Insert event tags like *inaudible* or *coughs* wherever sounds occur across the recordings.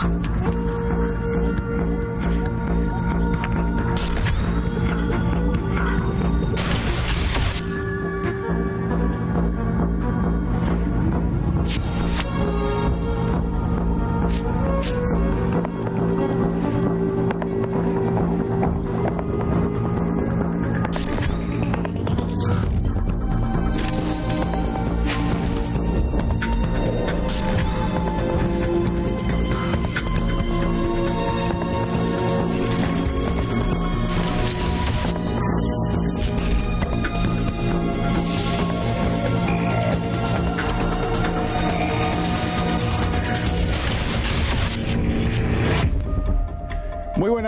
Thank you.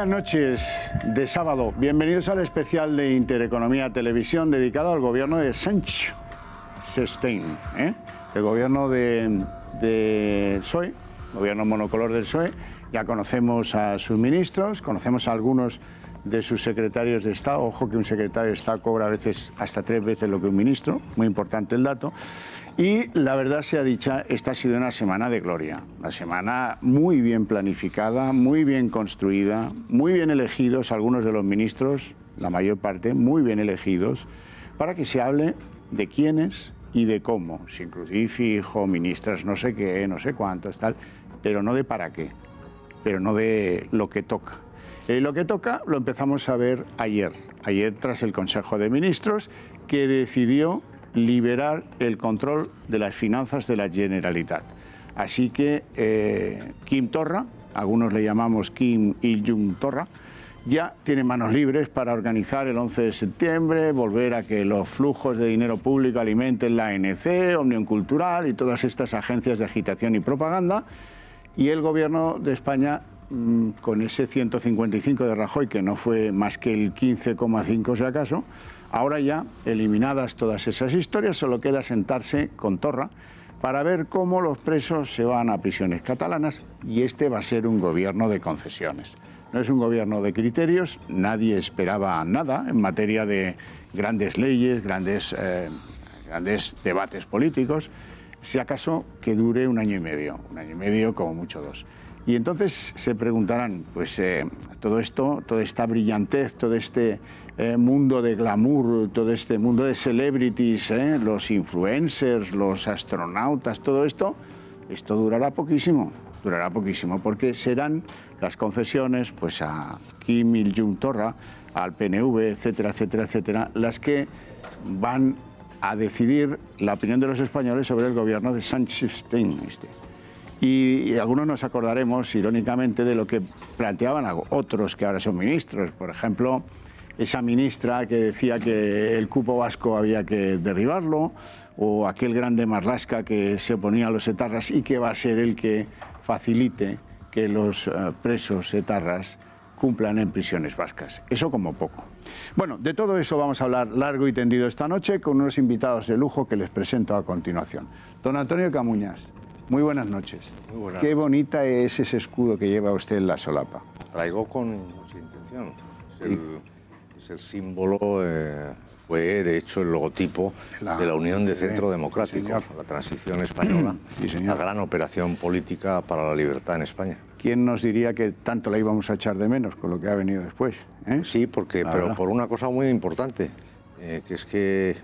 Buenas noches de sábado. Bienvenidos al especial de Intereconomía Televisión dedicado al gobierno de Sánchez Sestein, ¿eh? el gobierno de, de PSOE, gobierno monocolor del PSOE. Ya conocemos a sus ministros, conocemos a algunos de sus secretarios de Estado. Ojo que un secretario de Estado cobra a veces hasta tres veces lo que un ministro, muy importante el dato. Y la verdad sea dicha, esta ha sido una semana de gloria, una semana muy bien planificada, muy bien construida, muy bien elegidos algunos de los ministros, la mayor parte, muy bien elegidos, para que se hable de quiénes y de cómo, sin fijo, ministras no sé qué, no sé cuántos, tal, pero no de para qué, pero no de lo que toca. Eh, lo que toca lo empezamos a ver ayer, ayer tras el Consejo de Ministros, que decidió liberar el control de las finanzas de la Generalitat. Así que eh, Kim Torra, algunos le llamamos Kim Il-jung Torra, ya tiene manos libres para organizar el 11 de septiembre, volver a que los flujos de dinero público alimenten la ANC, Omnium Cultural y todas estas agencias de agitación y propaganda. Y el gobierno de España, mm, con ese 155 de Rajoy, que no fue más que el 15,5 si acaso, Ahora ya, eliminadas todas esas historias, solo queda sentarse con Torra para ver cómo los presos se van a prisiones catalanas y este va a ser un gobierno de concesiones. No es un gobierno de criterios, nadie esperaba nada en materia de grandes leyes, grandes, eh, grandes debates políticos, si acaso que dure un año y medio, un año y medio como mucho dos. Y entonces se preguntarán, pues eh, todo esto, toda esta brillantez, todo este eh, mundo de glamour, todo este mundo de celebrities, eh, los influencers, los astronautas, todo esto, esto durará poquísimo, durará poquísimo, porque serán las concesiones pues, a Kim Il-jung Torra, al PNV, etcétera, etcétera, etcétera, las que van a decidir la opinión de los españoles sobre el gobierno de Sánchez Stein este. Y, y algunos nos acordaremos, irónicamente, de lo que planteaban otros que ahora son ministros. Por ejemplo, esa ministra que decía que el cupo vasco había que derribarlo, o aquel grande Marlasca que se oponía a los etarras y que va a ser el que facilite que los eh, presos etarras cumplan en prisiones vascas. Eso como poco. Bueno, de todo eso vamos a hablar largo y tendido esta noche con unos invitados de lujo que les presento a continuación. Don Antonio Camuñas, muy buenas noches. Muy buenas. Qué bonita es ese escudo que lleva usted en la solapa. Traigo con mucha intención el símbolo, eh, fue de hecho el logotipo de la Unión de Centro Democrático, la transición española, la *clears throat* gran operación política para la libertad en España. ¿Quién nos diría que tanto la íbamos a echar de menos con lo que ha venido después? Eh? Sí, porque, pero por una cosa muy importante, eh, que es que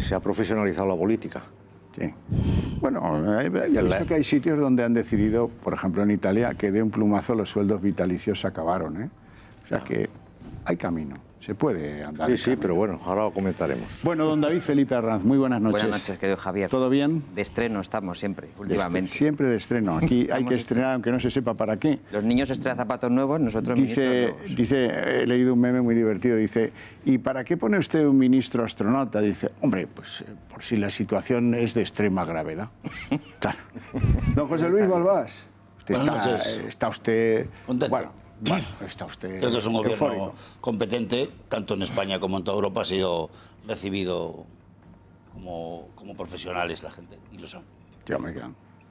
se ha profesionalizado la política. Sí. Bueno, he que hay sitios donde han decidido, por ejemplo en Italia, que de un plumazo los sueldos vitalicios se acabaron. O sea que hay camino. Se puede andar. Sí, sí, pero bueno, ahora lo comentaremos. Bueno, don David Felipe Arranz, muy buenas noches. Buenas noches, querido Javier. ¿Todo bien? De estreno estamos siempre, últimamente. siempre de estreno. Aquí hay que estrenar, aunque no se sepa para qué. Los niños estrenan zapatos nuevos, nosotros dice, Dice, he leído un meme muy divertido, dice, ¿y para qué pone usted un ministro astronauta? Dice, hombre, pues eh, por si la situación es de extrema gravedad. *laughs* claro. Don José Luis Balbás, usted está, usted... Contento. Bueno, *clears throat* está usted. Creo que es un gobierno competente, tanto en España como en toda Europa, ha sido recibido como, profesionales la gente, y lo son. Ya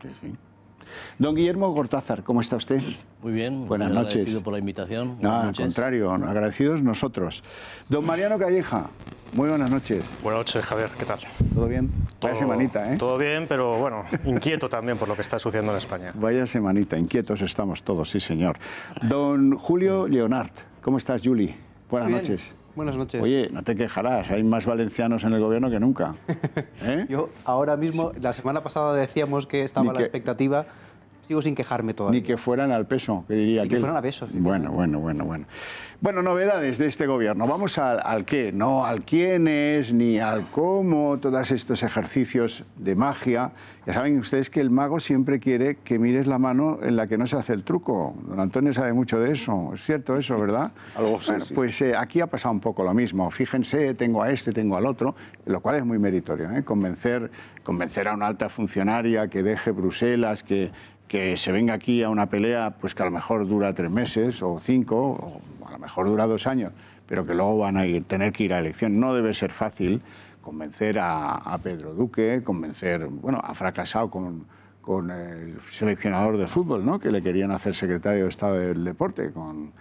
sí, sí. Don Guillermo Cortázar, ¿cómo está usted? Muy bien, buenas muy noches. Agradecido por la invitación. No, al contrario, agradecidos nosotros. Don Mariano Calleja, muy buenas noches. Buenas noches, Javier, ¿qué tal? ¿Todo bien? Vaya semanita, ¿eh? Todo bien, pero bueno, inquieto también por lo que está sucediendo en España. Vaya semanita, inquietos estamos todos, sí señor. Don Julio Leonard, ¿cómo estás, Juli? Buenas noches. Buenas noches. Oye, no te quejarás, hay más valencianos en el gobierno que nunca. *laughs* ¿eh? Yo ahora mismo, la semana pasada decíamos que estaba la expectativa sin quejarme todavía. Ni que fueran al peso, que diría. Ni que fueran a peso. Bueno, bueno, bueno, bueno. Bueno, novedades de este gobierno. Vamos al, al qué, no al quién es, ni al cómo, todos estos ejercicios de magia. Ya saben ustedes que el mago siempre quiere que mires la mano en la que no se hace el truco. Don Antonio sabe mucho de eso, es cierto eso, ¿verdad? *laughs* Pues eh, aquí ha pasado un poco lo mismo. Fíjense, tengo a este, tengo al otro, lo cual es muy meritorio. ¿eh? Convencer, convencer a una alta funcionaria que deje Bruselas, que que se venga aquí a una pelea pues que a lo mejor dura tres meses o cinco, o a lo mejor dura dos años, pero que luego van a tener que ir a elección. No debe ser fácil convencer a, Pedro Duque, convencer, bueno, ha fracasado con, el seleccionador de fútbol, ¿no? que le querían hacer secretario de Estado del Deporte, con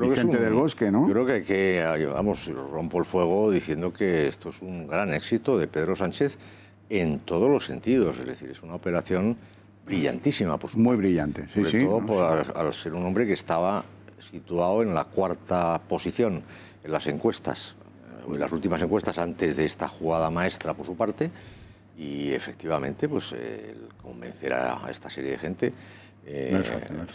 Vicente del Bosque. ¿no? Yo creo que hay que, eh, vamos, rompo el fuego diciendo que esto es un gran éxito de Pedro Sánchez en todos los sentidos, es decir, es una operación brillantísima, pues muy brillante, sí, sobre todo al, ser un hombre que estaba situado en la cuarta posición en las encuestas, eh, en las últimas encuestas antes de esta jugada maestra por su parte, y efectivamente, pues eh, el convencer a esta serie de gente eh,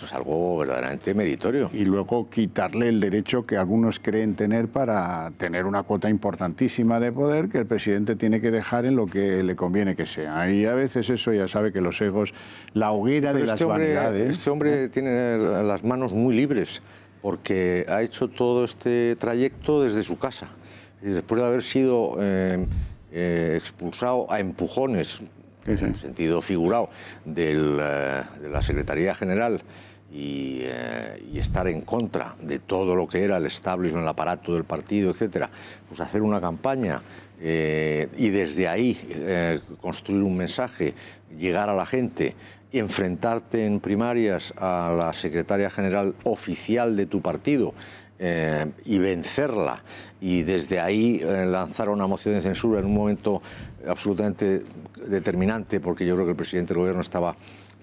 es, algo verdaderamente meritorio. Y luego quitarle el derecho que algunos creen tener para tener una cuota importantísima de poder que el presidente tiene que dejar en lo que le conviene que sea. Y a veces eso ya sabe que los egos, la hoguera de las hombre, Este hombre este tiene las manos muy libres porque ha hecho todo este trayecto desde su casa. Y después de haber sido eh, eh, expulsado a empujones en el sentido figurado, eh, de la Secretaría General eh, y, estar en contra de todo lo que era el establishment, el aparato del partido, etc., pues hacer una campaña eh, y desde ahí construir un mensaje, llegar a la gente, enfrentarte en primarias a la secretaria general oficial de tu partido. y vencerla y desde ahí lanzar una moción de censura en un momento absolutamente determinante porque yo creo que el presidente del gobierno estaba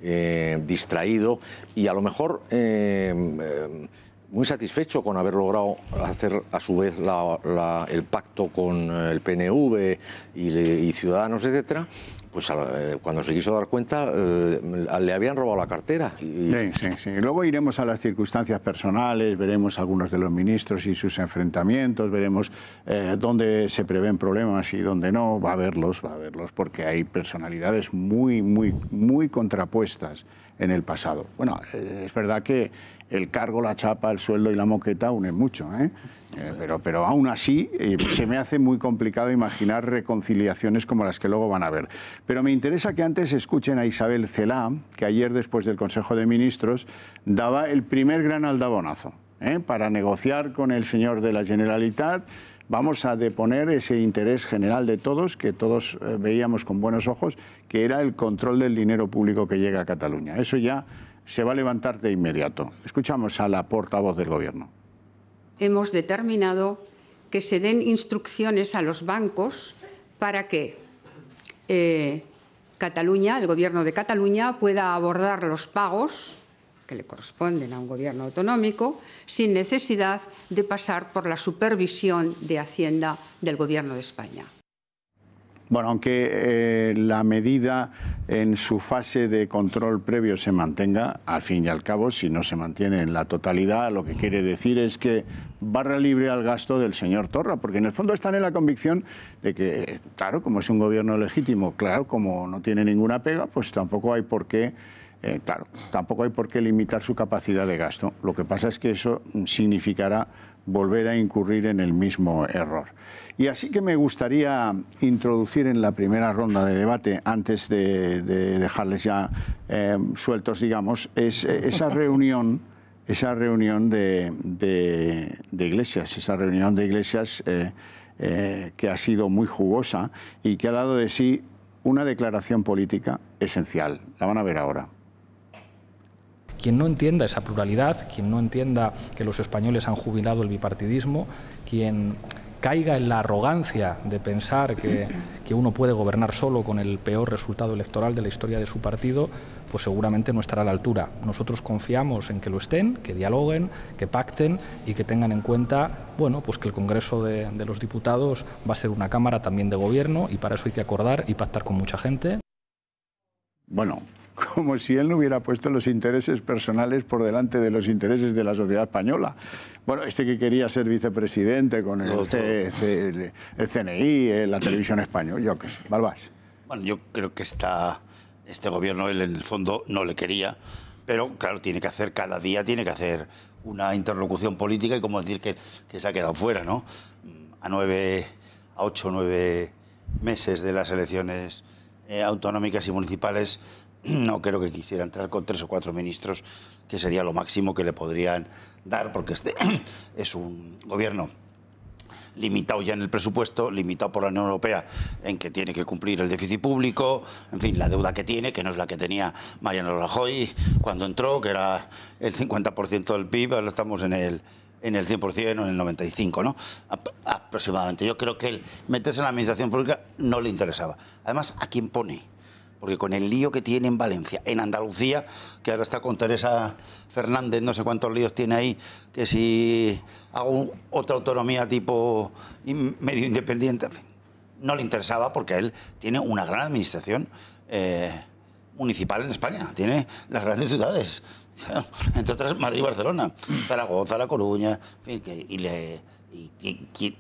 eh, distraído y a lo mejor eh, eh, muy satisfecho con haber logrado hacer a su vez el pacto con el PNV y, y Ciudadanos, etcétera, pues eh, cuando se quiso dar cuenta eh, le habían robado la cartera. Sí, sí, sí. Luego iremos a las circunstancias personales, veremos algunos de los ministros y sus enfrentamientos, veremos eh, dónde se prevén problemas y dónde no, va a haberlos, va a haberlos, porque hay personalidades muy, muy, muy contrapuestas en el pasado. Bueno, es verdad que el cargo, la chapa, el sueldo y la moqueta unen mucho. ¿eh? Eh, pero, pero aún así eh, se me hace muy complicado imaginar reconciliaciones como las que luego van a haber. Pero me interesa que antes escuchen a Isabel Celá, que ayer después del Consejo de Ministros daba el primer gran aldabonazo ¿eh? para negociar con el señor de la Generalitat vamos a deponer ese interés general de todos, que todos veíamos con buenos ojos, que era el control del dinero público que llega a Cataluña. Eso ya se va a levantar de inmediato. Escuchamos a la portavoz del Gobierno. Hemos determinado que se den instrucciones a los bancos para que eh, Cataluña, el Gobierno de Cataluña, pueda abordar los pagos que le corresponden a un gobierno autonómico sin necesidad de pasar por la supervisión de Hacienda del Gobierno de España. Bueno, aunque eh, la medida en su fase de control previo se mantenga, al fin y al cabo, si no se mantiene en la totalidad, lo que quiere decir es que barra libre al gasto del señor Torra, porque en el fondo están en la convicción de que, eh, claro, como es un gobierno legítimo, claro, como no tiene ninguna pega, pues tampoco hay por qué eh, claro, tampoco hay por qué limitar su capacidad de gasto. Lo que pasa es que eso significará volver a incurrir en el mismo error. Y así que me gustaría introducir en la primera ronda de debate, antes de, dejarles ya em, sueltos, digamos, es, eh, esa *laughs* reunión, esa reunión de, iglesias, esa reunión de iglesias eh, eh, que ha sido muy jugosa y que ha dado de sí una declaración política esencial. La van a ver ahora quien no entienda esa pluralidad, quien no entienda que los españoles han jubilado el bipartidismo, quien caiga en la arrogancia de pensar que, uno puede gobernar solo con el peor resultado electoral de la historia de su partido, pues seguramente no estará a la altura. Nosotros confiamos en que lo estén, que dialoguen, que pacten y que tengan en cuenta, bueno, pues que el Congreso de, de los Diputados va a ser una Cámara también de Gobierno y para eso hay que acordar y pactar con mucha gente. Bueno, como si él no hubiera puesto los intereses personales por delante de los intereses de la sociedad española. Bueno, este que quería ser vicepresidente con el, CNI, eh, la televisión española, yo qué sé, Bueno, yo creo que está este gobierno, él en el fondo no le quería, pero claro, tiene que hacer cada día, tiene que hacer una interlocución política y como decir que, se ha quedado fuera, ¿no? A nueve, a ocho, nueve meses de las elecciones eh, autonómicas y municipales *clears throat* no creo que quisiera entrar con tres o cuatro ministros, que sería lo máximo que le podrían dar, porque este *clears throat* es un gobierno limitado ya en el presupuesto, limitado por la Unión Europea en que tiene que cumplir el déficit público, en fin, la deuda que tiene, que no es la que tenía Mariano Rajoy cuando entró, que era el 50% del PIB, ahora estamos en el en el 100% o en el 95%, ¿no? Aproximadamente. Yo creo que meterse en la administración pública no le interesaba. Además, ¿a quién pone? Porque con el lío que tiene en Valencia, en Andalucía, que ahora está con Teresa Fernández, no sé cuántos líos tiene ahí, que si hago otra autonomía tipo medio independiente, no le interesaba porque él tiene una gran administración eh, municipal en España, tiene las grandes ciudades, *laughs* entre otras Madrid, y Barcelona, Zaragoza, La Coruña, en fin, y le y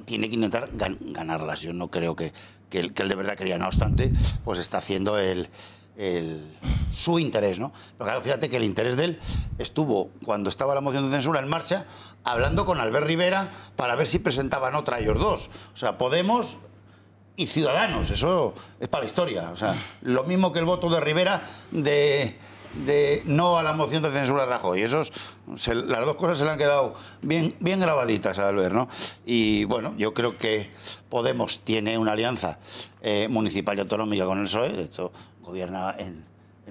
tiene que intentar ganarlas. Yo no creo que, que, él, de verdad quería, no obstante, pues está haciendo el, su interés, ¿no? Pero claro, fíjate que el interés de él estuvo, cuando estaba la moción de censura en marcha, hablando con Albert Rivera para ver si presentaban otra ellos dos. O sea, Podemos y Ciudadanos, eso es para la historia. O sea, lo mismo que el voto de Rivera de de no a la moción de censura a Rajoy. Esos, las dos cosas se le han quedado bien, bien grabaditas a ver ¿no? Y bueno, yo creo que Podemos tiene una alianza eh, municipal y autonómica con el PSOE, esto gobierna en,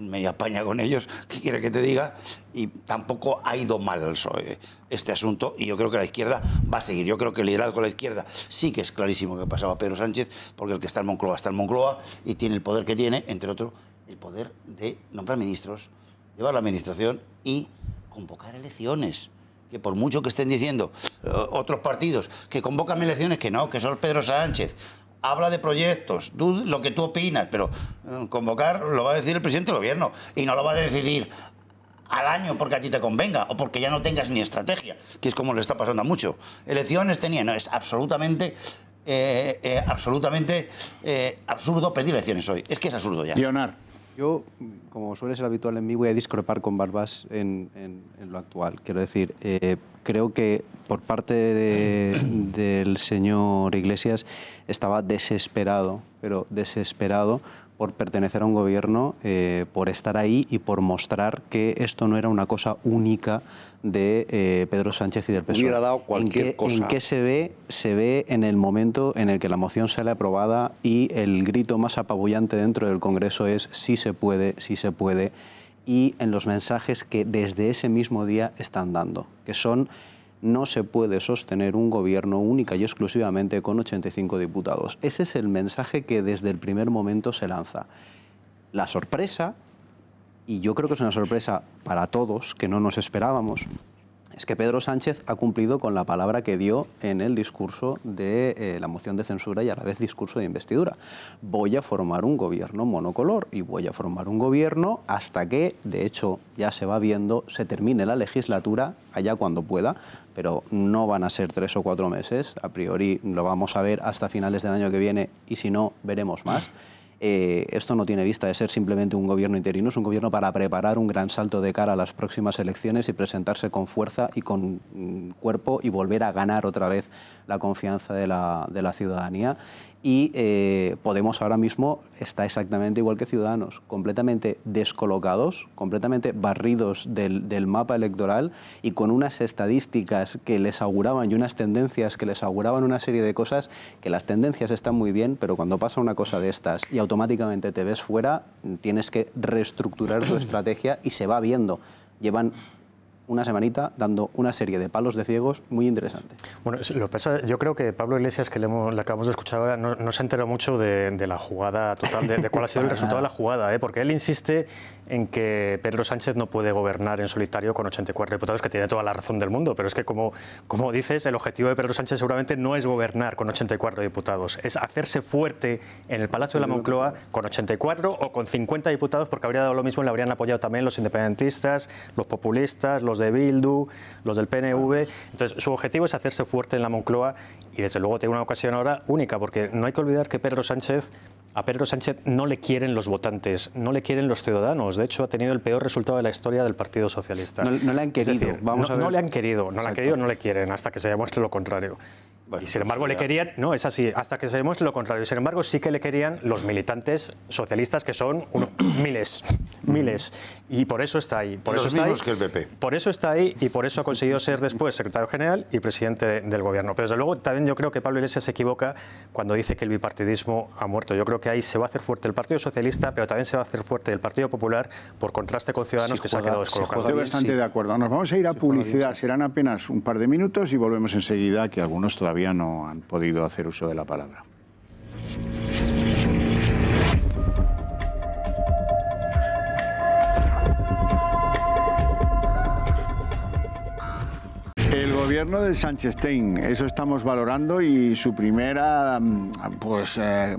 media España con ellos, ¿qué quiere que te diga? Y tampoco ha ido mal el PSOE este asunto y yo creo que la izquierda va a seguir. Yo creo que el liderazgo la izquierda sí que es clarísimo que pasaba Pedro Sánchez, porque el que está en Moncloa está en Moncloa y tiene el poder que tiene, entre otros el poder de nombrar ministros, llevar la administración y convocar elecciones. Que por mucho que estén diciendo eh, otros partidos que convocan elecciones, que no, que son Pedro Sánchez, habla de proyectos, lo que tú opinas, pero eh, convocar lo va a decir el presidente del gobierno y no lo va a decidir al año porque a ti te convenga o porque ya no tengas ni estrategia, que es como le está pasando a mucho. Elecciones tenía, no, es absolutamente... Eh, absolutamente absurdo pedir elecciones hoy. Es que es absurdo ya. Leonardo. Yo, como suele ser habitual en mí, voy a discrepar con Barbas en, lo actual. Quiero decir, eh, creo que por parte del señor Iglesias estaba desesperado, pero desesperado por pertenecer a un gobierno, eh, por estar ahí y por mostrar que esto no era una cosa única de eh, Pedro Sánchez y del PSOE. Hubiera dado cualquier cosa. ¿En qué se ve? Se ve en el momento en el que la moción sale aprobada y el grito más apabullante dentro del Congreso es sí se puede, sí se puede, y en los mensajes que desde ese mismo día están dando, que son no se puede sostener un gobierno única y exclusivamente con 85 diputados. Ese es el mensaje que desde el primer momento se lanza. La sorpresa, y yo creo que es una sorpresa para todos, que no nos esperábamos, es que Pedro Sánchez ha cumplido con la palabra que dio en el discurso de eh, la moción de censura y a la vez discurso de investidura. Voy a formar un gobierno monocolor y voy a formar un gobierno hasta que, de hecho, ya se va viendo, se termine la legislatura allá cuando pueda, pero no van a ser tres o cuatro meses, a priori lo vamos a ver hasta finales del año que viene y si no, veremos más. Eh, esto no tiene vista de ser simplemente un gobierno interino, es un gobierno para preparar un gran salto de cara a las próximas elecciones y presentarse con fuerza y con mm, cuerpo y volver a ganar otra vez la confianza de la, de la ciudadanía. Y eh, Podemos ahora mismo está exactamente igual que Ciudadanos, completamente descolocados, completamente barridos del, mapa electoral y con unas estadísticas que les auguraban y unas tendencias que les auguraban una serie de cosas, que las tendencias están muy bien, pero cuando pasa una cosa de estas y automáticamente te ves fuera, tienes que reestructurar tu *clears throat* estrategia y se va viendo. Llevan una semanita dando una serie de palos de ciegos muy interesante. Bueno, lo yo creo que Pablo Iglesias, que le, acabamos de escuchar ahora, no, se enteró mucho de, la jugada total, de, de cuál ha sido el resultado de la jugada, ¿eh? porque él insiste en que Pedro Sánchez no puede gobernar en solitario con 84 diputados, que tiene toda la razón del mundo, pero es que como, como dices, el objetivo de Pedro Sánchez seguramente no es gobernar con 84 diputados, es hacerse fuerte en el Palacio de la Moncloa con 84 o con 50 diputados, porque habría dado lo mismo, y le habrían apoyado también los independentistas, los populistas, los de Bildu, los del PNV. Entonces, su objetivo es hacerse fuerte en la Moncloa y desde luego tiene una ocasión ahora única, porque no hay que olvidar que Pedro Sánchez a Pedro Sánchez no le quieren los votantes, no le quieren los ciudadanos. De hecho, ha tenido el peor resultado de la historia del Partido Socialista. No, le han querido. Vamos no, a ver. no, le han querido, no le han querido, no le quieren, hasta que se demuestre lo contrario y sin embargo le querían, no, es así, hasta que se lo contrario. Sin embargo, sí que le querían los militantes socialistas, que son *coughs* miles, miles. Y por eso está ahí. Por eso está ahí, Por eso está ahí y por eso ha conseguido *laughs* ser después secretario general y presidente del gobierno. Pero desde luego también yo creo que Pablo Iglesias se equivoca cuando dice que el bipartidismo ha muerto. Yo creo que ahí se va a hacer fuerte el Partido Socialista, pero también se va a hacer fuerte el Partido Popular por contraste con Ciudadanos que se ha quedado descolocado. Estoy bastante de acuerdo. Nos vamos a ir a publicidad. Serán apenas un par de minutos y volvemos enseguida, que algunos todavía no han podido hacer uso de la palabra. El gobierno de Sánchez Tein, eso estamos valorando y su primera, mm, pues, eh,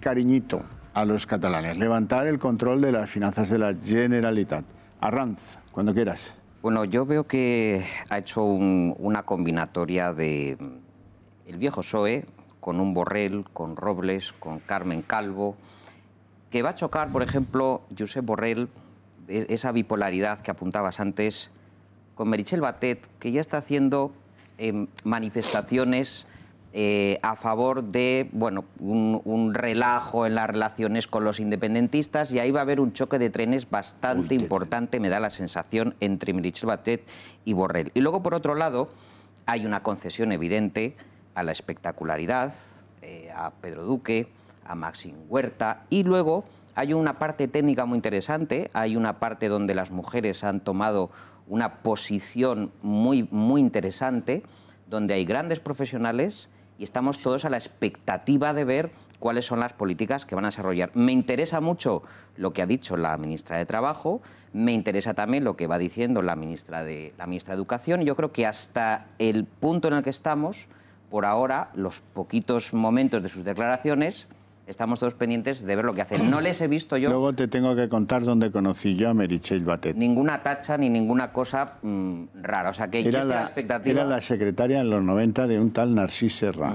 cariñito a los catalanes, levantar el control de las finanzas de la Generalitat. Arranz, cuando quieras. Bueno, yo veo que ha hecho una combinatoria de mm, el viejo PSOE con un Borrell, con Robles, con Carmen Calvo, que va a chocar, por ejemplo, Josep Borrell, e, esa bipolaridad que apuntabas antes, con Merichel Batet, que ya está haciendo em, manifestaciones eh, a favor de bueno, un, relajo en las relaciones con los independentistas y ahí va a haber un choque de trenes bastante importante, me da la sensación, entre Michel Batet y Borrell. Y luego, por otro lado, hay una concesión evidente a la espectacularidad, eh, a Pedro Duque, a Maxim Huerta y luego hay una parte técnica muy interesante, hay una parte donde las mujeres han tomado una posición muy, muy interesante, donde hay grandes profesionales y estamos todos a la expectativa de ver cuáles son las políticas que van a desarrollar. Me interesa mucho lo que ha dicho la ministra de Trabajo, me interesa también lo que va diciendo la ministra de, la ministra de Educación. Yo creo que hasta el punto en el que estamos, por ahora, los poquitos momentos de sus declaraciones estamos todos pendientes de ver lo que hacen. No les he visto yo... Luego te tengo que contar dónde conocí yo a Merichel Batet. Ninguna tacha ni ninguna cosa mm, rara. O sea, que era la, expectativa... Era la secretaria en los 90 de un tal Narcís Serra.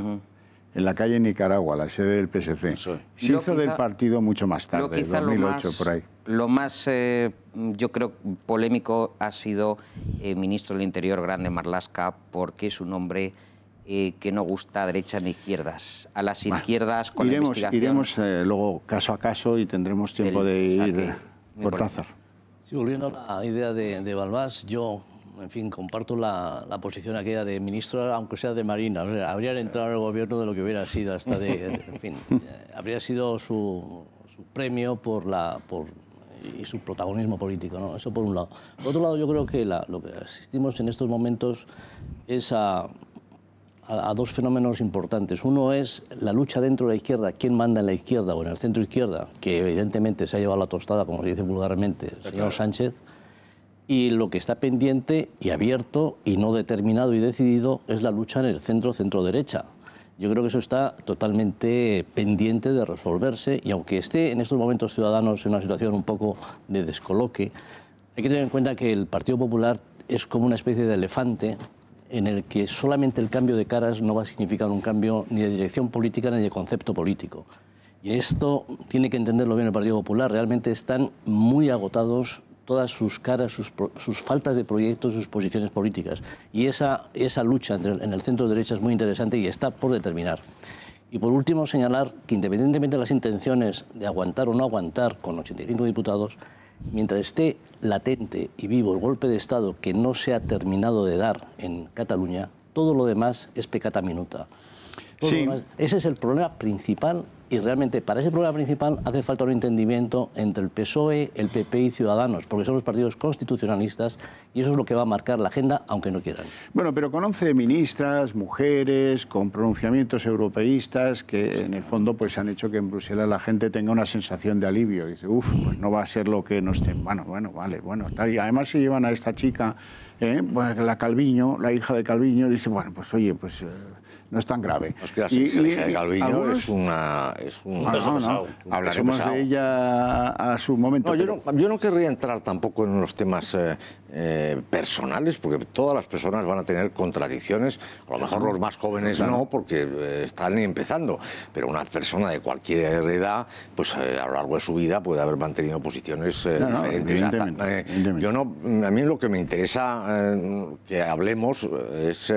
En la calle Nicaragua, la sede del PSC. Se hizo del partido mucho más tarde, en 2008, por ahí. Lo más, eh, yo creo, polémico ha sido el eh, ministro del Interior, Grande Marlasca, porque su nombre. hombre eh, que no gusta a derechas ni izquierdas. A las izquierdas con iremos, la investigación... Iremos eh, luego caso a caso y tendremos tiempo de ir eh, ...por Sí, volviendo a la idea de, de Balbás, yo en fin, comparto la, posición aquella de ministro, aunque sea de Marina. ...habría entrado el gobierno de lo que hubiera sido hasta de... en fin, *laughs* habría sido su, su, premio por la, por, y su protagonismo político, ¿no? Eso por un lado. Por otro lado, yo creo que lo que asistimos en estos momentos es a a, dos fenómenos importantes. Uno es la lucha dentro de la izquierda, quién manda en la izquierda o en el centro izquierda, que evidentemente se ha llevado la tostada, como se dice vulgarmente, el señor Sánchez, y lo que está pendiente y abierto y no determinado y decidido es la lucha en el centro-centro derecha. Yo creo que eso está totalmente pendiente de resolverse y aunque esté en estos momentos Ciudadanos en una situación un poco de descoloque, hay que tener en cuenta que el Partido Popular es como una especie de elefante en el que solamente el cambio de caras no va a significar un cambio ni de dirección política ni de concepto político. Y esto tiene que entenderlo bien el Partido Popular. Realmente están muy agotados todas sus caras, sus, faltas de proyectos, sus posiciones políticas. Y esa, esa lucha en el centro de derecha es muy interesante y está por determinar. Y por último, señalar que independientemente de las intenciones de aguantar o no aguantar con 85 diputados, mientras esté latente y vivo el golpe de Estado que no se ha terminado de dar en Cataluña, todo lo demás es pecata minuta. ese es el problema principal y realmente para ese problema principal hace falta un entendimiento entre el PSOE, el PP y Ciudadanos, porque son los partidos constitucionalistas y eso es lo que va a marcar la agenda, aunque no quieran. Bueno, pero con 11 ministras, mujeres, con pronunciamientos europeístas que en el fondo pues han hecho que en Bruselas la gente tenga una sensación de alivio. Y dice, uff, pues no va a ser lo que nos... Bueno, bueno, vale, bueno. Y además se llevan a esta chica, eh, pues, la Calviño, la hija de Calviño, y dice, bueno, pues oye, pues eh, no es tan grave. Es que y, Calviño es una... un... de ella a, su momento. Yo, no, querría entrar tampoco en los temas eh, eh, personales, porque todas las personas van a tener contradicciones. A lo mejor los más jóvenes no, porque eh, están empezando. Pero una persona de cualquier edad, pues a lo largo de su vida puede haber mantenido posiciones diferentes. yo no... A mí lo que me interesa que hablemos es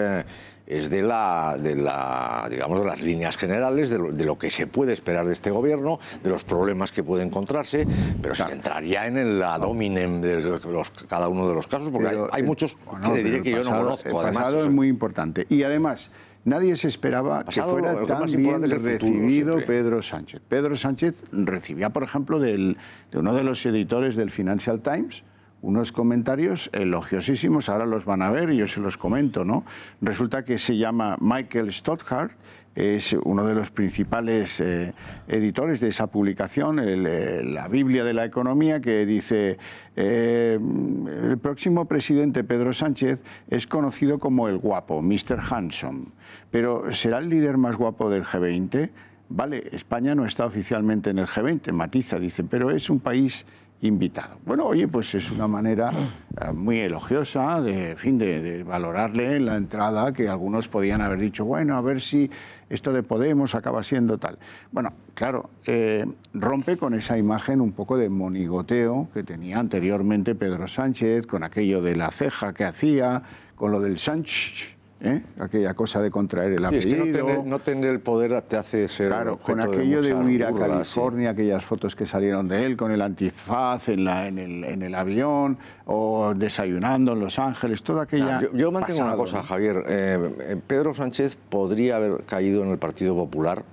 es de, la, de, la, digamos, de las líneas generales, de lo, de lo, que se puede esperar de este gobierno, de los problemas que puede encontrarse, pero se entraría en el, la de cada uno de los casos, porque hay, muchos que diré que yo no conozco. El además, pasado es muy importante. Y además... Nadie se esperaba que fuera tan recibido Pedro Sánchez. Pedro Sánchez recibía, por ejemplo, de uno de los editores del Financial Times, unos comentarios elogiosísimos, ahora los van a ver y yo se los comento, ¿no? Resulta que se llama Michael Stothart, es uno de los principales eh, editores de esa publicación, eh, la Biblia de la Economía, que dice, eh, el próximo presidente Pedro Sánchez es conocido como el guapo, Mr. Hanson pero ¿será el líder más guapo del G20? Vale, España no está oficialmente en el G20, matiza, dice, pero es un país invitado. Bueno, oye, pues es una manera eh, muy elogiosa de, fin, de, valorarle la entrada que algunos podían haber dicho, bueno, a ver si esto de Podemos acaba siendo tal. Bueno, claro, eh, rompe con esa imagen un poco de monigoteo que tenía anteriormente Pedro Sánchez, con aquello de la ceja que hacía, con lo del Sánchez ¿eh? aquella cosa de contraer el apellido. no tener, el poder te hace ser. Claro, con aquello de, unir a California, aquellas fotos que salieron de él con el antifaz en, el, avión o desayunando en Los Ángeles, toda aquella. yo, mantengo una cosa, Javier. Eh, eh, Pedro Sánchez podría haber caído en el Partido Popular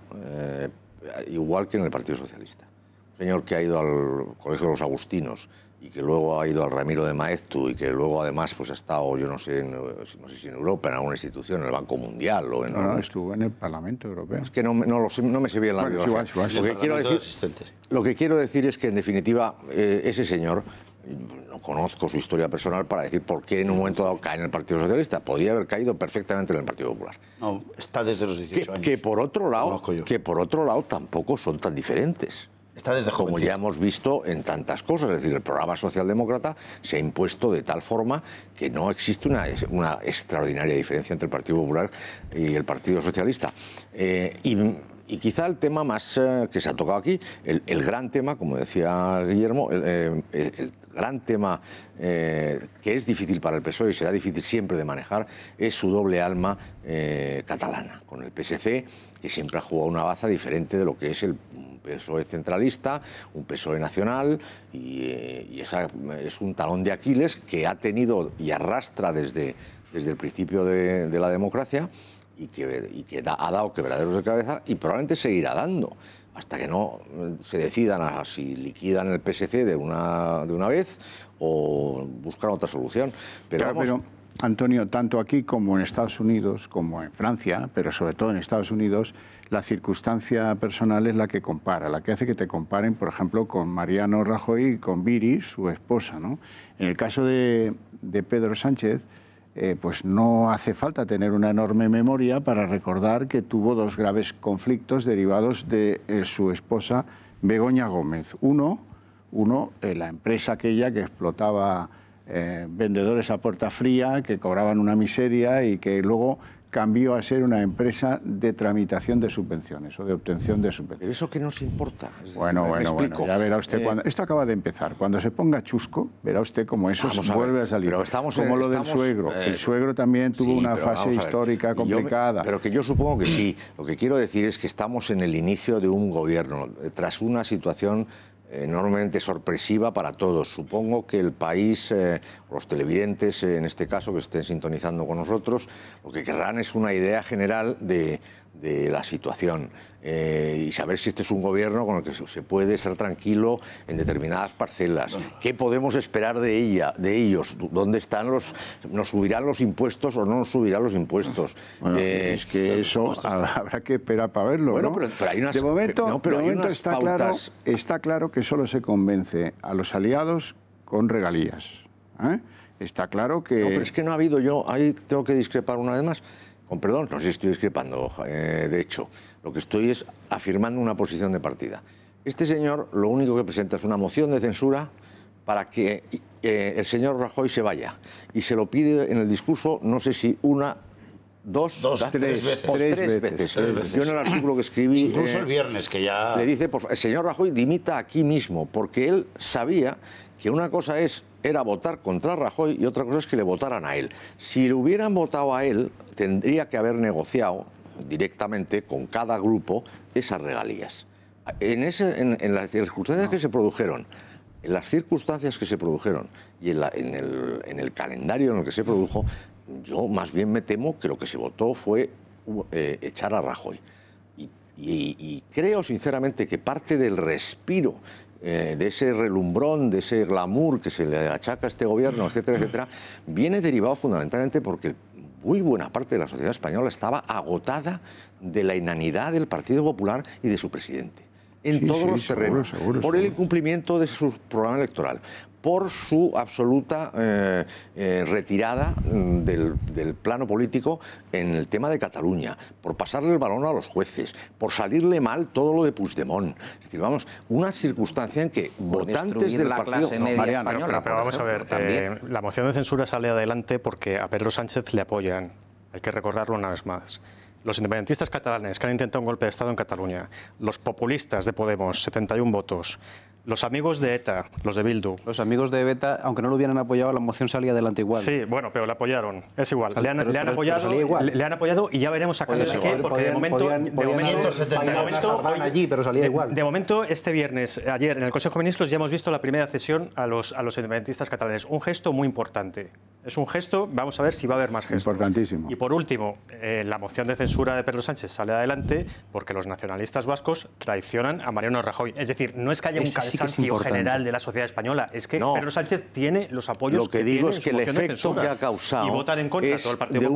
igual que en el Partido Socialista. Un señor que ha ido al Colegio de los Agustinos y que luego ha ido al Ramiro de Maeztu y que luego además pues ha estado, yo no sé, no, sé si en Europa, en alguna institución, en el Banco Mundial o en... No, no estuvo en el Parlamento Europeo. Es que no, no, lo, no me sé bien la bueno, Lo, que quiero decir, lo que quiero decir es que en definitiva eh, ese señor no conozco su historia personal para decir por qué en un momento dado cae en el Partido Socialista. Podría haber caído perfectamente en el Partido Popular. No, está desde los 18 años. Que por otro lado, que por otro lado tampoco son tan diferentes. Está desde Como ya hemos visto en tantas cosas, es decir, el programa socialdemócrata se ha impuesto de tal forma que no existe una, extraordinaria diferencia entre el Partido Popular y el Partido Socialista. Eh, y, quizá el tema más eh, que se ha tocado aquí, el, gran tema, como decía Guillermo, el, eh, gran tema que es difícil para el PSOE y será difícil siempre de manejar es su doble alma catalana, con el PSC, que siempre ha jugado una baza diferente de lo que es el PSOE centralista, un PSOE nacional, eh, y, esa es un talón de Aquiles que ha tenido y arrastra desde, desde el principio de, la democracia y que, ha dado quebraderos de cabeza y probablemente seguirá dando hasta que no eh, se decidan a si liquidan el PSC de una, de una vez o buscan otra solución. pero, Antonio, tanto aquí como en Estados Unidos, como en Francia, pero sobre todo en Estados Unidos, la circunstancia personal es la que compara, la que hace que te comparen, por ejemplo, con Mariano Rajoy y con Viri, su esposa. ¿no? En el caso de, Pedro Sánchez, eh, pues no hace falta tener una enorme memoria para recordar que tuvo dos graves conflictos derivados de eh, su esposa Begoña Gómez. Uno, uno eh, la empresa aquella que explotaba vendedores a puerta fría, que cobraban una miseria y que luego cambió a ser una empresa de tramitación de subvenciones o de obtención de subvenciones. eso que nos importa. Bueno, bueno, bueno. Ya verá usted eh, Esto acaba de empezar. Cuando se ponga chusco, verá usted cómo eso vuelve a, salir. Pero estamos Como lo del suegro. Eh, el suegro también tuvo una fase histórica complicada. pero que yo supongo que sí. Lo que quiero decir es que estamos en el inicio de un gobierno, tras una situación enormemente sorpresiva para todos. Supongo que el país, eh, los televidentes eh, en este caso que estén sintonizando con nosotros, lo que querrán es una idea general de, de la situación eh, y saber si este es un gobierno con el que se puede estar tranquilo en determinadas parcelas. ¿Qué podemos esperar de ella, de ellos? ¿Dónde están los, nos subirán los impuestos o no nos subirán los impuestos? Eh, es que eso habrá que esperar para verlo. pero, hay de momento, está claro, está claro que solo se convence a los aliados con regalías. ¿eh? Está claro que. No, pero es que no ha habido yo. Ahí tengo que discrepar una vez más. Con perdón, no sé si estoy discrepando, eh, de hecho. Lo que estoy es afirmando una posición de partida. Este señor lo único que presenta es una moción de censura para que eh, el señor Rajoy se vaya. Y se lo pide en el discurso, no sé si una dos, pues tres, veces. Yo en el artículo que escribí... Incluso eh, el viernes, que ya... Le dice, el señor Rajoy dimita aquí mismo, porque él sabía que una cosa es era votar contra Rajoy y otra cosa es que le votaran a él. Si le hubieran votado a él, tendría que haber negociado directamente con cada grupo esas regalías. En, las circunstancias que se produjeron, en las circunstancias que se produjeron y en, el, calendario en el que se produjo, yo más bien me temo que lo que se votó fue eh, echar a Rajoy. y, creo sinceramente que parte del respiro eh, de ese relumbrón, de ese glamour que se le achaca a este gobierno, mm. etcétera, etcétera, viene derivado fundamentalmente porque muy buena parte de la sociedad española estaba agotada de la inanidad del Partido Popular y de su presidente en todos los terrenos, por el incumplimiento de su programa electoral, por su absoluta eh, eh, retirada mm, del, plano político en el tema de Cataluña, por pasarle el balón a los jueces, por salirle mal todo lo de Puigdemont. Es decir, vamos, una circunstancia en que votantes del la partido... Clase no, española, pero, vamos a ver, eh, la moción de censura sale adelante porque a Pedro Sánchez le apoyan, hay que recordarlo una vez más los independentistas catalanes que han intentado un golpe de Estado en Cataluña, los populistas de Podemos, 71 votos, los amigos de ETA, los de Bildu. Los amigos de ETA, aunque no lo hubieran apoyado, la moción salía adelante igual. Sí, bueno, pero la apoyaron. Es igual. le, han, apoyado, le, han apoyado y ya veremos a qué, porque de momento... de momento, allí, pero salía igual. De momento, este viernes, ayer, en el Consejo de Ministros ya hemos visto la primera cesión a los, a los independentistas catalanes. Un gesto muy importante. Es un gesto, vamos a ver si va a haber más gestos. Importantísimo. Y por último, eh, la moción de censura de Pedro Sánchez sale adelante porque los nacionalistas vascos traicionan a Mariano Rajoy. Es decir, no es que haya un sí general de la sociedad española. Es que Pedro Sánchez tiene los apoyos Lo que, digo es que el efecto que ha causado y votar en contra es todo el Partido de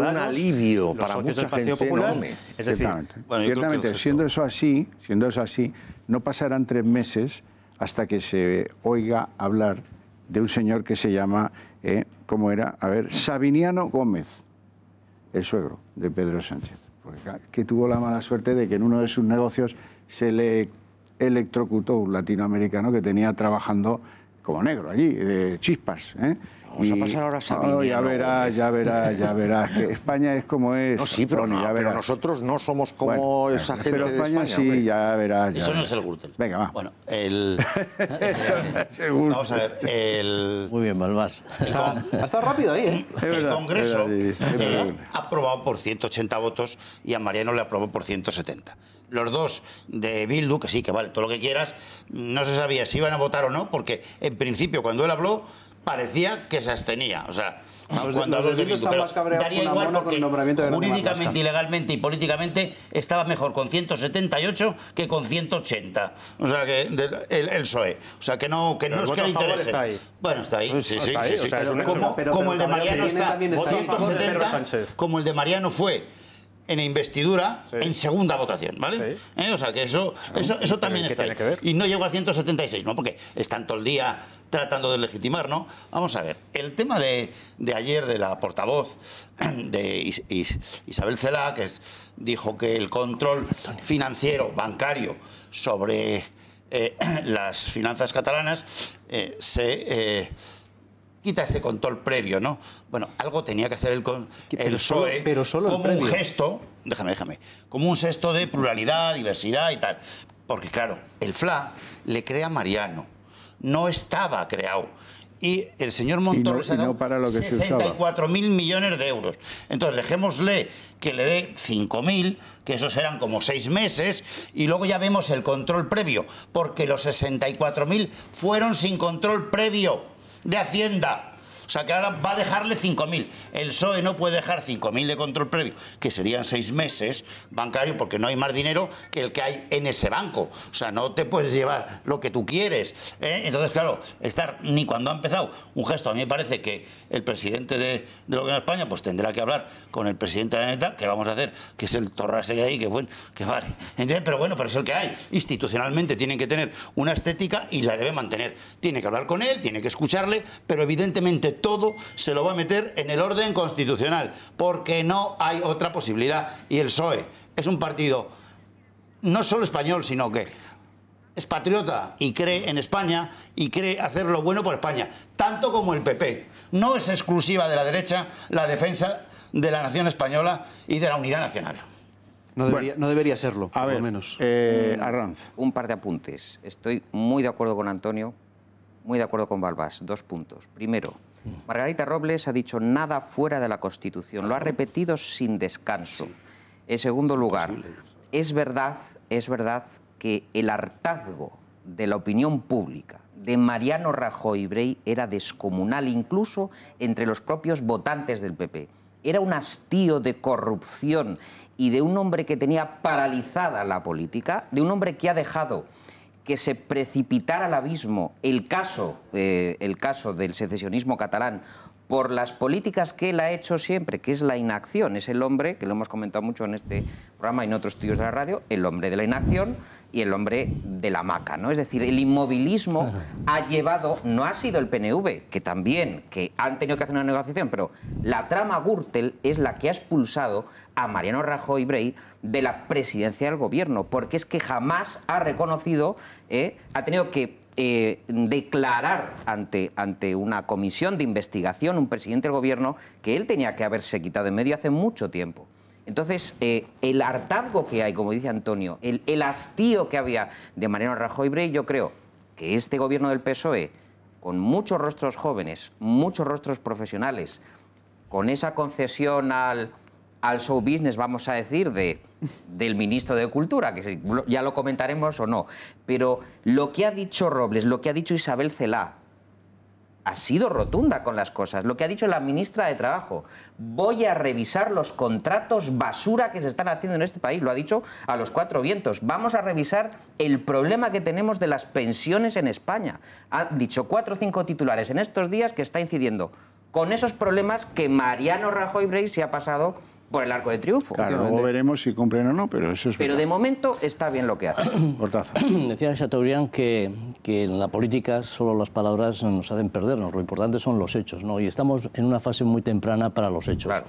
un, un alivio para mucha gente Popular, enorme. Es decir, Ciertamente, siendo eso así, siendo eso así, no pasarán tres meses hasta que se oiga hablar de un señor que se llama, eh, ¿cómo era? A ver, Sabiniano Gómez, el suegro de Pedro Sánchez, porque, que tuvo la mala suerte de que en uno de sus negocios se le electrocutó un latinoamericano que tenía trabajando como negro allí, de chispas. ¿eh? Vamos a pasar ahora a saber. ya, ¿no? verás, ya verás, ya verás, ya España es como es. No, sí, pero, no, pero nosotros no somos como esa gente pero España, de España. sí, ya verás. Eso no es el Gürtel. Venga, va. Bueno, el... *laughs* Vamos a ver, el... Muy bien, Malvás. ha estado rápido ahí, ¿eh? el Congreso eh, ha aprobado por 180 votos y a Mariano le aprobó por 170. Los dos de Bildu, que sí, que vale, todo lo que quieras, no se sabía si iban a votar o no, porque en principio cuando él habló parecía que se abstenía. O sea, ah, pues los cuando de, los de más daría igual porque jurídicamente, legalmente y políticamente estaba mejor con 178 que con 180. O sea, que el, PSOE. O sea, que no, que no es que le interese. Bueno, está ahí. Pues sí, sí, sí. Como el de Mariano está. 170, como el de Mariano fue en investidura en segunda votación, ¿vale? ¿Eh? O sea, que eso, ah, eso, también está Y no llego a 176, ¿no? Porque están todo el día tratando de legitimar, ¿no? Vamos a ver, el tema de, ayer de la portavoz *clears throat* de Isabel Celá, que dijo que el control financiero, bancario, sobre eh, *clears throat* las finanzas catalanas eh, se quita ese control previo, ¿no? Bueno, algo tenía que hacer el, el como un gesto, déjame, déjame, como un gesto de pluralidad, diversidad y tal. Porque claro, el FLA le crea Mariano, no estaba creado. Y el señor Montoro se ha dado 64.000 millones de euros. Entonces, dejémosle que le dé 5.000, que esos eran como seis meses, y luego ya vemos el control previo, porque los 64.000 fueron sin control previo de Hacienda. O sea, que ahora va a dejarle 5.000. El PSOE no puede dejar 5.000 de control previo, que serían seis meses bancario, porque no hay más dinero que el que hay en ese banco. O sea, no te puedes llevar lo que tú quieres. ¿eh? Entonces, claro, estar ni cuando ha empezado un gesto. A mí me parece que el presidente de, lo que de España pues tendrá que hablar con el presidente de la neta, que vamos a hacer, que es el torrase de ahí, que bueno, que vale. Pero bueno, pero es el que hay. Institucionalmente tienen que tener una estética y la debe mantener. Tiene que hablar con él, tiene que escucharle, pero evidentemente todo se lo va a meter en el orden constitucional, porque no hay otra posibilidad. Y el PSOE es un partido no solo español, sino que es patriota y cree en España y cree hacer lo bueno por España, tanto como el PP. No es exclusiva de la derecha la defensa de la nación española y de la unidad nacional. No debería, serlo, a menos. Eh, Arranz. Un par de apuntes. Estoy muy de acuerdo con Antonio, muy de acuerdo con Balbás. Dos puntos. Primero, Mm. Margarita Robles ha dicho nada fuera de la Constitución, lo ha repetido sin descanso. En segundo lugar, es verdad, es verdad que el hartazgo de la opinión pública de Mariano Rajoy Brey era descomunal, incluso entre los propios votantes del PP. Era un hastío de corrupción y de un hombre que tenía paralizada la política, de un hombre que ha dejado que se precipitara al abismo el caso, eh, el caso del secesionismo catalán por las políticas que él ha hecho siempre, que es la inacción. Es el hombre, que lo hemos comentado mucho en este programa y en otros estudios de la radio, el hombre de la inacción y el hombre de la maca. ¿no? Es decir, el inmovilismo ha llevado, no ha sido el PNV, que también, que han tenido que hacer una negociación, pero la trama Gürtel es la que ha expulsado a Mariano Rajoy Brey de la presidencia del gobierno, porque es que jamás ha reconocido, eh, ha tenido que eh, declarar ante, ante una comisión de investigación, un presidente del gobierno, que él tenía que haberse quitado en medio hace mucho tiempo. Entonces, eh, el hartazgo que hay, como dice Antonio, el, hastío que había de Mariano Rajoy Brey, yo creo que este gobierno del PSOE, con muchos rostros jóvenes, muchos rostros profesionales, con esa concesión al, al show business, vamos a decir, de del ministro de Cultura, que ya lo comentaremos o no. Pero lo que ha dicho Robles, lo que ha dicho Isabel Celá, ha sido rotunda con las cosas. Lo que ha dicho la ministra de Trabajo, voy a revisar los contratos basura que se están haciendo en este país, lo ha dicho a los cuatro vientos. Vamos a revisar el problema que tenemos de las pensiones en España. Ha dicho cuatro o cinco titulares en estos días que está incidiendo con esos problemas que Mariano Rajoy Brey se ha pasado por el arco de triunfo. Claro, luego veremos si cumplen o no, pero eso es Pero de momento está bien lo que hace. *coughs* *coughs* Decía Chateaubriand que, que en la política solo las palabras nos hacen perdernos, lo importante son los hechos, ¿no? Y estamos en una fase muy temprana para los hechos. Claro.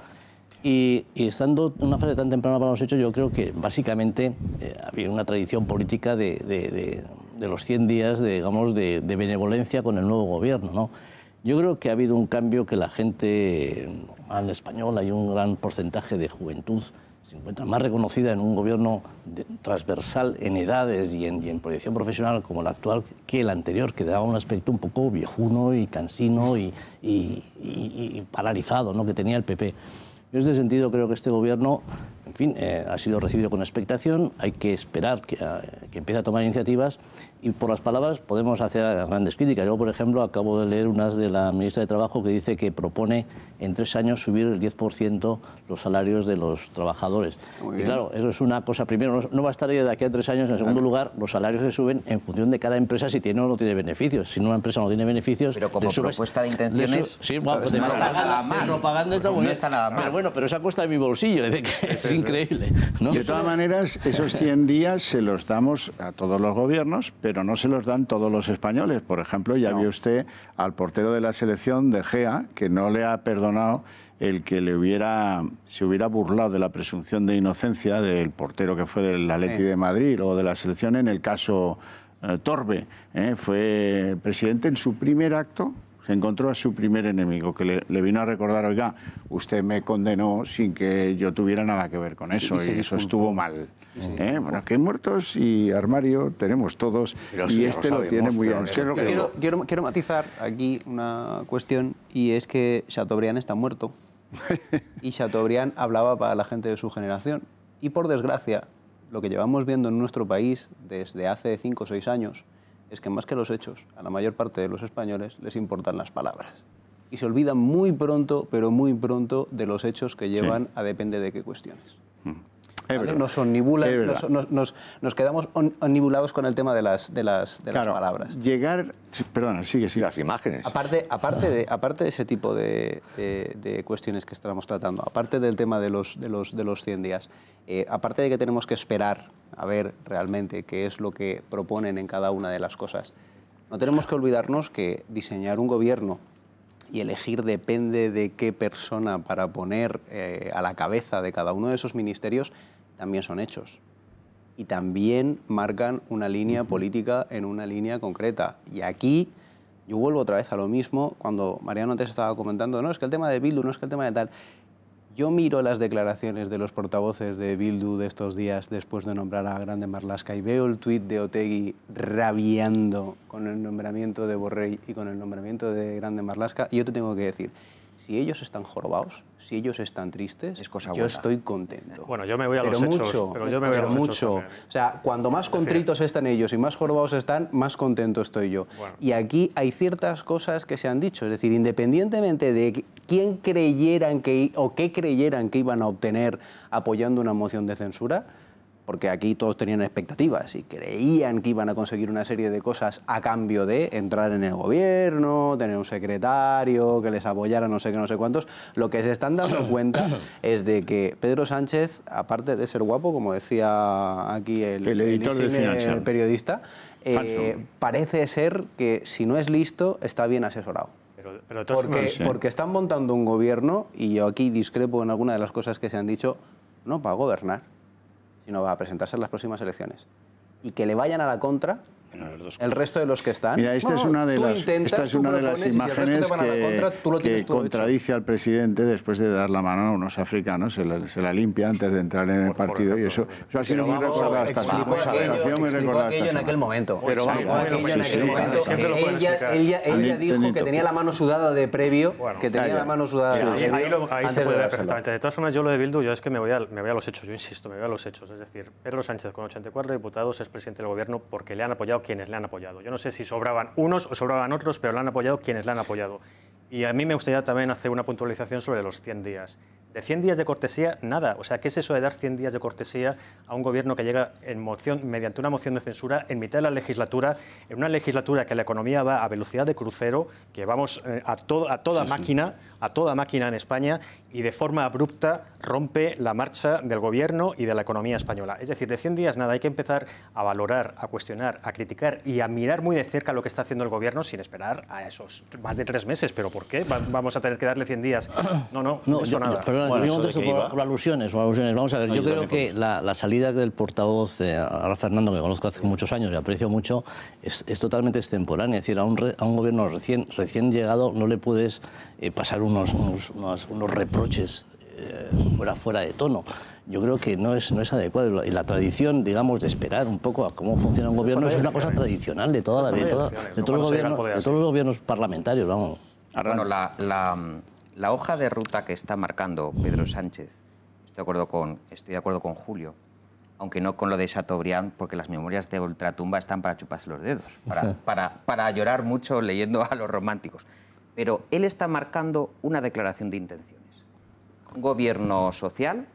Y, estando en una fase tan temprana para los hechos, yo creo que básicamente eh, había una tradición política de, de, los 100 días, digamos, de, benevolencia con el nuevo gobierno, ¿no? Yo creo que ha habido un cambio que la gente, en español, hay un gran porcentaje de juventud se encuentra más reconocida en un gobierno transversal en edades y en, proyección profesional como el actual que el anterior, que daba un aspecto un poco viejuno y cansino y, paralizado ¿no? que tenía el PP. Yo en este sentido creo que este gobierno en fin, eh, ha sido recibido con expectación, hay que esperar que, eh, que, empiece a tomar iniciativas y por las palabras podemos hacer grandes críticas. Yo, por ejemplo, acabo de leer unas de la ministra de Trabajo que dice que propone en tres años subir el 10% los salarios de los trabajadores. Y claro, eso es una cosa, primero, no, va a estar ahí de aquí a tres años, en segundo lugar, los salarios se suben en función de cada empresa si tiene o no tiene beneficios. Si una empresa no tiene beneficios... Pero como su propuesta de intenciones... Sí, bueno, pues, pues no está está nada mal. Pero bueno, pero esa cuesta de mi bolsillo, es que... *laughs* increíble. De todas maneras, esos 100 días se los damos a todos los gobiernos, pero no se los dan todos los españoles. Por ejemplo, ya vio usted al portero de la selección de Gea, que no le ha perdonado el que le hubiera, se hubiera burlado de la presunción de inocencia del portero que fue del Atleti de Madrid o de la selección en el caso eh, Torbe. ¿eh? fue presidente en su primer acto encontró a su primer enemigo, que le, vino a recordar, oiga, usted me condenó sin que yo tuviera nada que ver con eso, y, eso estuvo mal. ¿Eh? Bueno, que muertos y armario tenemos todos, y este lo, tiene muy bien. quiero, quiero, quiero, matizar aquí una cuestión, y es que Chateaubriand está muerto, *laughs* y Chateaubriand hablaba para la gente de su generación, y por desgracia, lo que llevamos viendo en nuestro país desde hace cinco o seis años, es que más que los hechos, a la mayor parte de los españoles les importan las palabras. Y se olvidan muy pronto, pero muy pronto, de los hechos que llevan a depende de qué cuestiones. Mm nos nos, quedamos onibulados con el tema de las, de las, palabras. Llegar, perdona, sigue, sigue. Las imágenes. Aparte, aparte, de, aparte de ese tipo de, cuestiones que estamos tratando, aparte del tema de los, 100 días, eh, aparte de que tenemos que esperar a ver realmente qué es lo que proponen en cada una de las cosas, no tenemos que olvidarnos que diseñar un gobierno y elegir depende de qué persona para poner eh, a la cabeza de cada uno de esos ministerios también son hechos y también marcan una línea política en una línea concreta. Y aquí yo vuelvo otra vez a lo mismo cuando Mariano antes estaba comentando, no, es que el tema de Bildu, no es que el tema de tal. Yo miro las declaraciones de los portavoces de Bildu de estos días después de nombrar a Grande Marlasca y veo el tuit de Otegui rabiando con el nombramiento de Borrell y con el nombramiento de Grande Marlasca y yo te tengo que decir, si ellos están jorobados, si ellos están tristes, es cosa yo estoy contento. Bueno, yo me voy a los mucho, pero yo me mucho. o sea, cuando más contritos están ellos y más jorobados están, más contento estoy yo. Y aquí hay ciertas cosas que se han dicho, es decir, independientemente de quién creyeran que o qué creyeran que iban a obtener apoyando una moción de censura, porque aquí todos tenían expectativas y creían que iban a conseguir una serie de cosas a cambio de entrar en el gobierno, tener un secretario, que les apoyara no sé qué, no sé cuántos. Lo que se están dando *coughs* cuenta es de que Pedro Sánchez, aparte de ser guapo, como decía aquí el, editor el periodista, eh, parece ser que si no es listo, está bien asesorado. Pero, porque, porque están montando un gobierno, y yo aquí discrepo en alguna de las cosas que se han dicho, no para gobernar sino va a presentarse en las próximas elecciones. Y que le vayan a la contra el resto de los que están. Mira, esta es una de las, esta es una de las imágenes que, contradice al presidente después de dar la mano a unos africanos, se la, limpia antes de entrar en el partido y eso, eso ha sido muy recordado esta aquello en aquel momento. Pero ella dijo que tenía la mano sudada de previo, que tenía la mano sudada de previo. Ahí se puede ver perfectamente. De todas formas, yo lo de Bildu, yo es que me voy a los hechos, yo insisto, me voy a los hechos. Es decir, Pedro Sánchez con 84 diputados es presidente del gobierno porque le han apoyado quienes le han apoyado. Yo no sé si sobraban unos o sobraban otros, pero le han apoyado quienes le han apoyado. Y a mí me gustaría también hacer una puntualización sobre los 100 días. De 100 días de cortesía, nada. O sea, ¿qué es eso de dar 100 días de cortesía a un gobierno que llega en moción, mediante una moción de censura en mitad de la legislatura, en una legislatura que la economía va a velocidad de crucero, que vamos eh, a, toda máquina? a toda máquina en España y de forma abrupta rompe la marcha del gobierno y de la economía española. Es decir, de 100 días nada, hay que empezar a valorar, a cuestionar, a criticar y a mirar muy de cerca lo que está haciendo el gobierno sin esperar a esos más de tres meses. ¿Pero por qué? ¿Vamos a tener que darle 100 días? *coughs* No, no, no nada. alusiones, Vamos a ver, yo, creo que la, salida del portavoz, eh, ahora Fernando, que conozco hace muchos años y aprecio mucho, es, totalmente extemporánea. Es decir, a un, gobierno recién, recién llegado no le puedes eh, pasar un unos, unos, reproches eh, fuera, fuera de tono. Yo creo que no es, no es adecuado. Y la tradición, digamos, de esperar un poco a cómo funciona un gobierno es una cosa tradicional de, toda la, de, de, de todos los gobiernos parlamentarios. Vamos. Ah, bueno, la, la, hoja de ruta que está marcando Pedro Sánchez, estoy de acuerdo con, estoy de acuerdo con Julio, aunque no con lo de Chateaubriand, porque las memorias de Ultratumba están para chuparse los dedos, para, *laughs* para, para llorar mucho leyendo a los románticos pero él está marcando una declaración de intenciones. Un gobierno social,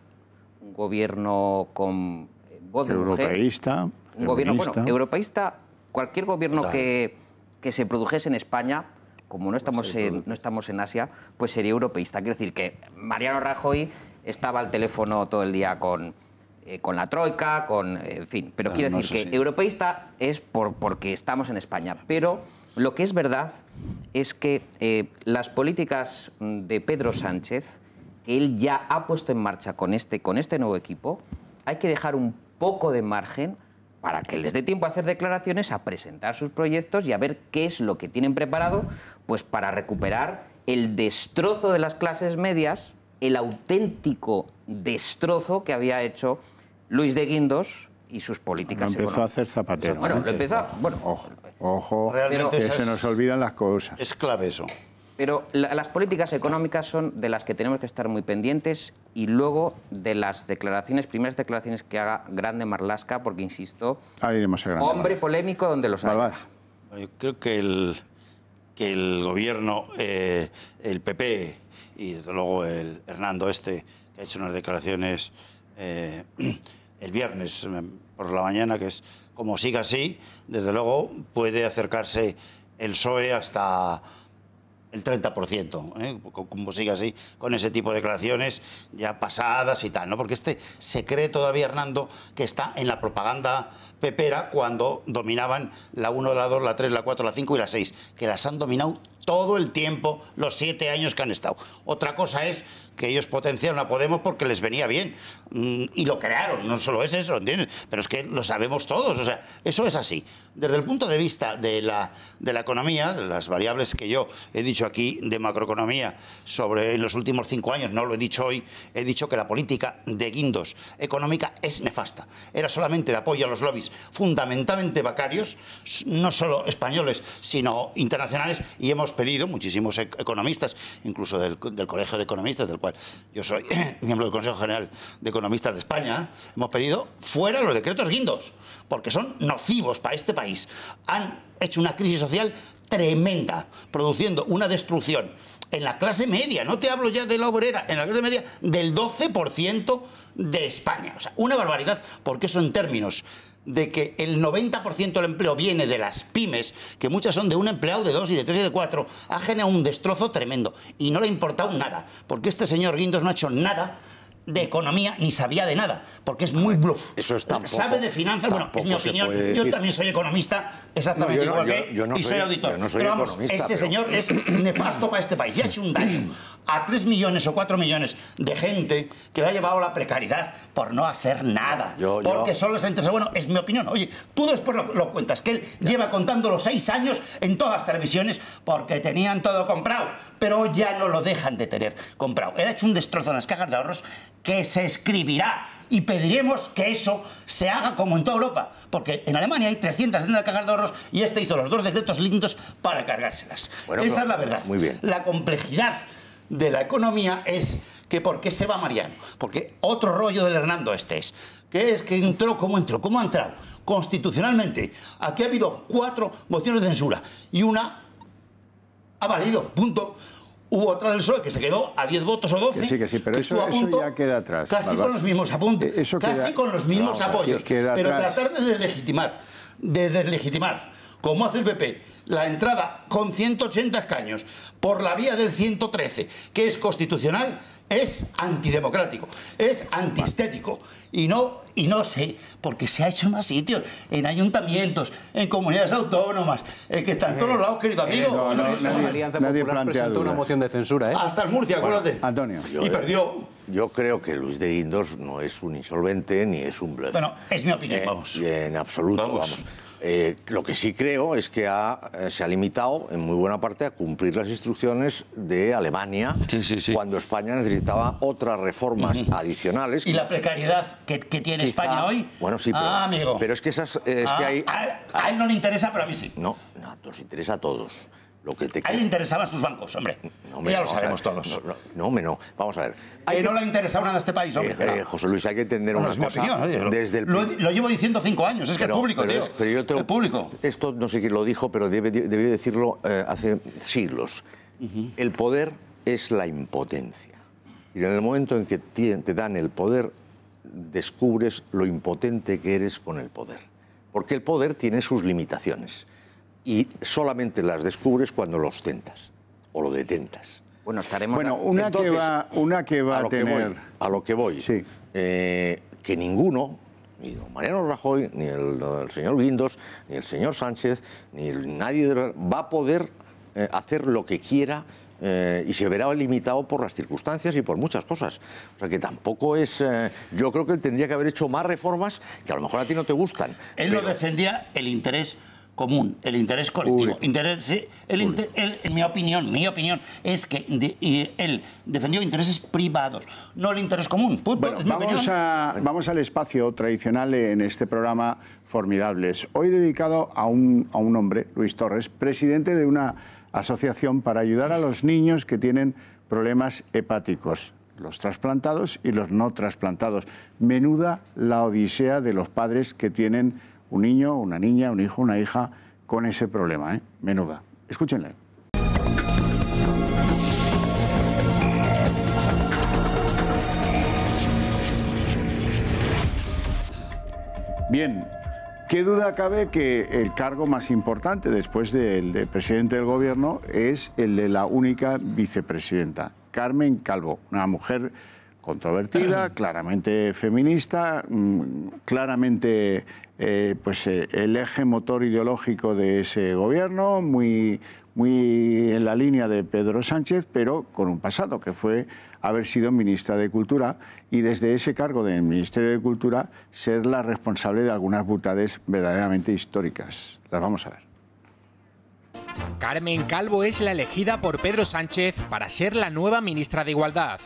un gobierno con eh, voz europeísta, un gobierno bueno, europeísta, cualquier gobierno que, que se produjese en España como no estamos, en, no estamos en Asia, pues sería europeísta. Quiero decir que Mariano Rajoy estaba al teléfono todo el día con, eh, con la Troika, con. En fin. Pero quiere quiero decir que europeísta es por, porque estamos en España. Pero lo que es verdad es que eh, las políticas de Pedro Sánchez, que él ya ha puesto en marcha con este, con este nuevo equipo, hay que dejar un poco de margen para que les dé tiempo a hacer declaraciones, a presentar sus proyectos y a ver qué es lo que tienen preparado, pues para recuperar el destrozo de las clases medias, el auténtico destrozo que había hecho Luis de Guindos y sus políticas. Lo empezó a hacer Zapatero. Bueno, empezó, bueno, Ojo, Realmente que se nos olvidan las cosas. Es clave eso. Pero las políticas económicas son de las que tenemos que estar muy pendientes y luego de las declaraciones, primeras declaraciones que haga Grande Marlasca, porque insisto, hombre polémico donde los hay. Yo creo que el, que el gobierno, eh, el PP y luego el Hernando este, que ha hecho unas declaraciones eh, *clears throat* el viernes em, por la mañana, que es como siga así, desde luego puede acercarse el PSOE hasta el 30%, ¿eh? como siga así, con ese tipo de declaraciones ya pasadas y tal, ¿no? Porque este se cree todavía, Hernando, que está en la propaganda pepera cuando dominaban la 1, la 2, la 3, la 4, la 5 y la 6, que las han dominado todo el tiempo, los siete años que han estado. Otra cosa es que ellos potenciaron a Podemos porque les venía bien. Mm, y lo crearon, no solo es eso, ¿entiendes? Pero es que lo sabemos todos, o sea, eso es así. Desde el punto de vista de la, de la economía, de las variables que yo he dicho aquí de macroeconomía sobre los últimos cinco años, no lo he dicho hoy, he dicho que la política de guindos económica es nefasta. Era solamente de apoyo a los lobbies, fundamentalmente vacarios... no solo españoles, sino internacionales, y hemos pedido, muchísimos e-, economistas, incluso del, del Colegio de Economistas, del yo soy *clears throat* miembro del Consejo General de Economistas de España. Hemos pedido fuera los decretos guindos, porque son nocivos para este país. Han hecho una crisis social tremenda, produciendo una destrucción en la clase media, no te hablo ya de la obrera, en la clase media del 12% de España. O sea, una barbaridad, porque eso en términos de que el 90% del empleo viene de las pymes, que muchas son de un empleado, de dos y de tres y de cuatro, ha generado un destrozo tremendo. Y no le ha importado nada, porque este señor Guindos no ha hecho nada de economía ni sabía de nada, porque es muy bluff. Eso es tampoco, Sabe de finanzas, bueno, es mi opinión. Yo también soy economista, exactamente igual que y soy, auditor. pero vamos, este señor es *coughs* nefasto para este país y ha hecho un daño a 3 millones o 4 millones de gente que lo ha llevado a la precariedad por no hacer nada, porque solo se interesa. Bueno, es mi opinión. Oye, tú después lo, cuentas, que él lleva contando los 6 años en todas las televisiones porque tenían todo comprado, pero ya no lo dejan de tener comprado. Él ha hecho un destrozo en las cajas de ahorros que se escribirá y pediremos que eso se haga como en toda Europa, porque en Alemania hay 300 cajas de ahorros y este hizo los dos decretos lindos para cargárselas. Esa es la verdad. La complejidad de la economía es que por qué se va Mariano, porque otro rollo del Hernando este es, que es que entró como entró, cómo ha entrado, constitucionalmente. Aquí ha habido cuatro mociones de censura y una ha valido, punto. Hubo otra del PSOE que se quedó a 10 votos o 12. sí, sí, pero eso, ya queda atrás. Casi con los mismos apuntes, eh, casi con los mismos apoyos. pero tratar de deslegitimar, de deslegitimar, como hace el PP, la entrada con 180 escaños por la vía del 113, que es constitucional, es antidemocrático, es antiestético. Y no, y no sé, porque se ha hecho en más sitios, en ayuntamientos, en comunidades autónomas, eh, que están todos los lados, querido eh, amigo. nadie, Alianza Popular presentó una moción de censura. ¿eh? Hasta en Murcia, acuérdate. Antonio. y eh, perdió. Yo creo que Luis de Guindos no es un insolvente ni es un Bueno, es mi opinión, vamos. En absoluto, vamos. Eh, lo que sí creo es que eh, se ha limitado en muy buena parte a cumplir las instrucciones de Alemania cuando España necesitaba otras reformas adicionales. ¿Y la precariedad que, tiene España hoy? Bueno, sí, pero, ah, es que, esas, eh, que ah, A, él no le interesa, pero a mí sí. No, no nos interesa a todos. A él le interesaban sus bancos, hombre. ya lo sabemos todos. No, no, no. Vamos a ver. A que, no le interesaba nada a este país, hombre. Eh, eh, José Luis, hay que entender una cosa. lo, desde lo, llevo diciendo cinco años. Es que el público, tío. Pero yo público. Esto no sé quién lo dijo, pero debe, debió decirlo eh, hace siglos. El poder es la impotencia. Y en el momento en que te dan el poder, descubres lo impotente que eres con el poder. Porque el poder tiene sus limitaciones y solamente las descubres cuando lo ostentas o lo detentas. Bueno, estaremos... Bueno, una que va, una que va a, lo a Que voy, a lo que voy, sí. Eh, que ninguno, ni Mariano Rajoy, ni el, señor Guindos, ni el señor Sánchez, ni nadie va a poder eh, hacer lo que quiera eh, y se verá limitado por las circunstancias y por muchas cosas. O sea que tampoco es. yo creo que él tendría que haber hecho más reformas que a lo mejor a ti no te gustan. Él no lo defendía el interés común, el interés colectivo. Interés, en mi opinión, mi opinión es que él defendió intereses privados, no el interés común. vamos, a, vamos al espacio tradicional en este programa Formidables. Hoy dedicado a un, a un hombre, Luis Torres, presidente de una asociación para ayudar a los niños que tienen problemas hepáticos los trasplantados y los no trasplantados. Menuda la odisea de los padres que tienen un niño, una niña, un hijo, una hija con ese problema. ¿eh? Menuda. Escúchenle. Bien, ¿Qué duda cabe que el cargo más importante después del presidente del gobierno es el de la única vicepresidenta, Carmen Calvo, una mujer controvertida, *clears throat* claramente feminista, mm, claramente eh, pues, eh, el eje motor ideológico de ese gobierno, muy, muy en la línea de Pedro Sánchez, pero con un pasado, que fue haber sido ministra de Cultura y desde ese cargo del Ministerio de Cultura ser la responsable de algunas butades verdaderamente históricas. Las vamos a ver. Carmen Calvo es la elegida por Pedro Sánchez para ser la nueva ministra de Igualdad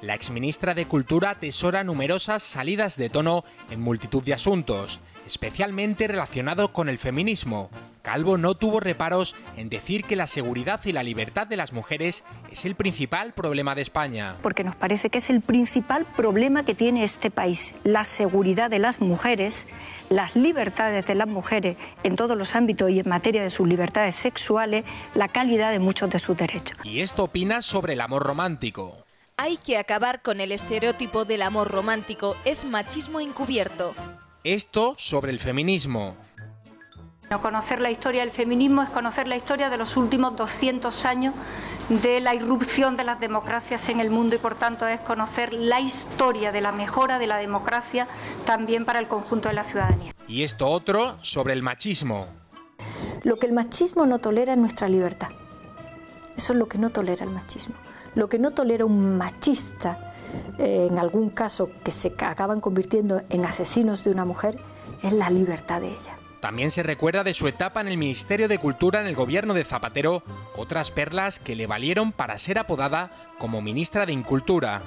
la exministra de Cultura atesora numerosas salidas de tono en multitud de asuntos, especialmente relacionados con el feminismo. Calvo no tuvo reparos en decir que la seguridad y la libertad de las mujeres es el principal problema de España. Porque nos parece que es el principal problema que tiene este país, la seguridad de las mujeres, las libertades de las mujeres en todos los ámbitos y en materia de sus libertades sexuales, la calidad de muchos de sus derechos. Y esto opina sobre el amor romántico. Hay que acabar con el estereotipo del amor romántico, es machismo encubierto. Esto sobre el feminismo. No conocer la historia del feminismo es conocer la historia de los últimos 200 años de la irrupción de las democracias en el mundo y por tanto es conocer la historia de la mejora de la democracia también para el conjunto de la ciudadanía. Y esto otro sobre el machismo. Lo que el machismo no tolera es nuestra libertad. Eso es lo que no tolera el machismo lo que no tolera un machista, eh, en algún caso que se acaban convirtiendo en asesinos de una mujer, es la libertad de ella. También se recuerda de su etapa en el Ministerio de Cultura en el gobierno de Zapatero, otras perlas que le valieron para ser apodada como ministra de Incultura.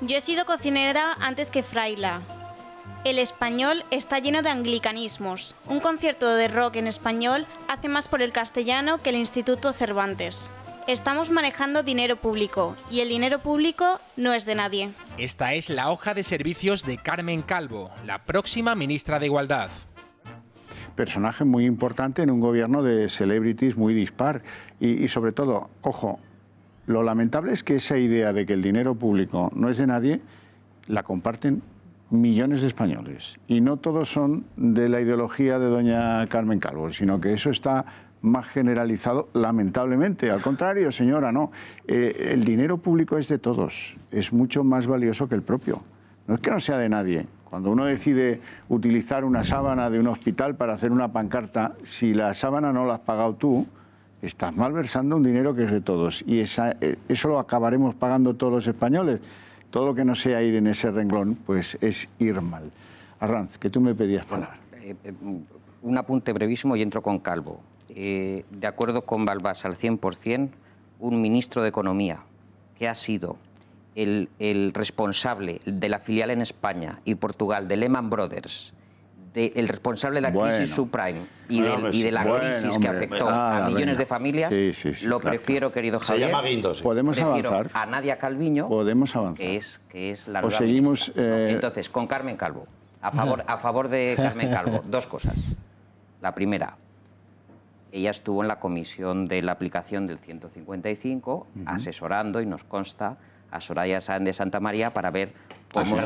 Yo he sido cocinera antes que fraila. El español está lleno de anglicanismos. Un concierto de rock en español hace más por el castellano que el Instituto Cervantes. Estamos manejando dinero público y el dinero público no es de nadie. Esta es la hoja de servicios de Carmen Calvo, la próxima ministra de Igualdad. Personaje muy importante en un gobierno de celebrities muy dispar y, y sobre todo, ojo, lo lamentable es que esa idea de que el dinero público no es de nadie la comparten millones de españoles y no todos son de la ideología de doña Carmen Calvo, sino que eso está más generalizado, lamentablemente. Al contrario, señora, no. Eh, el dinero público es de todos, es mucho más valioso que el propio. No es que no sea de nadie. Cuando uno decide utilizar una sábana de un hospital para hacer una pancarta, si la sábana no la has pagado tú, estás malversando un dinero que es de todos. Y eh, eso lo acabaremos pagando todos los españoles. Todo lo que no sea ir en ese renglón, pues es ir mal. Arranz, que tú me pedías palabra... Eh, un apunte brevísimo y entro con Calvo. Eh, de acuerdo con Balbás al 100%, un ministro de Economía que ha sido el, responsable de la filial en España y Portugal de Lehman Brothers, el responsable de la crisis subprime y, de la crisis que afectó ah, a millones de familias, lo prefiero, querido Javier. Eh. Podemos avanzar. A Nadia Calviño. Podemos avanzar. Que es, la o pues seguimos, eh, Entonces, con Carmen Calvo. a favor de Carmen Calvo. *laughs* Dos cosas. La primera, ella estuvo en la comisión de la aplicación del 155, asesorando, y nos consta, a Soraya Sáenz de Santa María para ver cómo...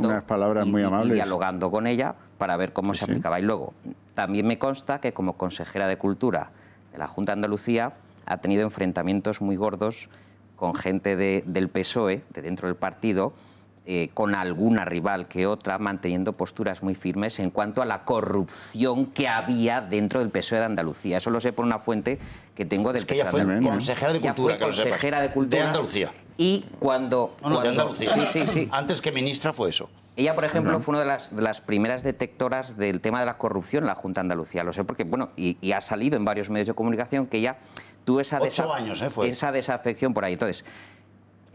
unas palabras muy amables. dialogando con ella para ver cómo se aplicaba. Y luego, también me consta que como consejera de Cultura de la Junta de Andalucía ha tenido enfrentamientos muy gordos con gente del PSOE, de dentro del partido, eh, con alguna rival que otra, manteniendo posturas muy firmes en cuanto a la corrupción que había dentro del PSOE de Andalucía. Eso lo sé por una fuente que tengo del PSOE. E consejera de Cultura. consejera de Cultura. De Andalucía. Y cuando... No, de Andalucía. Sí, sí, sí. Antes que ministra fue eso. Ella, por ejemplo, fue una de las, primeras detectoras del tema de la corrupción en la Junta de Andalucía. Lo sé porque, bueno, y, ha salido en varios medios de comunicación que ella tuvo esa, ¿eh? esa desafección por ahí. Entonces,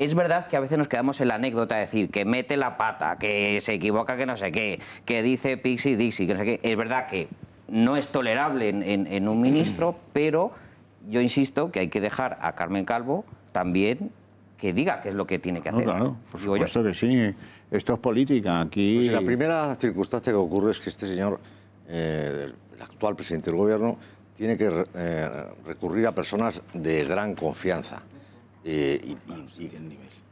es verdad que a veces nos quedamos en la anécdota, de decir, que mete la pata, que se equivoca, que no sé qué, que dice pixi, Dixie, que no sé qué. Es verdad que no es tolerable en, un ministro, *clears throat* pero yo insisto que hay que dejar a Carmen Calvo también que diga qué es lo que tiene que hacer. claro, por que sí. Esto es política. Aquí... Pues la primera circunstancia que ocurre es que este señor, eh, el actual presidente del gobierno, tiene que eh, recurrir a personas de gran confianza. Eh,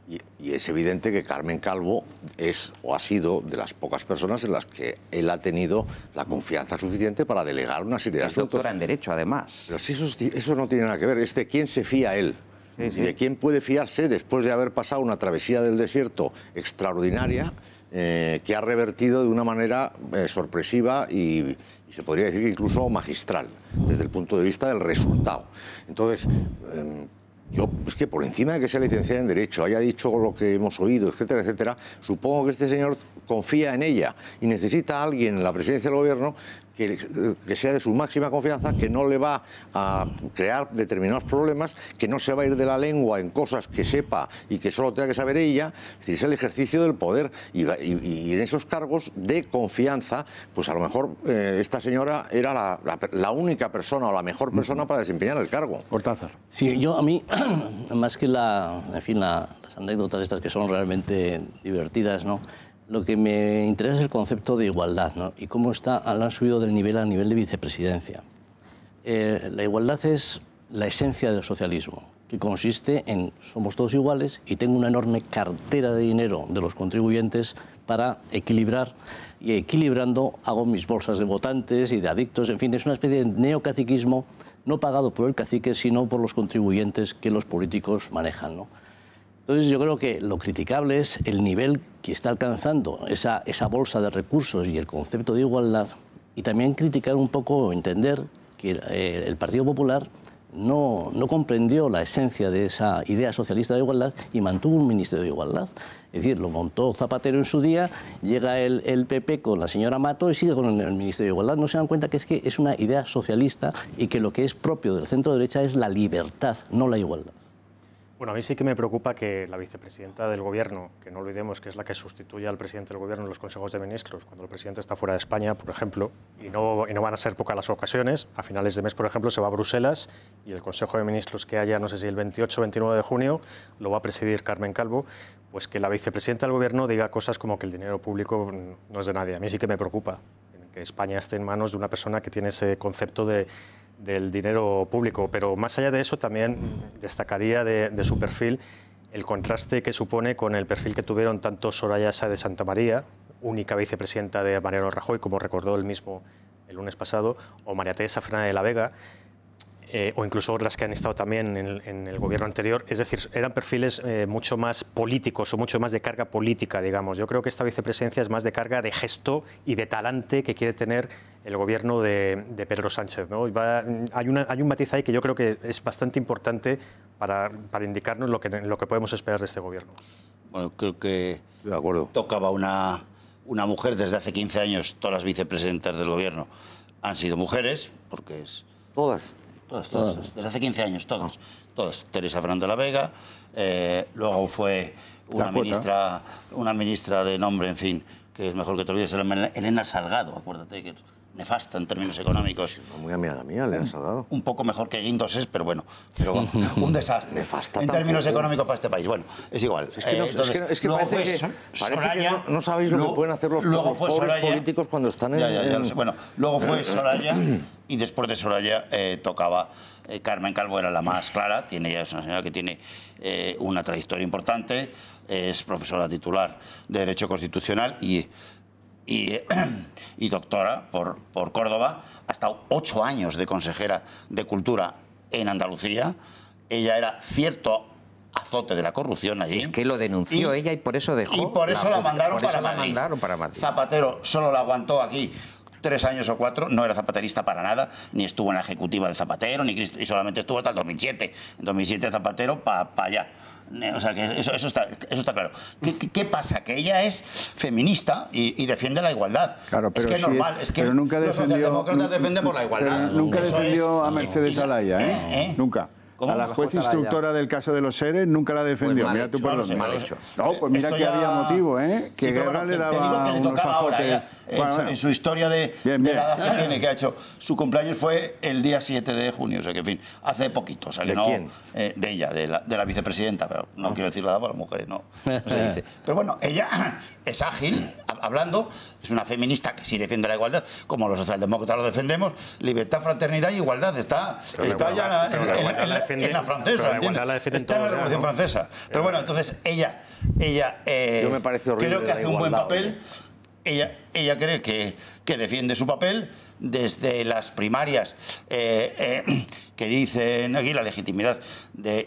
y, y, es evidente que Carmen Calvo es o ha sido de las pocas personas en las que él ha tenido la confianza suficiente para delegar una serie de es asuntos. doctora en Derecho, además. Pero eso, eso, no tiene nada que ver, es de quién se fía él. y de quién puede fiarse después de haber pasado una travesía del desierto extraordinaria eh, que ha revertido de una manera eh, sorpresiva y, se podría decir que incluso magistral, desde el punto de vista del resultado. Entonces, em, yo, es que por encima de que sea licenciada en Derecho, haya dicho lo que hemos oído, etcétera, etcétera, supongo que este señor confía en ella y necesita a alguien en la presidencia del gobierno que, sea de su máxima confianza, que no le va a crear determinados problemas, que no se va a ir de la lengua en cosas que sepa y que solo tenga que saber ella. Es decir, es el ejercicio del poder y, en esos cargos de confianza, pues a lo mejor eh, esta señora era la, única persona o la mejor persona para desempeñar el cargo. Cortázar. Sí, yo a mí, *clears throat* más que la, fin, las anécdotas estas que son realmente divertidas, ¿no? Lo que me interesa es el concepto de igualdad y cómo está, al han subido del nivel a nivel de vicepresidencia. Eh, la igualdad es la esencia del socialismo, que consiste en somos todos iguales y tengo una enorme cartera de dinero de los contribuyentes para equilibrar y equilibrando hago mis bolsas de votantes y de adictos, en fin, es una especie de neocaciquismo no pagado por el cacique, sino por los contribuyentes que los políticos manejan. Entonces yo creo que lo criticable es el nivel que está alcanzando esa, bolsa de recursos y el concepto de igualdad y también criticar un poco, entender que eh, el Partido Popular no, comprendió la esencia de esa idea socialista de igualdad y mantuvo un Ministerio de Igualdad. Es decir, lo montó Zapatero en su día, llega el, PP con la señora Mato y sigue con el Ministerio de Igualdad. No se dan cuenta que es que es una idea socialista y que lo que es propio del centro derecha es la libertad, no la igualdad. Bueno, a mí sí que me preocupa que la vicepresidenta del Gobierno, que no olvidemos que es la que sustituye al presidente del Gobierno en los consejos de ministros, cuando el presidente está fuera de España, por ejemplo, y no, y no van a ser pocas las ocasiones, a finales de mes, por ejemplo, se va a Bruselas y el Consejo de Ministros que haya, no sé si el 28 o 29 de junio, lo va a presidir Carmen Calvo, pues que la vicepresidenta del Gobierno diga cosas como que el dinero público no es de nadie. A mí sí que me preocupa que España esté en manos de una persona que tiene ese concepto de del dinero público, pero más allá de eso también destacaría de, su perfil el contraste que supone con el perfil que tuvieron tanto Soraya de Santa María, única vicepresidenta de Mariano Rajoy, como recordó el mismo el lunes pasado, o María Teresa Fernández de la Vega, eh, o incluso las que han estado también en, el gobierno anterior, es decir, eran perfiles eh, mucho más políticos o mucho más de carga política, digamos. Yo creo que esta vicepresidencia es más de carga de gesto y de talante que quiere tener el gobierno de, Pedro Sánchez. hay, un matiz ahí que yo creo que es bastante importante para, indicarnos lo que, podemos esperar de este gobierno. Bueno, creo que de acuerdo. tocaba una, una mujer desde hace 15 años, todas las vicepresidentas del gobierno han sido mujeres, porque es... Todas. Todas, todas, Desde hace 15 años, todos todos Teresa Fernández de la Vega, eh, luego fue una ministra, una ministra de nombre, en fin, que es mejor que te olvides, Elena Salgado, acuérdate que nefasta en términos económicos. Muy amiga mía, le has dado. Un poco mejor que Guindos es, pero bueno, *laughs* un desastre. nefasta en términos económicos para este país. Bueno, es igual. Es que, no, parece, que, Soraya, no, sabéis lo que pueden hacer los, políticos cuando están en, luego fue Soraya y después de Soraya eh, tocaba eh, Carmen Calvo, era la más clara, tiene, ella es una señora que tiene eh, una trayectoria importante, es profesora titular de Derecho Constitucional y *clears throat* y, doctora por, por Córdoba, hasta ocho años de consejera de Cultura en Andalucía. Ella era cierto azote de la corrupción allí. Es que lo denunció ella y por eso dejó. Y por eso la, por eso la mandaron, para Madrid. Zapatero solo la aguantó aquí tres años o cuatro, no era zapaterista para nada, ni estuvo en la ejecutiva de Zapatero, ni y solamente estuvo hasta el 2007. En 2007 Zapatero para pa allá. Eh, o sea, que eso, eso, está, eso está claro. ¿Qué, pasa? Que ella es feminista y, defiende la igualdad. Claro, es que es normal, es, que nunca los socialdemócratas por la igualdad. Nunca defendió a Mercedes Alaya, ¿eh? ¿Eh? ¿Eh? Nunca. A la juez pues instructora del caso de los seres nunca la defendió. Pues mira tú por No, pues mira que había motivo, ¿eh? Que le daba que en, su historia de, la edad que tiene, que ha hecho. Su cumpleaños fue el día 7 de junio, o sea que, en fin, hace poquito. Salió, ¿De eh, ella, de la, vicepresidenta, pero no ah. quiero decir la edad para las mujeres, no, se *laughs* dice. Pero bueno, ella es ágil, hablando, es una feminista que sí defiende la igualdad, como los socialdemócratas lo defendemos, libertad, fraternidad y igualdad. Está, está ya en la en la francesa, la Está la Revolución Francesa. Pero bueno, entonces ella, ella eh, Yo me parece creo que hace un buen papel. Ella, ella cree que, que defiende su papel desde las primarias. Eh, eh, que dicen aquí la legitimidad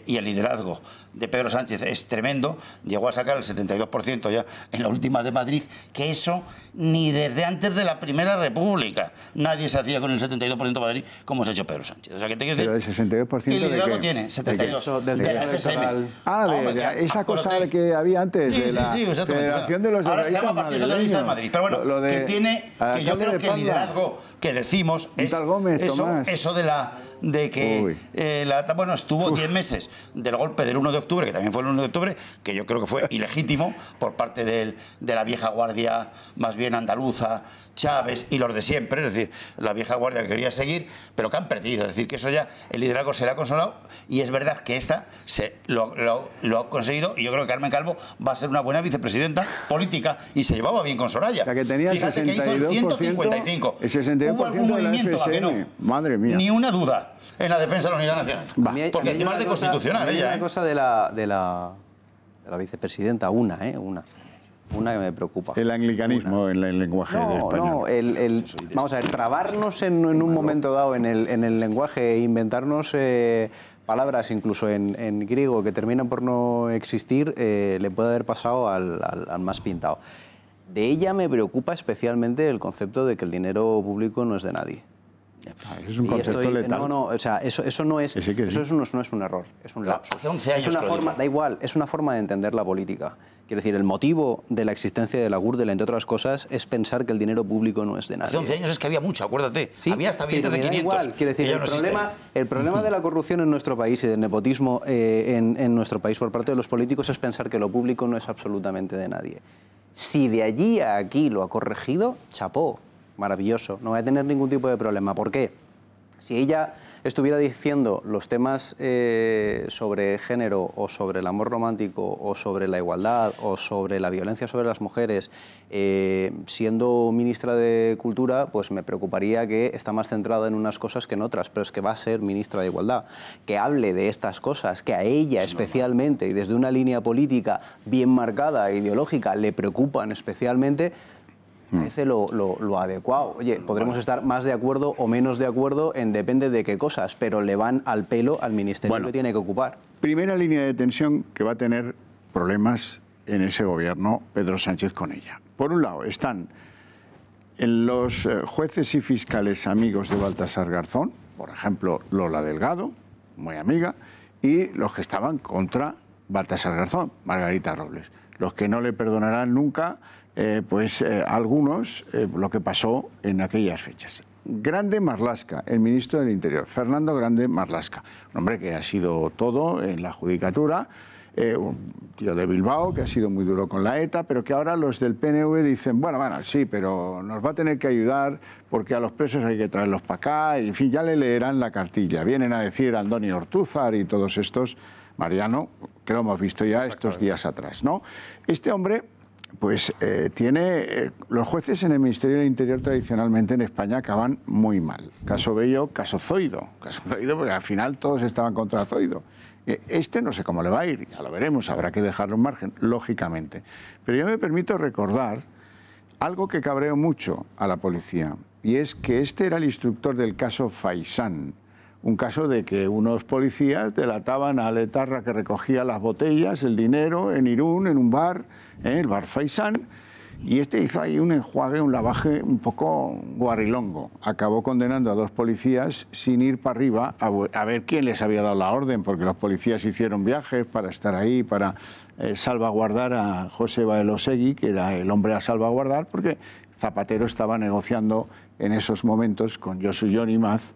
y el liderazgo de Pedro Sánchez es tremendo, llegó a sacar el 72% ya en la última de Madrid, que eso ni desde antes de la Primera República nadie se hacía con el 72% de Madrid como se ha hecho Pedro Sánchez. O sea, que te decir, Pero el 62% ¿qué liderazgo tiene? 72% de, FSM. Ah, de, ah, esa cosa que había antes, sí, de la sí, sí, de los Ahora se llama Partido Socialista de Madrid, pero bueno, que tiene, que yo creo que el liderazgo que decimos es Gómez, eso, eso de la de que eh, la la bueno, estuvo 10 meses del golpe del 1 de octubre, que también fue el 1 de octubre, que yo creo que fue ilegítimo por parte del, de la vieja guardia más bien andaluza, Chávez y los de siempre, es decir, la vieja guardia que quería seguir, pero que han perdido. Es decir, que eso ya, el liderazgo se ha consolado y es verdad que esta se, lo, lo, ha conseguido y yo creo que Carmen Calvo va a ser una buena vicepresidenta política y se llevaba bien con Soraya. O sea, que tenía Fíjate que hizo el 155. El 62 Hubo algún movimiento, Madre mía. Ni una duda en la defensa de la unidad nacional. Porque encima es de constitucional ella. Una ¿eh? cosa de la, vicepresidenta, una, ¿eh? Una. Una que me preocupa. El anglicanismo en el lenguaje no, español. No, el, vamos a ver, este. trabarnos en, un momento dado en el, en el lenguaje e inventarnos eh, palabras, incluso en, griego, que terminan por no existir, eh, le puede haber pasado al más pintado. De ella me preocupa especialmente el concepto de que el dinero público no es de nadie. Pues, ah, es un concepto eh, letal. No, no, o sea, eso, no, es, eso un, no es un error, es un Hace 11 años es una forma, Da igual, es una forma de entender la política. Quiero decir, el motivo de la existencia de la GURDEL, entre otras cosas, es pensar que el dinero público no es de nadie. Hace 11 años es que había mucho, acuérdate. había hasta billetes de Igual. el, problema, el, problema, de la corrupción en nuestro país y del nepotismo eh, en, en nuestro país por parte de los políticos es pensar que lo público no es absolutamente de nadie. Si de allí a aquí lo ha corregido, chapó maravilloso, no va a tener ningún tipo de problema. ¿Por qué? Si ella estuviera diciendo los temas eh, sobre género o sobre el amor romántico o sobre la igualdad o sobre la violencia sobre las mujeres, eh, siendo ministra de Cultura, pues me preocuparía que está más centrada en unas cosas que en otras, pero es que va a ser ministra de Igualdad, que hable de estas cosas, que a ella especialmente y desde una línea política bien marcada, e ideológica, le preocupan especialmente parece lo, adecuado. Oye, podremos estar más de acuerdo o menos de acuerdo en depende de qué cosas, pero le van al pelo al ministerio que tiene que ocupar. Primera línea de tensión que va a tener problemas en ese gobierno Pedro Sánchez con ella. Por un lado están eh, los eh, jueces y fiscales amigos de Baltasar Garzón, por ejemplo Lola Delgado, muy amiga, y los que estaban contra Baltasar Garzón, Margarita Robles, los que no le perdonarán nunca eh, pues eh, algunos eh, lo que pasó en aquellas fechas. Grande Marlasca, el ministro del Interior, Fernando Grande Marlasca, un hombre que ha sido todo en la judicatura, un tío de Bilbao que ha sido muy duro con la ETA, pero que ahora los del PNV dicen, bueno, bueno, sí, pero nos va a tener que ayudar porque a los presos hay que traerlos para acá, y, en fin, ya le leerán la cartilla. Vienen a decir Andoni Ortúzar y todos estos, Mariano, que lo hemos visto ya estos días atrás, ¿no? Este hombre pues eh, tiene. Eh, los jueces en el Ministerio del Interior tradicionalmente en España acaban muy mal. Caso Bello, caso Zoido. Caso Zoido, porque al final todos estaban contra Zoido. E, este no sé cómo le va a ir, ya lo veremos, habrá que dejarlo un margen, lógicamente. Pero yo me permito recordar algo que cabreó mucho a la policía, y es que este era el instructor del caso Faisán, un caso de que unos policías delataban a Letarra que recogía las botellas, el dinero, en Irún, en un bar, ¿eh? el bar Faisán, y este hizo ahí un enjuague, un lavaje un poco guarilongo. Acabó condenando a dos policías sin ir para arriba a, ver quién les había dado la orden, porque los policías hicieron viajes para estar ahí, para eh, salvaguardar a José Baelosegui, que era el hombre a salvaguardar, porque Zapatero estaba negociando en esos momentos con Josu Maz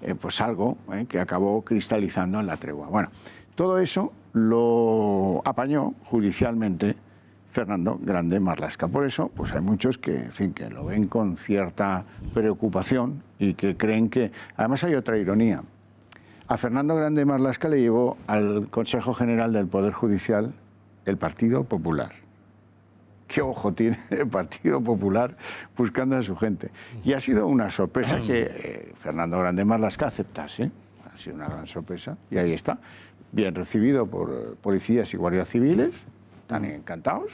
eh, pues algo eh, que acabó cristalizando en la tregua. Bueno, todo eso lo apañó judicialmente Fernando Grande Marlasca. Por eso, pues hay muchos que, fin, que lo ven con cierta preocupación y que creen que... Además hay otra ironía. A Fernando Grande Marlasca le llevó al Consejo General del Poder Judicial el Partido Popular qué ojo tiene *laughs* el Partido Popular buscando a su gente. Y ha sido una sorpresa que eh, Fernando Grande Marlasca aceptase. Ha sido una gran sorpresa. Y ahí está. Bien recibido por eh, policías y guardias civiles. Están encantados,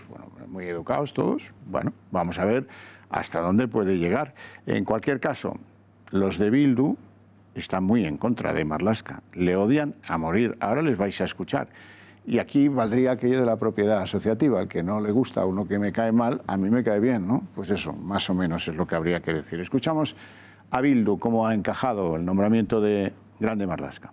muy educados todos. Bueno, vamos a ver hasta dónde puede llegar. En cualquier caso, los de Bildu están muy en contra de Marlasca, Le odian a morir. Ahora les vais a escuchar. Y aquí valdría aquello de la propiedad asociativa, al que no le gusta a uno que me cae mal, a mí me cae bien, ¿no? Pues eso, más o menos es lo que habría que decir. Escuchamos a Bildu cómo ha encajado el nombramiento de Grande Marlasca.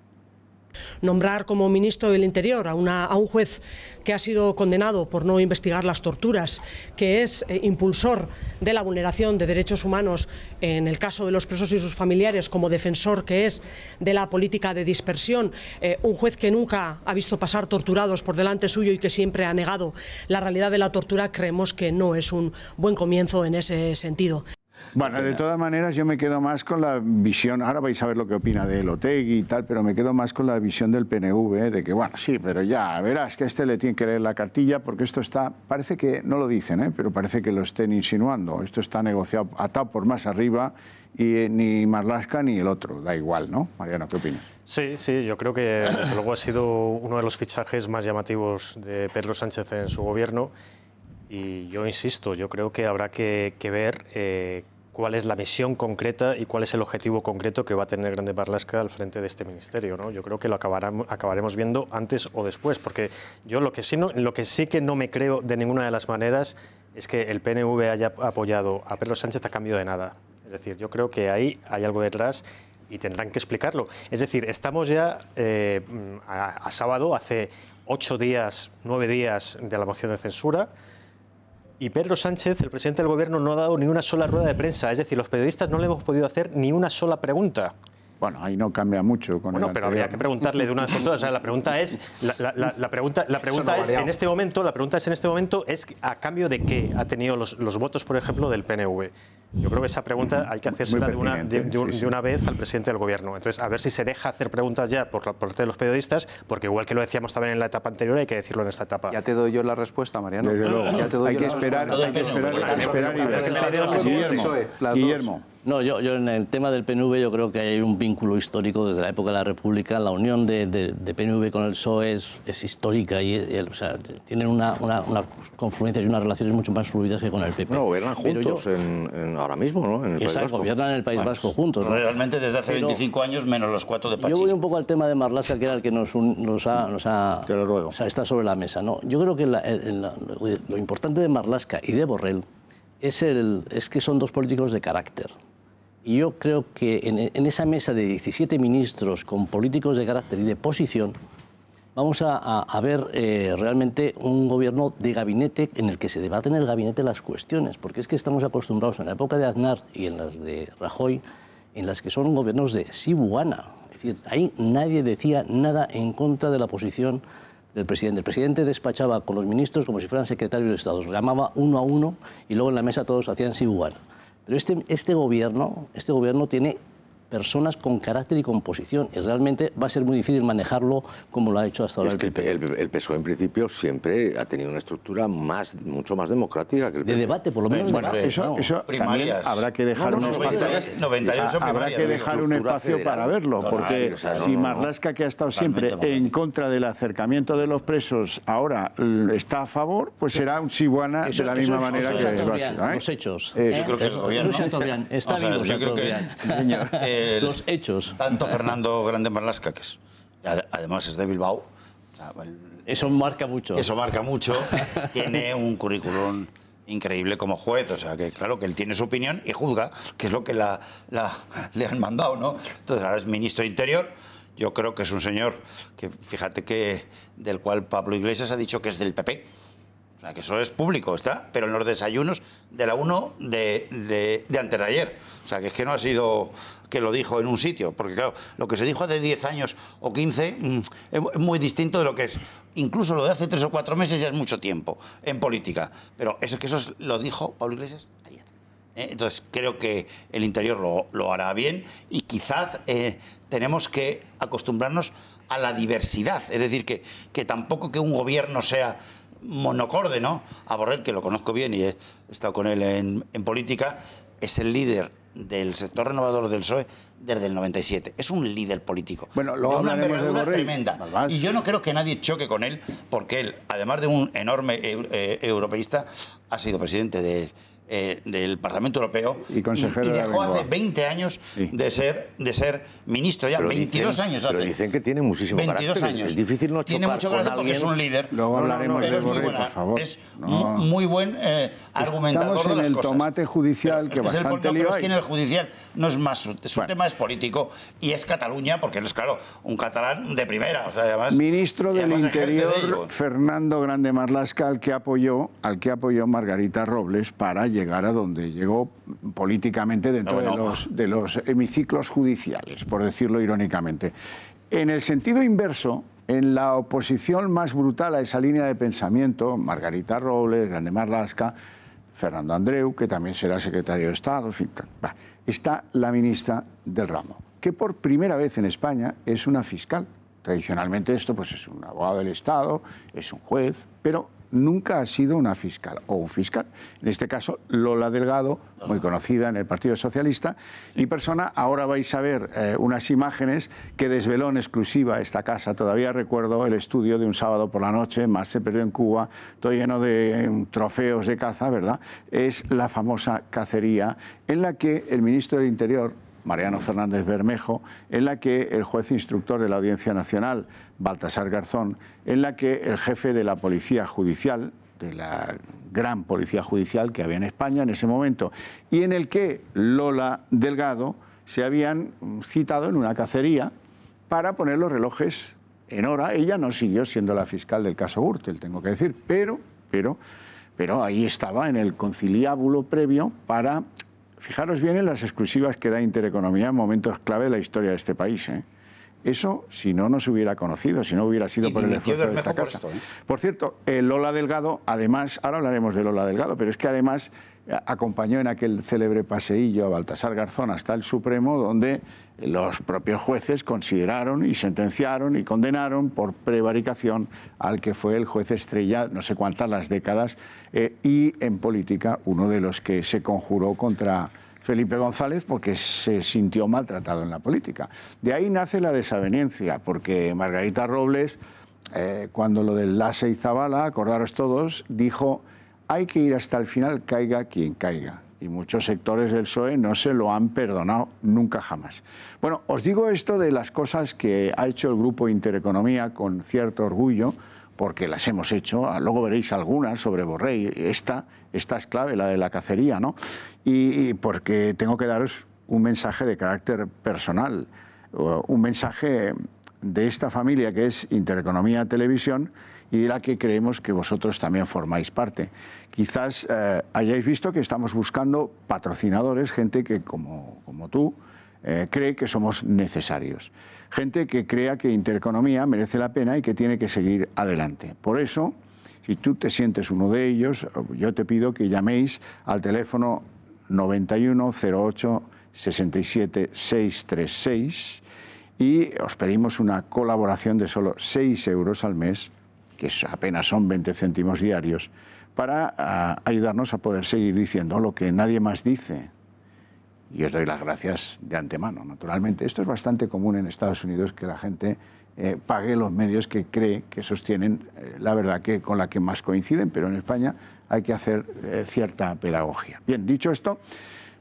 Nombrar como ministro del Interior a, un juez que ha sido condenado por no investigar las torturas, que es eh, impulsor de la vulneración de derechos humanos en el caso de los presos y sus familiares, como defensor que es de la política de dispersión, eh, un juez que nunca ha visto pasar torturados por delante suyo y que siempre ha negado la realidad de la tortura, creemos que no es un buen comienzo en ese sentido. Bueno, de todas maneras yo me quedo más con la visión, ahora vais a ver lo que opina de Elotec y tal, pero me quedo más con la visión del PNV, ¿eh? de que bueno, sí, pero ya verás que a este le tienen que leer la cartilla porque esto está, parece que, no lo dicen, ¿eh? pero parece que lo estén insinuando, esto está negociado, atado por más arriba y eh, ni Marlasca ni el otro, da igual, ¿no? Mariano, ¿qué opinas? Sí, sí, yo creo que desde luego ha sido uno de los fichajes más llamativos de Pedro Sánchez en su gobierno y yo insisto, yo creo que habrá que, ver eh, cuál es la misión concreta y cuál es el objetivo concreto que va a tener Grande Barlasca al frente de este ministerio. ¿no? Yo creo que lo acabaremos viendo antes o después, porque yo lo que, sí lo que sí que no me creo de ninguna de las maneras es que el PNV haya apoyado a Pedro Sánchez a cambio de nada. Es decir, yo creo que ahí hay algo detrás y tendrán que explicarlo. Es decir, estamos ya eh, a, a sábado, hace ocho días, nueve días de la moción de censura. Y Pedro Sánchez, el presidente del gobierno, no ha dado ni una sola rueda de prensa. Es decir, los periodistas no le hemos podido hacer ni una sola pregunta. Bueno, ahí no cambia mucho. Con bueno, pero habría que preguntarle de una vez por todas. la pregunta es, la, pregunta, la pregunta es en este momento, la pregunta es en este momento es a cambio de qué ha tenido los, votos, por ejemplo, del PNV. Yo creo que esa pregunta hay que hacérsela de una, vez al presidente del gobierno. Entonces, a ver si se deja hacer preguntas ya por, parte de los periodistas, porque igual que lo decíamos también en la etapa anterior, hay que decirlo en esta etapa. Ya te doy yo la respuesta, Mariano. Desde luego. Ya te doy hay, que la esperar, hay que esperar, hay que esperar, Guillermo no, yo, en el tema del PNV yo creo que hay un vínculo histórico desde la época de la República. La unión de, PNV con el PSOE es, histórica y, tienen una, confluencia y unas relaciones mucho más fluidas que con el PP. No, gobiernan juntos en, ahora mismo, ¿no? En el exacto, gobiernan en el País Vasco juntos. ¿no? Realmente desde hace 25 años menos los cuatro de Pachis. Yo voy un poco al tema de Marlaska, que era el que nos, ha... lo ruego. está sobre la mesa. No, yo creo que lo, importante de Marlaska y de Borrell es, el, es que son dos políticos de carácter. Y yo creo que en, esa mesa de 17 ministros con políticos de carácter y de posición, vamos a, ver eh, realmente un gobierno de gabinete en el que se debaten en el gabinete las cuestiones, porque es que estamos acostumbrados en la época de Aznar y en las de Rajoy, en las que son gobiernos de Sibuana. Es decir, ahí nadie decía nada en contra de la posición del presidente. El presidente despachaba con los ministros como si fueran secretarios de Estado, llamaba uno a uno y luego en la mesa todos hacían Sibuana. Pero este, este, gobierno, este gobierno tiene personas con carácter y composición. Y realmente va a ser muy difícil manejarlo como lo ha hecho hasta ahora el PP. PSOE, en principio, siempre ha tenido una estructura más, mucho más democrática que el PP. De debate, por lo menos. habrá que dejar un espacio, para verlo, porque si Marlaska, que ha estado siempre en contra del acercamiento de los presos, ahora está a favor, pues será un Siguana de la misma manera que... ¿eh? Los hechos. Eh, yo creo que eh, Está vivo, Yo *laughs* *laughs* los hechos. Tanto Fernando Grande Marlasca, que es, además es de Bilbao. eso marca mucho. Eso marca mucho. *laughs* tiene un currículum increíble como juez, o sea que claro que él tiene su opinión y juzga, que es lo que la, la, le han mandado, ¿no? Entonces ahora es ministro de Interior, yo creo que es un señor que fíjate que del cual Pablo Iglesias ha dicho que es del PP. O sea, que eso es público, está, pero en los desayunos de la 1 de, de, de O sea, que es que no ha sido que lo dijo en un sitio, porque claro, lo que se dijo hace 10 años o 15 mm, es muy distinto de lo que es. Incluso lo de hace 3 o 4 meses ya es mucho tiempo en política, pero eso es que eso lo dijo Pablo Iglesias ayer. ¿eh? Entonces creo que el interior lo, hará bien y quizás eh, tenemos que acostumbrarnos a la diversidad, es decir, que, que tampoco que un gobierno sea monocorde, ¿no? A Borrell, que lo conozco bien y he estado con él en política, es el líder del sector renovador del PSOE desde el 97. Es un líder político. Bueno, lo de una tremenda. Y yo no creo que nadie choque con él, porque él, además de un enorme eh, europeísta, ha sido presidente de, eh, del Parlamento Europeo y, consejero dejó hace 20 años de, ser, de ser ministro, ya 22 años hace. dicen que tiene muchísimo Es difícil no Tiene mucho carácter porque es un líder. Luego hablaremos de Borrell, por Es muy buen eh, argumentador en el tomate judicial que es bastante el, lío es el judicial no es más, su, tema es político y es Cataluña porque él es, claro, un catalán de primera. ministro del Interior, Fernando Grande Marlasca, al que apoyó, al que apoyó Margarita Robles para llegar llegar a donde llegó políticamente dentro de, los, de los hemiciclos judiciales, por decirlo irónicamente. En el sentido inverso, en la oposición más brutal a esa línea de pensamiento, Margarita Robles, Grande Marlasca, Fernando Andreu, que también será secretario de Estado, está la ministra del ramo, que por primera vez en España es una fiscal. Tradicionalmente esto pues, es un abogado del Estado, es un juez, pero nunca ha sido una fiscal o un fiscal. En este caso, Lola Delgado, muy ah. conocida en el Partido Socialista, y persona, ahora vais a ver eh, unas imágenes que desveló en exclusiva esta casa. Todavía recuerdo el estudio de un sábado por la noche, más se perdió en Cuba, todo lleno de em, trofeos de caza, ¿verdad? Es la famosa cacería en la que el ministro del Interior, Mariano Fernández Bermejo, en la que el juez instructor de la Audiencia Nacional, Baltasar Garzón, en la que el jefe de la Policía Judicial, de la gran Policía Judicial que había en España en ese momento, y en el que Lola Delgado se habían citado en una cacería para poner los relojes en hora. Ella no siguió siendo la fiscal del caso Gürtel, tengo que decir, pero, pero, pero ahí estaba en el conciliábulo previo para... Fijaros bien en las exclusivas que da Intereconomía en momentos clave de la historia de este país. ¿eh? Eso si no, no se hubiera conocido, si no hubiera sido por el esfuerzo de esta casa. ¿eh? Por, cierto ¿eh? cierto, Lola Delgado, además, ahora hablaremos de Lola Delgado, pero es que además eh, acompañó en aquel célebre paseillo a Baltasar Garzón hasta el Supremo, donde los propios jueces consideraron y sentenciaron y condenaron por prevaricación al que fue el juez estrella no sé cuántas las décadas eh, y en política uno de los que se conjuró contra Felipe González porque se sintió maltratado en la política. De ahí nace la desavenencia porque Margarita Robles, eh, cuando lo del Lase y Zavala, acordaros todos, dijo, hay que ir hasta el final, caiga quien caiga. Y muchos sectores del PSOE no se lo han perdonado nunca jamás. Bueno, os digo esto de las cosas que ha hecho el Grupo Intereconomía con cierto orgullo, porque las hemos hecho, luego veréis algunas sobre Borrell, esta esta es clave, la de la cacería, ¿no? Y, porque tengo que daros un mensaje de carácter personal, un mensaje de esta familia que es Intereconomía Televisión y de la que creemos que vosotros también formáis parte. Quizás eh, hayáis visto que estamos buscando patrocinadores, gente que, como, tú, eh, cree que somos necesarios. Gente que crea que Intereconomía merece la pena y que tiene que seguir adelante. Por eso si tú te sientes uno de ellos, yo te pido que llaméis al teléfono 9108 67 636 y os pedimos una colaboración de solo 6 euros al mes, que apenas son 20 céntimos diarios, para ah, ayudarnos a poder seguir diciendo lo que nadie más dice. Y os doy las gracias de antemano, naturalmente. Esto es bastante común en Estados Unidos que la gente eh, pague los medios que cree que sostienen eh, la verdad que con la que más coinciden, pero en España hay que hacer eh, cierta pedagogía. Bien, dicho esto,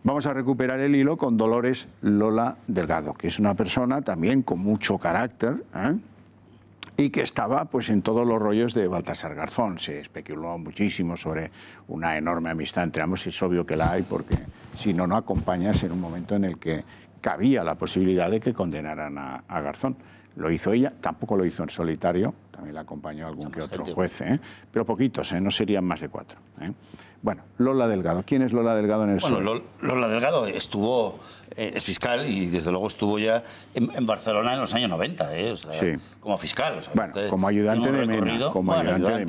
vamos a recuperar el hilo con Dolores Lola Delgado, que es una persona también con mucho carácter y que estaba pues en todos los rollos de Baltasar Garzón. Se especuló muchísimo sobre una enorme amistad entre ambos, y es obvio que la hay, porque si no, no acompañas en un momento en el que cabía la posibilidad de que condenaran a Garzón lo hizo ella, tampoco lo hizo en solitario, también la acompañó algún que otro juez, ¿eh? pero poquitos, ¿eh? no serían más de cuatro. ¿eh? Bueno, Lola Delgado. ¿Quién es Lola Delgado en el bueno, Lola Delgado estuvo eh, es fiscal y desde luego estuvo ya en, Barcelona en los años 90, eh, como fiscal. Este como ayudante de Mena. Como de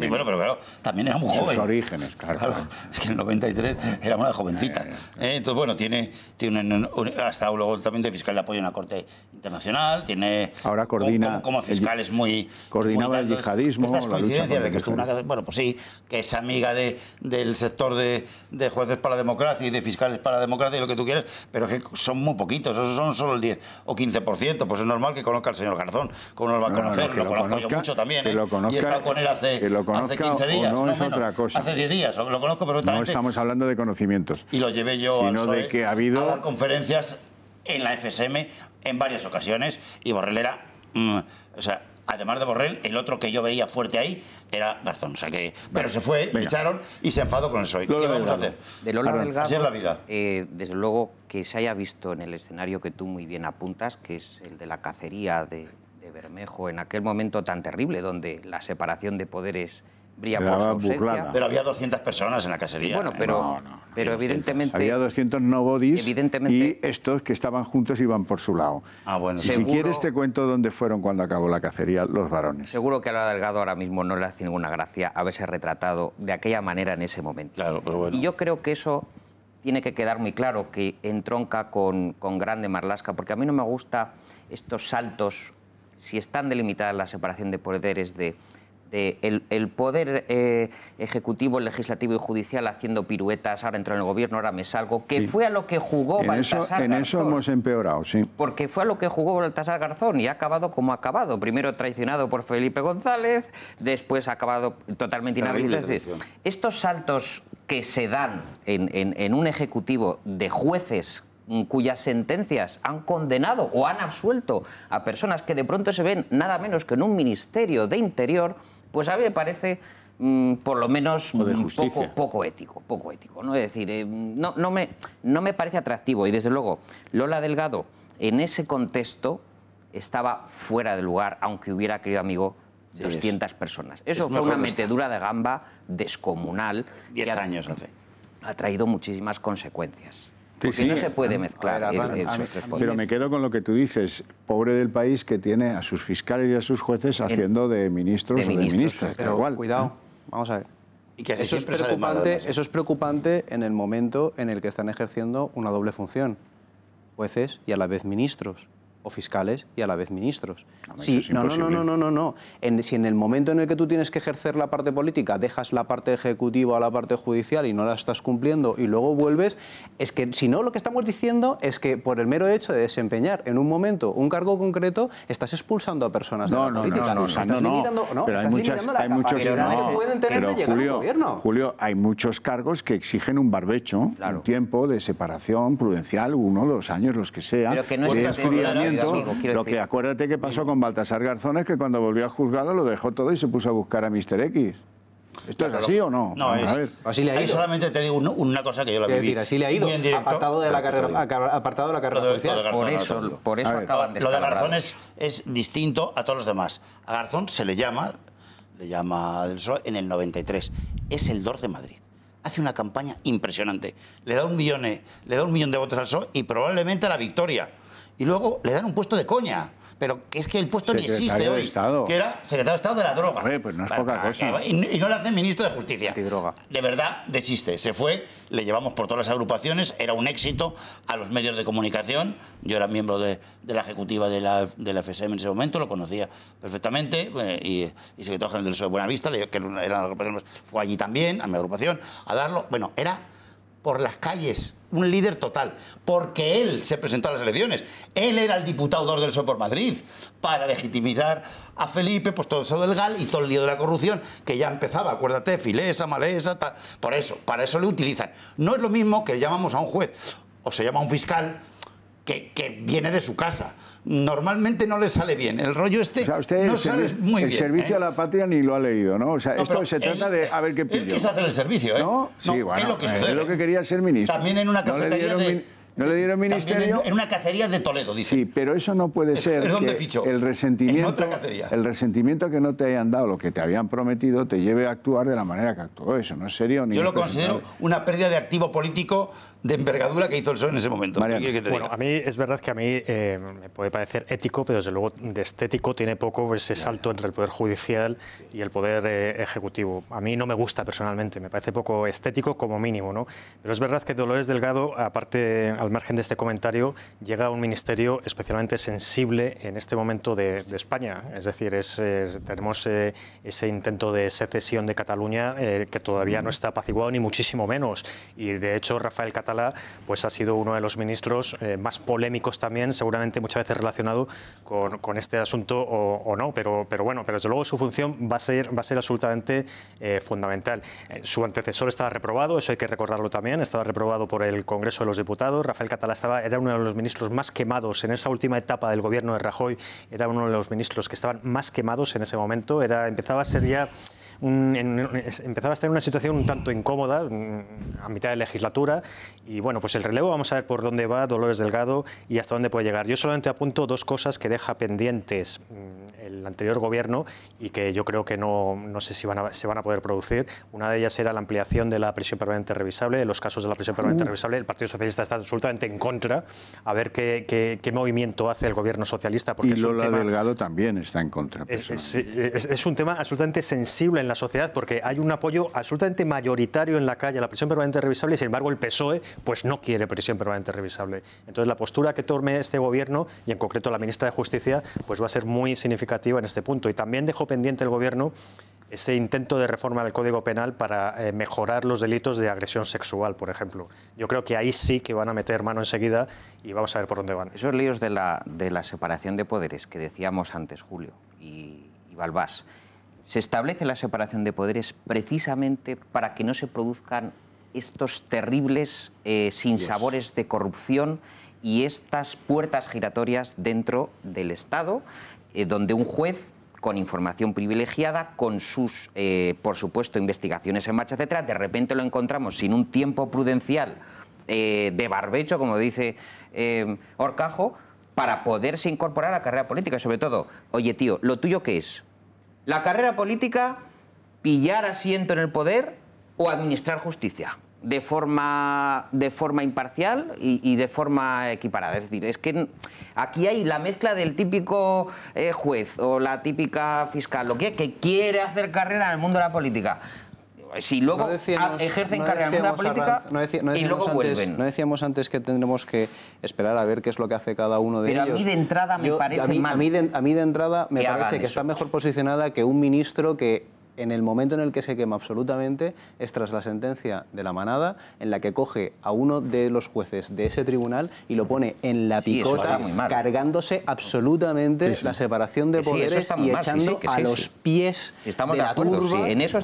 pero claro, también era muy joven. Sus orígenes, claro. Es que en el 93 era una jovencita. Eh, ¿eh? Entonces, bueno, tiene, tiene hasta luego también de fiscal de apoyo en la Corte Internacional, tiene... Ahora coordina... Como, fiscal es muy... Coordinaba el yihadismo. Estas coincidencias de que estuvo una... Bueno, pues sí, que es amiga de, del sector de, de jueces para la democracia y de fiscales para la democracia y lo que tú quieras, pero que son son muy poquitos, esos son solo el 10 o 15%, pues es normal que conozca al señor Garzón, como lo va a conocer, lo, conozco yo mucho también, ¿eh? y he estado con él hace, hace 15 días, no, es otra cosa. hace 10 días, lo conozco perfectamente. No estamos hablando de conocimientos. Y lo llevé yo al PSOE e a dar conferencias en la FSM en varias ocasiones y Borrell era... Mm, o sea, además de Borrell, el otro que yo veía fuerte ahí era Garzón. O sea que, pero se fue, me echaron y se enfadó con el ¿Qué vamos a hacer? De Lola Delgado, es la vida. Eh, desde luego que se haya visto en el escenario que tú muy bien apuntas, que es el de la cacería de, Bermejo, en aquel momento tan terrible donde la separación de poderes brilla por su ausencia. Pero había 200 personas en la cacería. bueno, ¿eh? pero... no pero evidentemente... Había 200 nobodies y estos que estaban juntos iban por su lado. Ah, si quieres te cuento dónde fueron cuando acabó la cacería los varones. Seguro que a la Delgado ahora mismo no le hace ninguna gracia haberse retratado de aquella manera en ese momento. Y yo creo que eso tiene que quedar muy claro, que entronca con, con Grande Marlasca, porque a mí no me gusta estos saltos, si están delimitadas la separación de poderes de el, poder eh, ejecutivo, legislativo y judicial haciendo piruetas, ahora entro en el gobierno, ahora me salgo, que fue a lo que jugó Baltasar eso, En eso hemos empeorado, sí. Porque fue a lo que jugó Baltasar Garzón y ha acabado como ha acabado. Primero traicionado por Felipe González, después ha acabado totalmente inhabilitado. estos saltos que se dan en un ejecutivo de jueces cuyas sentencias han condenado o han absuelto a personas que de pronto se ven nada menos que en un ministerio de interior pues a mí me parece mm, por lo menos mm, poco, ético, poco ético, ¿no? Es decir, eh, no, me, no me parece atractivo y desde luego Lola Delgado en ese contexto estaba fuera de lugar, aunque hubiera querido amigo 200 personas. Eso fue una metedura de gamba descomunal. 10 años hace. Ha traído muchísimas consecuencias no se puede mezclar el, Pero me quedo con lo que tú dices, pobre del país que tiene a sus fiscales y a sus jueces haciendo de ministros, de ministros o ministras. Pero igual. cuidado, vamos a ver. eso, es preocupante, ¿eh? eso es preocupante en el momento en el que están ejerciendo una doble función, jueces y a la vez ministros o fiscales y a la vez ministros. No, sí, no, no, no, no, no, no, si en el momento en el que tú tienes que ejercer la parte política dejas la parte ejecutiva a la parte judicial y no la estás cumpliendo y luego vuelves, es que si no lo que estamos diciendo es que por el mero hecho de desempeñar en un momento un cargo concreto estás expulsando a personas de la política. No, no, no, no, pero hay muchos Julio, hay muchos cargos que exigen un barbecho, un tiempo de separación prudencial, uno, dos años, los que sea. Pero que no pues lo que acuérdate que pasó con Baltasar Garzón... ...es que cuando volvió a juzgado lo dejó todo y se puso a buscar a Mr. X. ¿Esto es así o no? No, es. Así le ha ido. Ahí solamente te digo una cosa que yo la viví. Es decir, así le ha ido. apartado, de la carrera, apartado de la carrera por eso, por eso acaban de Lo de Garzón es, es, distinto a todos los demás. A Garzón se le llama, le llama del Sol en el 93. Es el DOR de Madrid. Hace una campaña impresionante. Le da un millón, eh, le da un millón de votos al PSOE y probablemente la victoria y luego le dan un puesto de coña. Pero es que el puesto ni existe hoy. Estado. Que era secretario de Estado de la droga. pues no es poca cosa. Y, no lo hace ministro de Justicia. De verdad, de chiste. Se fue, le llevamos por todas las agrupaciones, era un éxito a los medios de comunicación. Yo era miembro de, la ejecutiva de la, FSM en ese momento, lo conocía perfectamente, eh, y, secretario general del PSOE de Buenavista, que era una agrupación, fue allí también, a mi agrupación, a darlo. Bueno, era por las calles, un líder total, porque él se presentó a las elecciones, él era el diputado de del por Madrid, para legitimizar a Felipe, pues todo eso del GAL y todo el lío de la corrupción que ya empezaba, acuérdate, filesa, Malesa, por eso, para eso le utilizan. No es lo mismo que llamamos a un juez o se llama a un fiscal que viene de su casa normalmente no le sale bien. El rollo este no sale muy bien. El servicio ¿eh? a la patria ni lo ha leído, ¿no? O sea, esto se trata de a ver qué pillo. Él quiso hacer el servicio, ¿eh? No, sí, es lo, que quería ser ministro. También en una cafetería de... No le dieron ministerio. En, una cacería de Toledo, dice. Sí, pero eso no puede ser. El resentimiento, en otra cacería. el resentimiento que no te hayan dado lo que te habían prometido te lleve a actuar de la manera que actuó. Eso no es serio ni. Yo lo considero una pérdida de activo político de envergadura que hizo el PSOE en ese momento. bueno, a mí es verdad que a mí eh, me puede parecer ético, pero desde luego de estético tiene poco ese salto entre el Poder Judicial y el Poder eh, Ejecutivo. A mí no me gusta personalmente, me parece poco estético como mínimo, ¿no? Pero es verdad que Dolores Delgado, aparte al margen de este comentario, llega a un ministerio especialmente sensible en este momento de, España. Es decir, tenemos eh, ese intento de secesión de Cataluña eh, que todavía no está apaciguado, ni muchísimo menos. Y de hecho, Rafael Catalá pues, ha sido uno de los ministros eh, más polémicos también, seguramente muchas veces relacionado con, este asunto o, no. Pero, pero bueno, pero desde luego su función va a va a ser absolutamente fundamental. su antecesor estaba reprobado, eso hay que recordarlo también, estaba reprobado por el Congreso de los Diputados. Rafael Catalá era uno de los ministros más quemados en esa última etapa del gobierno de Rajoy, era uno de los ministros que estaban más quemados en ese momento, era, empezaba a ser ya... empezaba a estar en una situación un tanto incómoda mm, a mitad de legislatura y bueno, pues el relevo vamos a ver por dónde va Dolores Delgado y hasta dónde puede llegar. Yo solamente apunto dos cosas que deja pendientes el anterior gobierno y que yo creo que no, no sé si van a, se van a poder producir. Una de ellas era la ampliación de la prisión permanente revisable, los casos de la prisión permanente mm. revisable. El Partido Socialista está absolutamente en contra. A ver qué, qué, movimiento hace el gobierno socialista. Porque y es Lola Delgado también está en contra. Es, un tema absolutamente sensible en la sociedad porque hay un apoyo absolutamente mayoritario en la calle a la prisión permanente revisable y sin embargo el PSOE pues no quiere prisión permanente revisable. Entonces la postura que tome este gobierno y en concreto la ministra de Justicia pues va a ser muy significativa en este punto. Y también dejó pendiente el Gobierno ese intento de reforma del Código Penal para eh, mejorar los delitos de agresión sexual, por ejemplo. Yo creo que ahí sí que van a meter mano enseguida y vamos a ver por dónde van. Esos líos de la, de la separación de poderes que decíamos antes, Julio y, Balbás, se establece la separación de poderes precisamente para que no se produzcan estos terribles eh, sinsabores de corrupción y estas puertas giratorias dentro del Estado eh, donde un juez con información privilegiada, con sus, eh, por supuesto, investigaciones en marcha, etcétera, de repente lo encontramos sin un tiempo prudencial eh, de barbecho, como dice Orcajo, para poderse incorporar a la carrera política. Sobre todo, oye tío, ¿lo tuyo qué es? ¿La carrera política, pillar asiento en el poder o administrar justicia? de forma, de forma imparcial y, de forma equiparada. Es decir, es que aquí hay la mezcla del típico eh, juez o la típica fiscal, lo que, que quiere hacer carrera en el mundo de la política si luego no carrera en no mundo de la política no y luego vuelven. No decíamos antes que tendremos que esperar a ver qué es lo que hace cada uno de ellos. Pero a mí de entrada me parece a mí, de, entrada me parece que está mejor posicionada que un ministro que en el momento en el que se quema absolutamente es tras la sentencia de la manada, en la que coge a uno de los jueces de ese tribunal y lo pone en la picota, cargándose absolutamente la separación de poderes y echando a los pies de, la turba en eso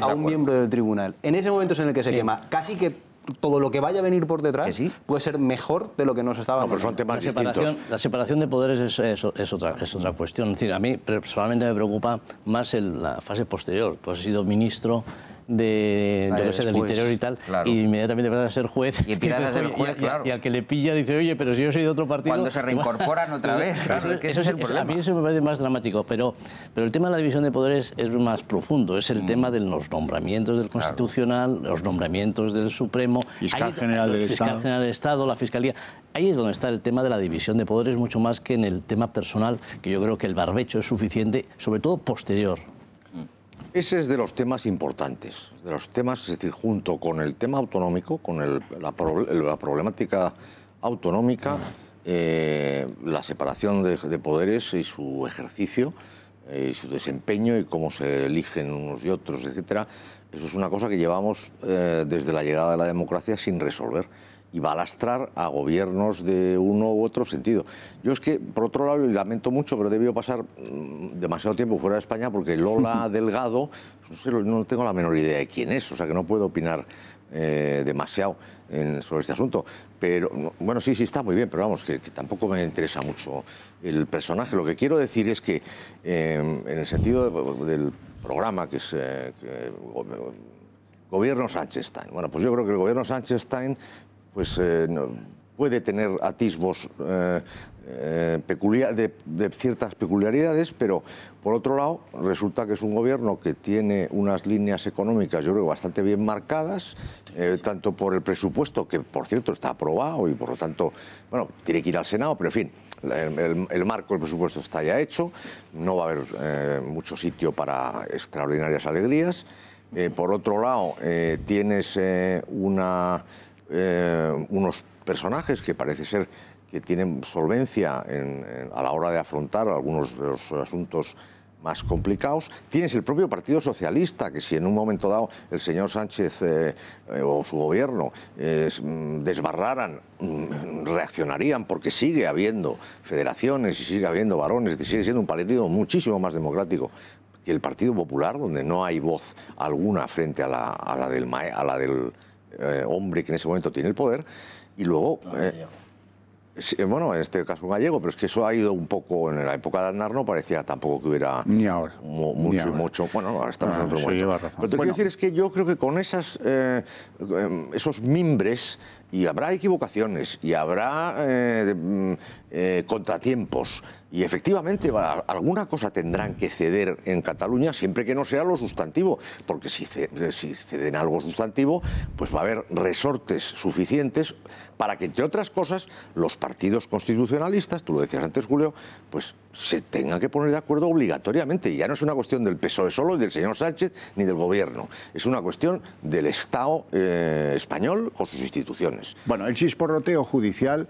a un miembro del tribunal. En ese momento es en el que se quema, casi que todo lo que vaya a venir por detrás puede ser mejor de lo que nos estaba. No, la separación, de poderes es, otra, es otra cuestión. Es decir, a mí personalmente me preocupa más la fase posterior. Tú has sido ministro de, yo ah, sé, del interior y tal, y inmediatamente vas a ser juez. Y a al que le pilla dice, oye, pero si yo soy de otro partido... Cuando se *laughs* reincorporan otra vez, claro, A mí eso me parece más dramático, pero, pero el tema de la división de poderes es más profundo, es el mm. tema de los nombramientos del Constitucional, los nombramientos del Supremo... Fiscal General del Estado, la Fiscalía... Ahí es donde está el tema de la división de poderes, mucho más que en el tema personal, que yo creo que el barbecho es suficiente, sobre todo posterior ese es de los temas importantes, de los temas, es decir, junto con el tema autonómico, con la, problemática autonómica, eh, la separación de, poderes y su ejercicio, eh, su desempeño y cómo se eligen unos y otros, etcétera. Eso es una cosa que llevamos eh, desde la llegada de la democracia sin resolver y va a lastrar a gobiernos de uno u otro sentido. Yo es que, por otro lado, lamento mucho, pero debió pasar mm, demasiado tiempo fuera de España porque Lola *laughs* Delgado, no, tengo la menor idea de quién es, o sea que no puedo opinar eh, demasiado sobre este asunto. Pero, bueno, sí, sí está muy bien, pero vamos, que, tampoco me interesa mucho el personaje. Lo que quiero decir es que, em, en el sentido del programa que es... Eh, eh, gobierno Sánchez-Stein. Bueno, pues yo creo que el gobierno Sánchez-Stein pues eh, puede tener atisbos eh, eh, de, ciertas peculiaridades, pero por otro lado resulta que es un gobierno que tiene unas líneas económicas, yo creo, bastante bien marcadas, tanto por el presupuesto, que por cierto está aprobado y por lo tanto, bueno, tiene que ir al Senado, pero en fin, el, marco del presupuesto está ya hecho, no va a haber mucho sitio para extraordinarias alegrías. por otro lado, tienes una eh, unos personajes que parece ser que tienen solvencia a la hora de afrontar algunos de los asuntos más complicados. Tienes el propio Partido Socialista, que si en un momento dado el señor Sánchez eh, eh, o su gobierno mm, desbarraran, mm, reaccionarían, porque sigue habiendo federaciones y sigue habiendo varones, sigue siendo un partido muchísimo más democrático que el Partido Popular, donde no hay voz alguna frente a la, del... A la del eh, hombre que en ese momento tiene el poder, y luego... Eh, bueno, en este caso un gallego, pero es que eso ha ido un poco, en la época de Aznar no parecía tampoco que hubiera mucho, y mucho, bueno, ahora estamos en otro momento. Pero que quiero decir es que yo creo que con esas, eh, esos mimbres y habrá equivocaciones y habrá eh, mm, eh, contratiempos y efectivamente alguna cosa tendrán que ceder en Cataluña siempre que no sea lo sustantivo, porque si, eh, si ceden algo sustantivo, pues va a haber resortes suficientes para que, entre otras cosas, los partidos constitucionalistas, tú lo decías antes, Julio, pues se tenga que poner de acuerdo obligatoriamente. Y ya no es una cuestión del PSOE solo, ni del señor Sánchez, ni del gobierno. Es una cuestión del Estado eh, español o sus instituciones. Bueno, el chisporroteo judicial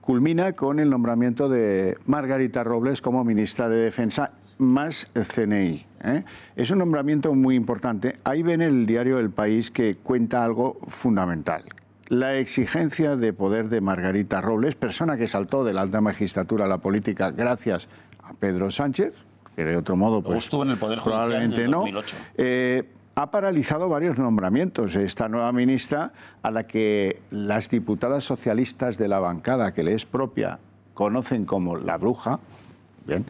culmina con el nombramiento de Margarita Robles como ministra de Defensa más CNI. ¿eh? Es un nombramiento muy importante. Ahí ven el diario El País que cuenta algo fundamental, la exigencia de poder de Margarita Robles, persona que saltó de la alta magistratura a la política gracias a Pedro Sánchez, que de otro modo pues, estuvo en el poder 2008. no. Eh, ha paralizado varios nombramientos. Esta nueva ministra, a la que las diputadas socialistas de la bancada, que le es propia, conocen como la bruja, bien,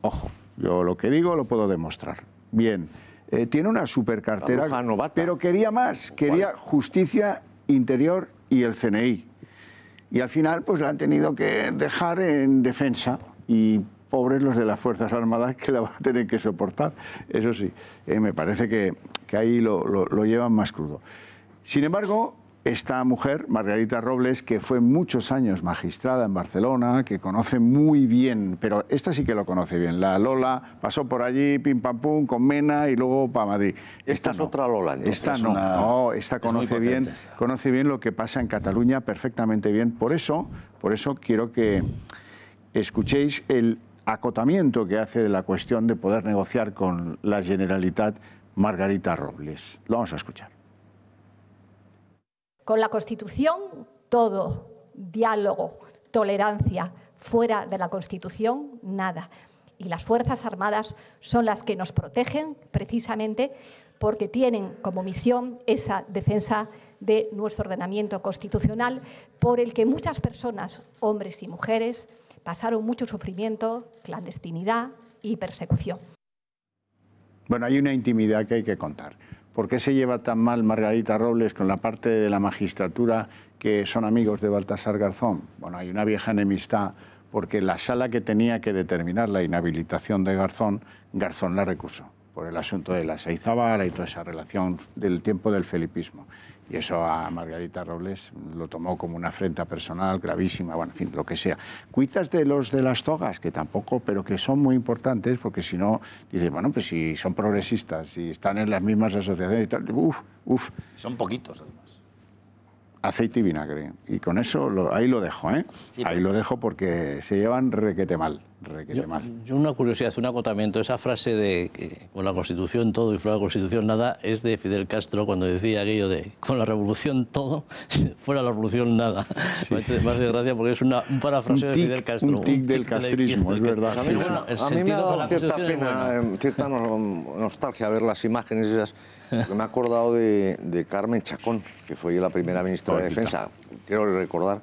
ojo, yo lo que digo lo puedo demostrar. Bien, eh, tiene una supercartera, pero quería más, quería justicia Interior y el CNI. Y al final pues la han tenido que dejar en defensa y pobres los de las Fuerzas Armadas que la *laughs* van a tener que soportar. Eso sí, eh, me parece que, ahí lo, lo llevan más crudo. Sin embargo, esta mujer, Margarita Robles, que fue muchos años magistrada en Barcelona, que conoce muy bien, pero esta sí que lo conoce bien. La Lola pasó por allí, pim pam pum, con Mena y luego para Madrid. Esta, es otra Lola. esta no. esta conoce bien, conoce bien lo que pasa en Cataluña perfectamente bien. Por eso, por eso quiero que escuchéis el acotamiento que hace de la cuestión de poder negociar con la Generalitat Margarita Robles. Lo vamos a escuchar. Con la Constitución, todo, diálogo, tolerancia. Fuera de la Constitución, nada. Y las Fuerzas Armadas son las que nos protegen precisamente porque tienen como misión esa defensa de nuestro ordenamiento constitucional por el que muchas personas, hombres y mujeres, pasaron mucho sufrimiento, clandestinidad y persecución. Bueno, hay una intimidad que hay que contar. ¿Por qué se lleva tan mal Margarita Robles con la parte de la magistratura que son amigos de Baltasar Garzón? Bueno, hay una vieja enemistad porque la sala que tenía que determinar la inhabilitación de Garzón, Garzón la recusó por el asunto de la Seizábal y toda esa relación del tiempo del felipismo. Y eso a Margarita Robles lo tomó como una afrenta personal gravísima, bueno, en fin, lo que sea. Cuitas de los de las togas, que tampoco, pero que son muy importantes, porque si no, dices, bueno, pues si son progresistas, si están en las mismas asociaciones y tal, uff, uff. Son poquitos, además. Aceite y vinagre. Y con eso ahí lo dejo, ¿eh? ahí lo dejo porque se llevan requete mal. Yo, una curiosidad, un acotamiento. Esa frase de con la Constitución todo y fuera la Constitución nada es de Fidel Castro cuando decía aquello de con la revolución todo, *laughs* fuera la revolución nada. Me gracia porque es una, un parafraseo de Fidel Castro. Un del castrismo, es verdad. Sí, a mí me ha dado cierta pena, eh, cierta nostalgia ver las imágenes esas. Porque *laughs* me he acordado de, Carmen Chacón, que fue la primera ministra de Defensa, creo recordar,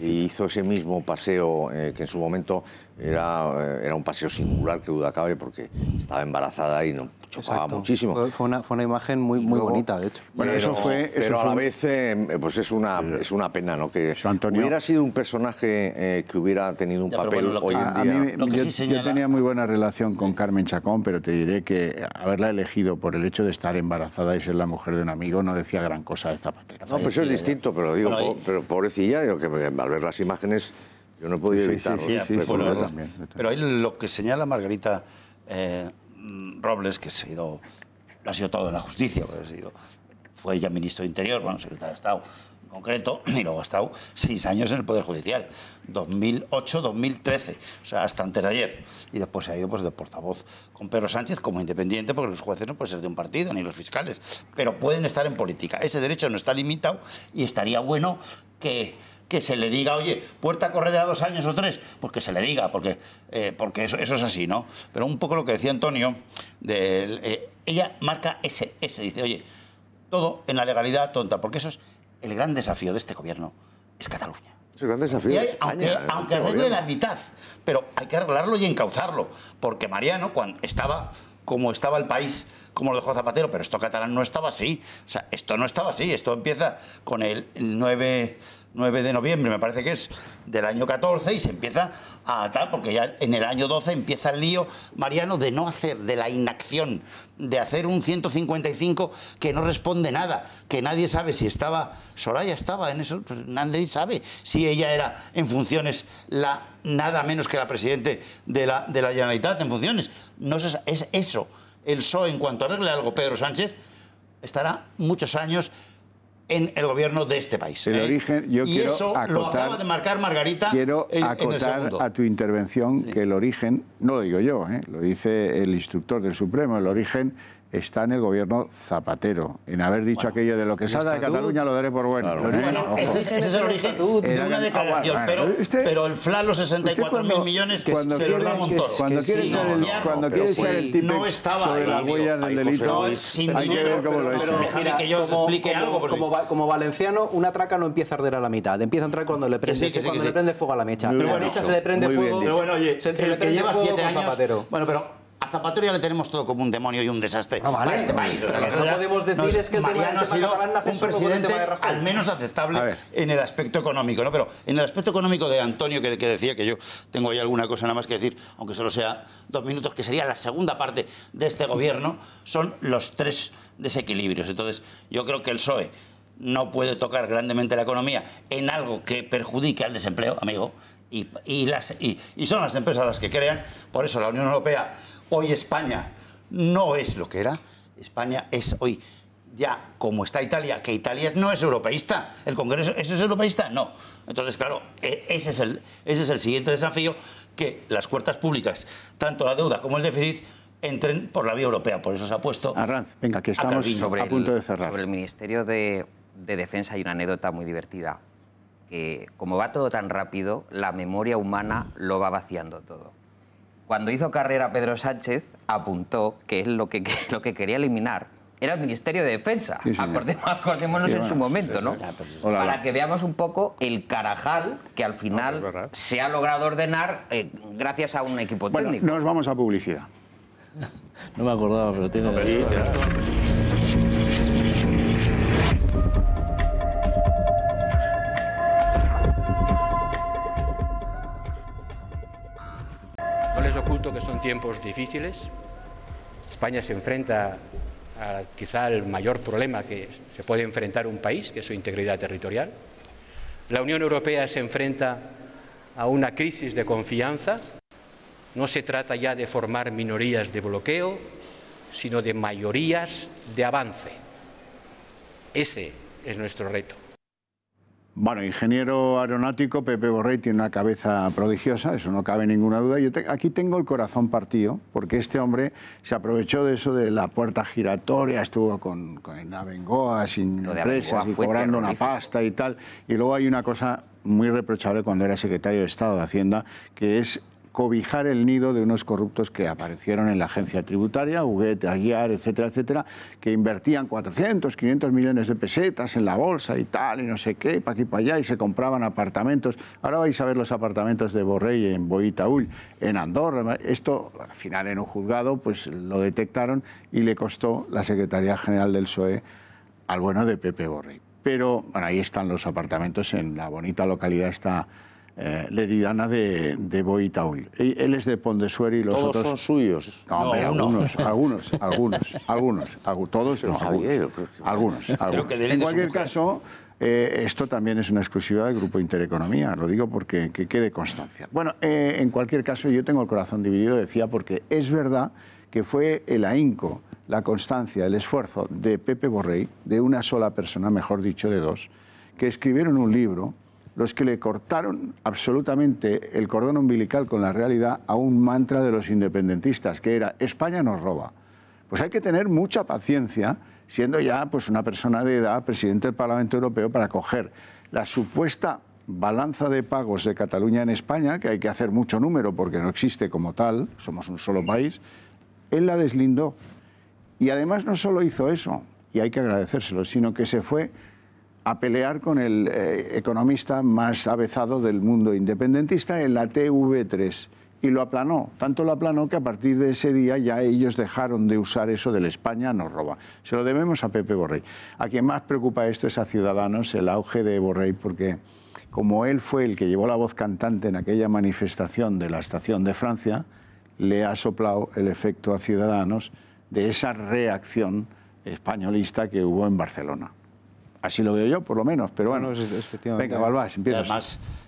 y hizo ese mismo paseo eh, que en su momento era, eh, era un paseo singular, que duda cabe, porque estaba embarazada y no chocaba muchísimo. Fue una, imagen muy, muy bonita, de hecho. pero, a la vez em, pues es una, es una pena, ¿no? Que Antonio... hubiera sido un personaje eh, que hubiera tenido un papel hoy en día. yo, tenía muy buena relación con Carmen Chacón, pero te diré que haberla elegido por el hecho de estar embarazada y ser la mujer de un amigo no decía gran cosa de Zapatero. No, pues eso es distinto, pero digo, pero pobrecilla, que al ver las imágenes yo no podía evitarlo. Pero, ahí lo que señala Margarita eh, Robles, que ha sido, ha sido todo en la justicia, sido, fue ya ministro de Interior, bueno, secretario de Estado en concreto, *clears throat* y luego ha estado seis años en el Poder Judicial, 2008-2013, o sea, hasta antes de ayer. Y después se ha ido pues, de portavoz con Pedro Sánchez como independiente, porque los jueces no pueden ser de un partido, ni los fiscales, pero pueden estar en política. Ese derecho no está limitado y estaría bueno que que se le diga, oye, puerta corredera dos años o tres, pues que se le diga, porque, eh, porque eso, es así, ¿no? Pero un poco lo que decía Antonio, eh, ella marca ese, ese, dice, oye, todo en la legalidad tonta, porque eso es el gran desafío de este gobierno, es Cataluña. Es el gran desafío. aunque, eh, aunque este arregle la mitad, pero hay que arreglarlo y encauzarlo, porque Mariano, cuando estaba como estaba el país, como lo dejó Zapatero, pero esto catalán no estaba así. O sea, esto no estaba así. Esto empieza con el 9 9 de noviembre, me parece que es, del año 14, y se empieza a atar, porque ya en el año 12 empieza el lío, Mariano, de no hacer, de la inacción, de hacer un 155 que no responde nada, que nadie sabe si estaba, Soraya estaba en eso, pues nadie sabe si ella era en funciones la nada menos que la presidente de la, de la Generalitat, en funciones. No es, es eso. El so e, en cuanto arregle algo Pedro Sánchez, estará muchos años en el gobierno de este país. El ¿eh? origen, yo quiero acotar, de marcar Margarita. Quiero a tu intervención que el origen, no lo digo yo, ¿eh? lo dice el instructor del Supremo, el origen está en el gobierno Zapatero, en haber dicho aquello de lo que salga de Cataluña lo daré por bueno. bueno ese, ese, es el origen de una declaración, pero, pero, el FLA, los 64 mil millones, que se lo da Montoro. Cuando quiere echar el, cuando quiere el no sobre las del delito, hay que ver cómo lo echa. Pero que yo como, explique algo. Como valenciano, una traca no empieza a arder a la mitad, empieza a entrar cuando le prende fuego a la mecha. Pero a la mecha se le prende fuego. Pero bueno, oye, se le prende fuego Bueno, pero Zapatero ya le tenemos todo como un demonio y un desastre ah, este país. lo que no podemos decir es que Mariano ha sido un presidente al menos aceptable en el aspecto económico, ¿no? Pero en el aspecto económico de Antonio, que, decía que yo tengo ahí alguna cosa nada más que decir, aunque solo sea dos minutos, que sería la segunda parte de este gobierno, son los tres desequilibrios. Entonces, yo creo que el PSOE no puede tocar grandemente la economía en algo que perjudique al desempleo, amigo, y, y, son las empresas las que crean. Por eso la Unión Europea Hoy España no es lo que era. España es hoy ya como está Italia, que Italia no es europeísta. El Congreso, ¿eso es europeísta? No. Entonces, claro, e, ese es el, ese es el siguiente desafío, que las cuartas públicas, tanto la deuda como el déficit, entren por la vía europea. Por eso se ha puesto... Arranz, venga, que estamos a, punto de cerrar. Sobre el Ministerio de, de Defensa hay una anécdota muy divertida. Que como va todo tan rápido, la memoria humana lo va vaciando todo. Cuando hizo carrera Pedro Sánchez, apuntó que es lo que, lo que quería eliminar era el Ministerio de Defensa. Acordémonos, en su momento, ¿no? Ah, pues Para que veamos un poco el carajal que al final ah, pues se ha logrado ordenar eh, gracias a un equipo bueno, técnico. Nos vamos a publicidad. *laughs* no me acordaba, pero tiene. que son tiempos difíciles. España se enfrenta a quizá el mayor problema que se puede enfrentar un país, que es su integridad territorial. La Unión Europea se enfrenta a una crisis de confianza. No se trata ya de formar minorías de bloqueo, sino de mayorías de avance. Ese es nuestro reto. Bueno, ingeniero aeronáutico, Pepe Borrell tiene una cabeza prodigiosa, eso no cabe ninguna duda. Yo aquí tengo el corazón partido, porque este hombre se aprovechó de eso de la puerta giratoria, estuvo con, con Abengoa, sin empresas, y cobrando una pasta y tal. Y luego hay una cosa muy reprochable cuando era secretario de Estado de Hacienda, que es cobijar el nido de unos corruptos que aparecieron en la agencia tributaria, Huguet, Aguiar, etcétera, etcétera, que invertían 400, 500 millones de pesetas en la bolsa y tal, y no sé qué, para aquí, para allá, y se compraban apartamentos. Ahora vais a ver los apartamentos de Borrell en Boitaúl, en Andorra. Esto, al final, en un juzgado, pues lo detectaron y le costó la Secretaría General del soe al bueno de Pepe Borrell. Pero, bueno, ahí están los apartamentos en la bonita localidad esta eh, Leridana de, de Boitaul. Él es de Pondesuer y los otros... son suyos. algunos, algunos, algunos, algunos, todos no, algunos, algunos, En cualquier caso, eh, esto también es una exclusiva del Grupo Intereconomía, lo digo porque quede constancia. Bueno, eh, en cualquier caso, yo tengo el corazón dividido, decía, porque es verdad que fue el ahínco, la constancia, el esfuerzo de Pepe Borrey, de una sola persona, mejor dicho, de dos, que escribieron un libro los que le cortaron absolutamente el cordón umbilical con la realidad a un mantra de los independentistas, que era España nos roba. Pues hay que tener mucha paciencia, siendo ya pues, una persona de edad, presidente del Parlamento Europeo, para coger la supuesta balanza de pagos de Cataluña en España, que hay que hacer mucho número porque no existe como tal, somos un solo país, él la deslindó. Y además no solo hizo eso, y hay que agradecérselo, sino que se fue a pelear con el eh, economista más avezado del mundo independentista en la TV3 y lo aplanó. Tanto lo aplanó que a partir de ese día ya ellos dejaron de usar eso del España nos roba. Se lo debemos a Pepe Borrell. A quien más preocupa esto es a Ciudadanos, el auge de Borrell, porque como él fue el que llevó la voz cantante en aquella manifestación de la Estación de Francia, le ha soplado el efecto a Ciudadanos de esa reacción españolista que hubo en Barcelona. Así lo veo yo, por lo menos, pero bueno. efectivamente venga, Balbás, empieza.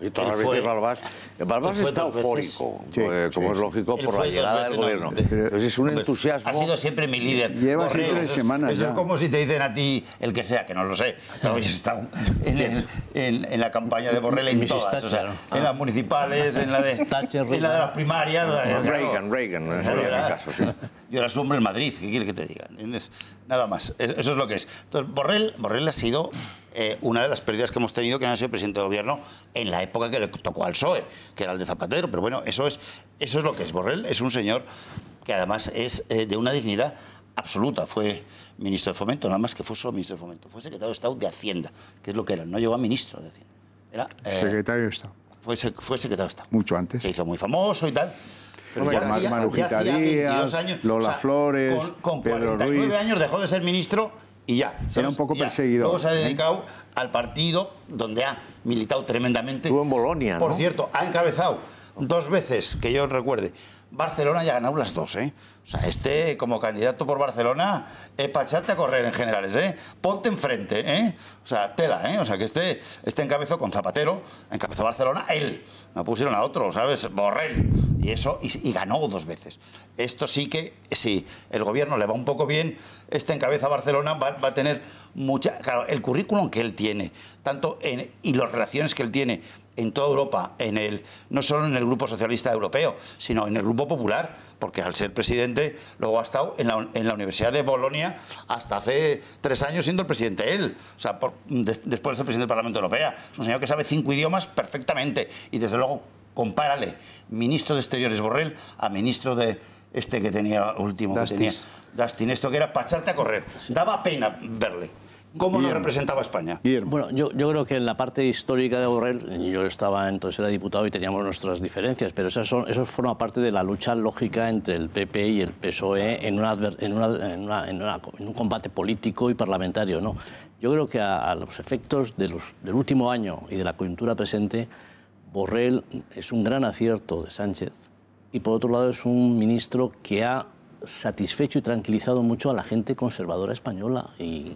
y todas las veces Balbás, Balbás está eufórico, eh, como es lógico, por la llegada del gobierno. es un entusiasmo... Ha sido siempre mi líder. Lleva tres semanas Eso es como si te dicen a ti, el que sea, que no lo sé, que en, en, la campaña de Borrell en todas, en las municipales, en la de, *laughs* Thatcher, en la de las primarias... Reagan, Reagan, en caso, *laughs* Yo era su hombre en Madrid, ¿qué quiere que te diga? Nada más, eso es lo que es. Entonces, Borrell, Borrell ha sido eh, una de las pérdidas que hemos tenido que no ha sido presidente de gobierno en la época que le tocó al PSOE, que era el de Zapatero. Pero bueno, eso es, eso es lo que es Borrell. Es un señor que además es eh, de una dignidad absoluta. Fue ministro de Fomento, nada más que fue solo ministro de Fomento. Fue secretario de Estado de Hacienda, que es lo que era. No llegó a ministro de Hacienda. Era, eh, secretario de Estado. Fue, fue secretario de Estado. Mucho antes. Se hizo muy famoso y tal. Pero ya, hacía, Lola Flores, con, 49 años dejó de ser ministro y ya. será un poco perseguido. Luego se ha ¿eh? dedicado al partido donde ha militado tremendamente. en Bolonia. Por cierto, ha encabezado dos veces, que yo recuerde, Barcelona ya ha ganado las dos, ¿eh? O sea, este como candidato por Barcelona es eh, para echarte a correr en generales, ¿eh? Ponte enfrente, ¿eh? O sea, tela, ¿eh? O sea, que este, este encabezó con Zapatero, encabezó Barcelona, él. No pusieron a otro, ¿sabes? Borrell. Y eso, y, ganó dos veces. Esto sí que, si el gobierno le va un poco bien, este encabeza Barcelona va, va a tener mucha... Claro, el currículum que él tiene, tanto en, y las relaciones que él tiene en toda Europa, en el, no solo en el Grupo Socialista Europeo, sino en el Grupo Popular, porque al ser presidente luego ha estado en la, Universidad de Bolonia hasta hace tres años siendo el presidente él, o sea, después de ser presidente del Parlamento Europeo. Es un señor que sabe cinco idiomas perfectamente y desde luego compárale ministro de Exteriores Borrell a ministro de este que tenía último, Gastín, que esto que era para echarte a correr. Daba pena verle. ¿Cómo lo representaba España? Bueno, yo, yo, creo que en la parte histórica de Borrell, yo estaba entonces era diputado y teníamos nuestras diferencias, pero eso, son, eso forma parte de la lucha lógica entre el PP y el PSOE en, en, un combate político y parlamentario. ¿no? Yo creo que a, los efectos de los, del último año y de la coyuntura presente, Borrell es un gran acierto de Sánchez y por otro lado es un ministro que ha satisfecho y tranquilizado mucho a la gente conservadora española y,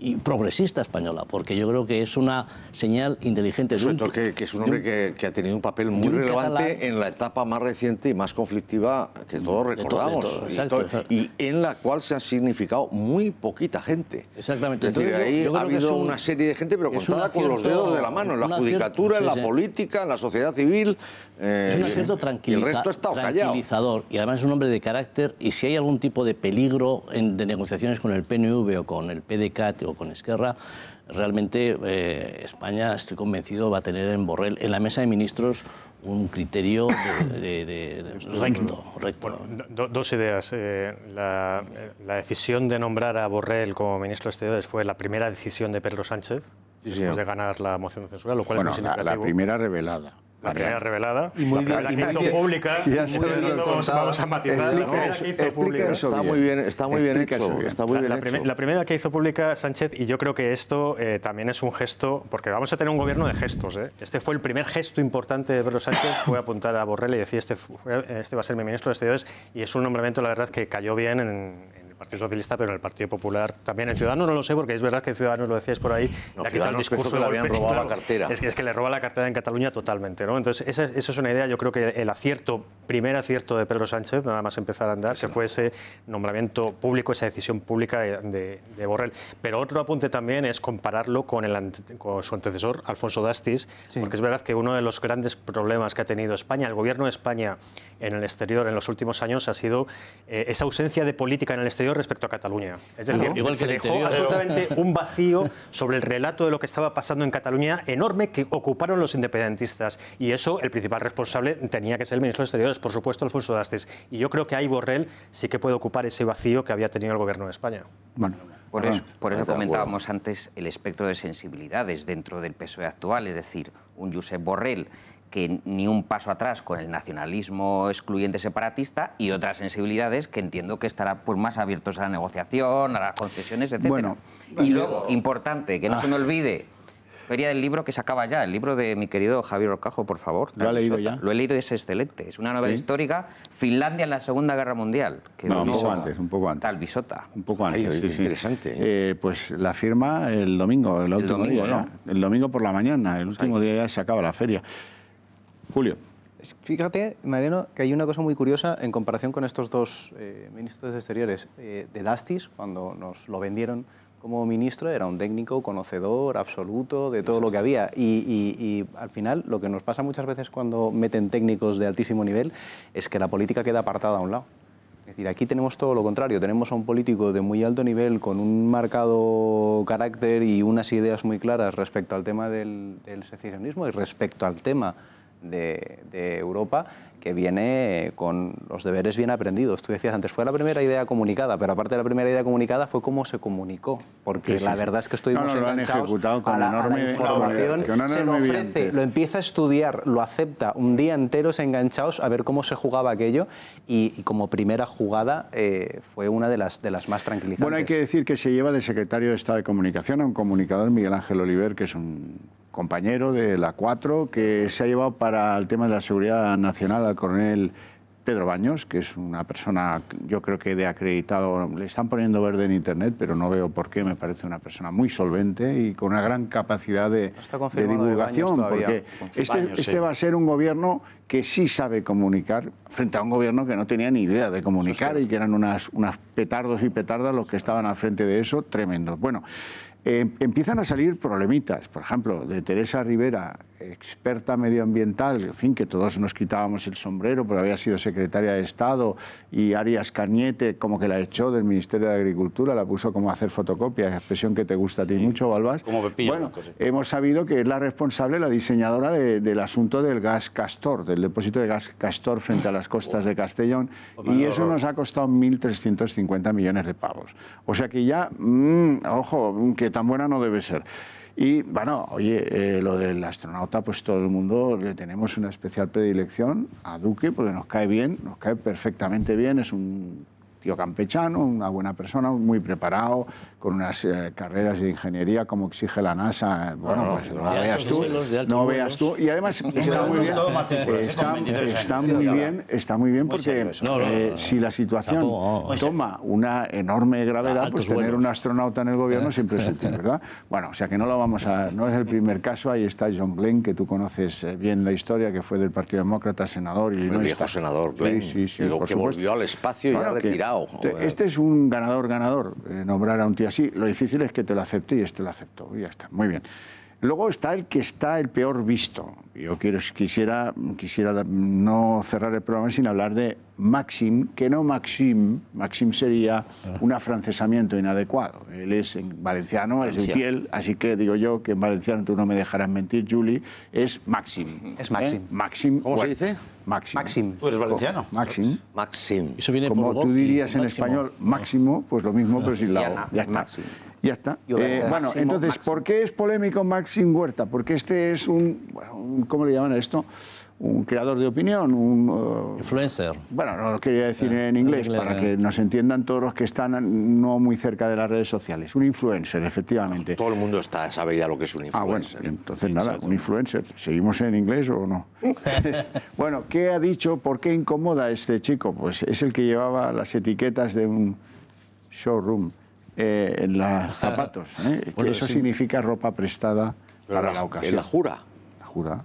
y progresista española, porque yo creo que es una señal inteligente. Sobre que, es un hombre que, ha tenido un papel muy relevante en la etapa más reciente y más conflictiva que mm, todos recordamos. y, en la cual se ha significado muy poquita gente. Exactamente. Es ahí ha habido una serie de gente, pero contada con los dedos de la mano, en la judicatura, en la política, en la sociedad civil, es un eh, acierto el resto tranquilizador callado. y además es un hombre de carácter y si hay algún tipo de peligro de negociaciones con el PNV o con el PDCAT o con Esquerra, realmente eh, España, estoy convencido, va a tener en Borrell, en la mesa de ministros, un criterio de, recto. dos ideas. Eh, la, decisión de nombrar a Borrell como ministro de Exteriores fue la primera decisión de Pedro Sánchez, después de ganar la moción de censura, lo cual es muy significativo. la primera revelada. La primera revelada, la primera que hizo pública, muy vamos, a matizar, la que hizo pública. Está muy bien, está muy bien está muy bien la, primera que hizo pública Sánchez, y yo creo que esto eh, también es un gesto, porque vamos a tener un gobierno de gestos. Eh. Este fue el primer gesto importante de Pedro Sánchez, fue apuntar a Borrell y decir, este, este va a ser mi ministro de Exteriores, y es un nombramiento, la verdad, que cayó bien en, Partido Socialista, pero en el Partido Popular también. En Ciudadanos no lo sé, porque es verdad que Ciudadanos lo decíais por ahí. No, el discurso le Es que, es que le roba la cartera en Cataluña totalmente. ¿no? Entonces, esa, es una idea. Yo creo que el acierto, primer acierto de Pedro Sánchez, nada más empezar a andar, se que fue ese nombramiento público, esa decisión pública de, Borrell. Pero otro apunte también es compararlo con, su antecesor, Alfonso Dastis, porque es verdad que uno de los grandes problemas que ha tenido España, el gobierno de España, en el exterior en los últimos años ha sido eh, esa ausencia de política en el exterior respecto a Cataluña. Es decir, dejó absolutamente un vacío sobre el relato de lo que estaba pasando en Cataluña enorme que ocuparon los independentistas. Y eso, el principal responsable tenía que ser el ministro de Exteriores, por supuesto, Alfonso Dastes. Y yo creo que ahí Borrell sí que puede ocupar ese vacío que había tenido el gobierno de España. Bueno. Por eso, por eso, comentábamos antes el espectro de sensibilidades dentro del PSOE actual, es decir, un Josep Borrell que ni un paso atrás con el nacionalismo excluyente separatista y otras sensibilidades que entiendo que estará pues, más abiertos a la negociación, a las concesiones, etc. Bueno, y luego, importante, que no se me ah. olvide, Feria del Libro que se acaba ya, el libro de mi querido Javier Orcajo, por favor. Lo he leído ya. Lo he leído y es excelente. Es una novela histórica, Finlandia en la Segunda Guerra Mundial. Que no, un poco antes, un poco antes. Tal Bisota. Un poco antes, sí, es sí. Interesante. ¿eh? Eh, pues la firma el domingo, el, el domingo, ¿no? El domingo por la mañana, el pues último día ya se acaba la feria. Julio. Fíjate, Mariano, que hay una cosa muy curiosa en comparación con estos dos eh, ministros de Exteriores. Eh, de Dastis, cuando nos lo vendieron como ministro, era un técnico conocedor absoluto de todo lo que había. Y, al final, lo que nos pasa muchas veces cuando meten técnicos de altísimo nivel es que la política queda apartada a un lado. Es decir, aquí tenemos todo lo contrario. Tenemos a un político de muy alto nivel con un marcado carácter y unas ideas muy claras respecto al tema del, del secesionismo y respecto al tema de, Europa que viene con los deberes bien aprendidos. Tú decías antes, fue la primera idea comunicada, pero aparte de la primera idea comunicada fue cómo se comunicó, porque la verdad es que estuvimos no, enganchados lo con la, enorme, información, se lo ofrece, lo empieza a estudiar, lo acepta, un día entero se enganchados a ver cómo se jugaba aquello y, como primera jugada eh, fue una de las, de las más tranquilizantes. Bueno, hay que decir que se lleva de secretario de Estado de Comunicación a un comunicador, Miguel Ángel Oliver, que es un compañero de la 4, que se ha llevado para el tema de la seguridad nacional al coronel Pedro Baños, que es una persona, yo creo que de acreditado, le están poniendo verde en Internet, pero no veo por qué, me parece una persona muy solvente y con una gran capacidad de, divulgación, porque este, este va a ser un gobierno que sí sabe comunicar frente a un gobierno que no tenía ni idea de comunicar y que eran unas, unas petardos y petardas los que estaban al frente de eso, ...tremendo, Bueno, eh, empiezan a salir problemitas. Por ejemplo, de Teresa Rivera, experta medioambiental, en fin, que todos nos quitábamos el sombrero, pero había sido secretaria de Estado, y Arias Cañete, como que la echó del Ministerio de Agricultura, la puso como a hacer fotocopias, expresión que te gusta a ti mucho, Balbás. bueno, hemos sabido que es la responsable, la diseñadora del asunto del gas castor, del depósito de gas castor frente a las costas de Castellón, oh, y eso oh, oh. nos ha costado 1.350 millones de pavos. O sea que ya, mm, ojo, que tan buena no debe ser. Y bueno, oye, eh, lo del astronauta, pues todo el mundo le tenemos una especial predilección a Duque porque nos cae bien, nos cae perfectamente bien, es un tío campechano, una buena persona, muy preparado, con unas eh, carreras de ingeniería como exige la NASA. Eh, bueno, no, pues, veas tú. No Y además está muy bien. Está, muy bien, porque eh, si la situación toma una enorme gravedad, pues tener un astronauta en el gobierno siempre es útil, ¿verdad? Bueno, o sea que no lo vamos a. No es el primer caso. Ahí está John Blaine que tú conoces bien la historia, que fue del Partido Demócrata, senador. Y el viejo senador Glenn. Sí, que volvió al espacio y ha retirado. Este, este es un ganador-ganador. nombrar a un tío Sí, Lo difícil es que te lo acepte y este lo acepto. Y ya está. Muy bien. Luego está el que está el peor visto. Yo quisiera, quisiera no cerrar el programa sin hablar de Maxim, que no Maxim, Maxim sería ah. un afrancesamiento inadecuado. Él es en valenciano, es de utiel, así que digo yo que en valenciano tú no me dejarás mentir, Julie, es Maxim. Es Maxim. ¿Eh? Maxim. ¿Cómo se dice? Máximo. Maxim. Tú eres valenciano. Máximo. Maxim. Eso viene Como tú dirías en español, máximo, pues lo mismo, pero sin la o. Ya está. Ya está. Eh, bueno, entonces, ¿por qué es polémico Maxim Huerta? Porque este es un, bueno, un, ¿cómo le llaman a esto? un creador de opinión, un... Eh, influencer. Bueno, no lo quería decir ah, en inglés, para que nos entiendan todos los que están no muy cerca de las redes sociales. Un influencer, efectivamente. Todo el mundo está, sabe ya lo que es un ah, influencer. entonces nada, un influencer. ¿Seguimos en inglés o no? *laughs* bueno, ¿qué ha dicho? ¿Por qué incomoda este chico? Pues es el que llevaba las etiquetas de un showroom eh, en los *laughs* zapatos. ¿eh? eso significa ropa prestada para la, ocasión. En la jura. La jura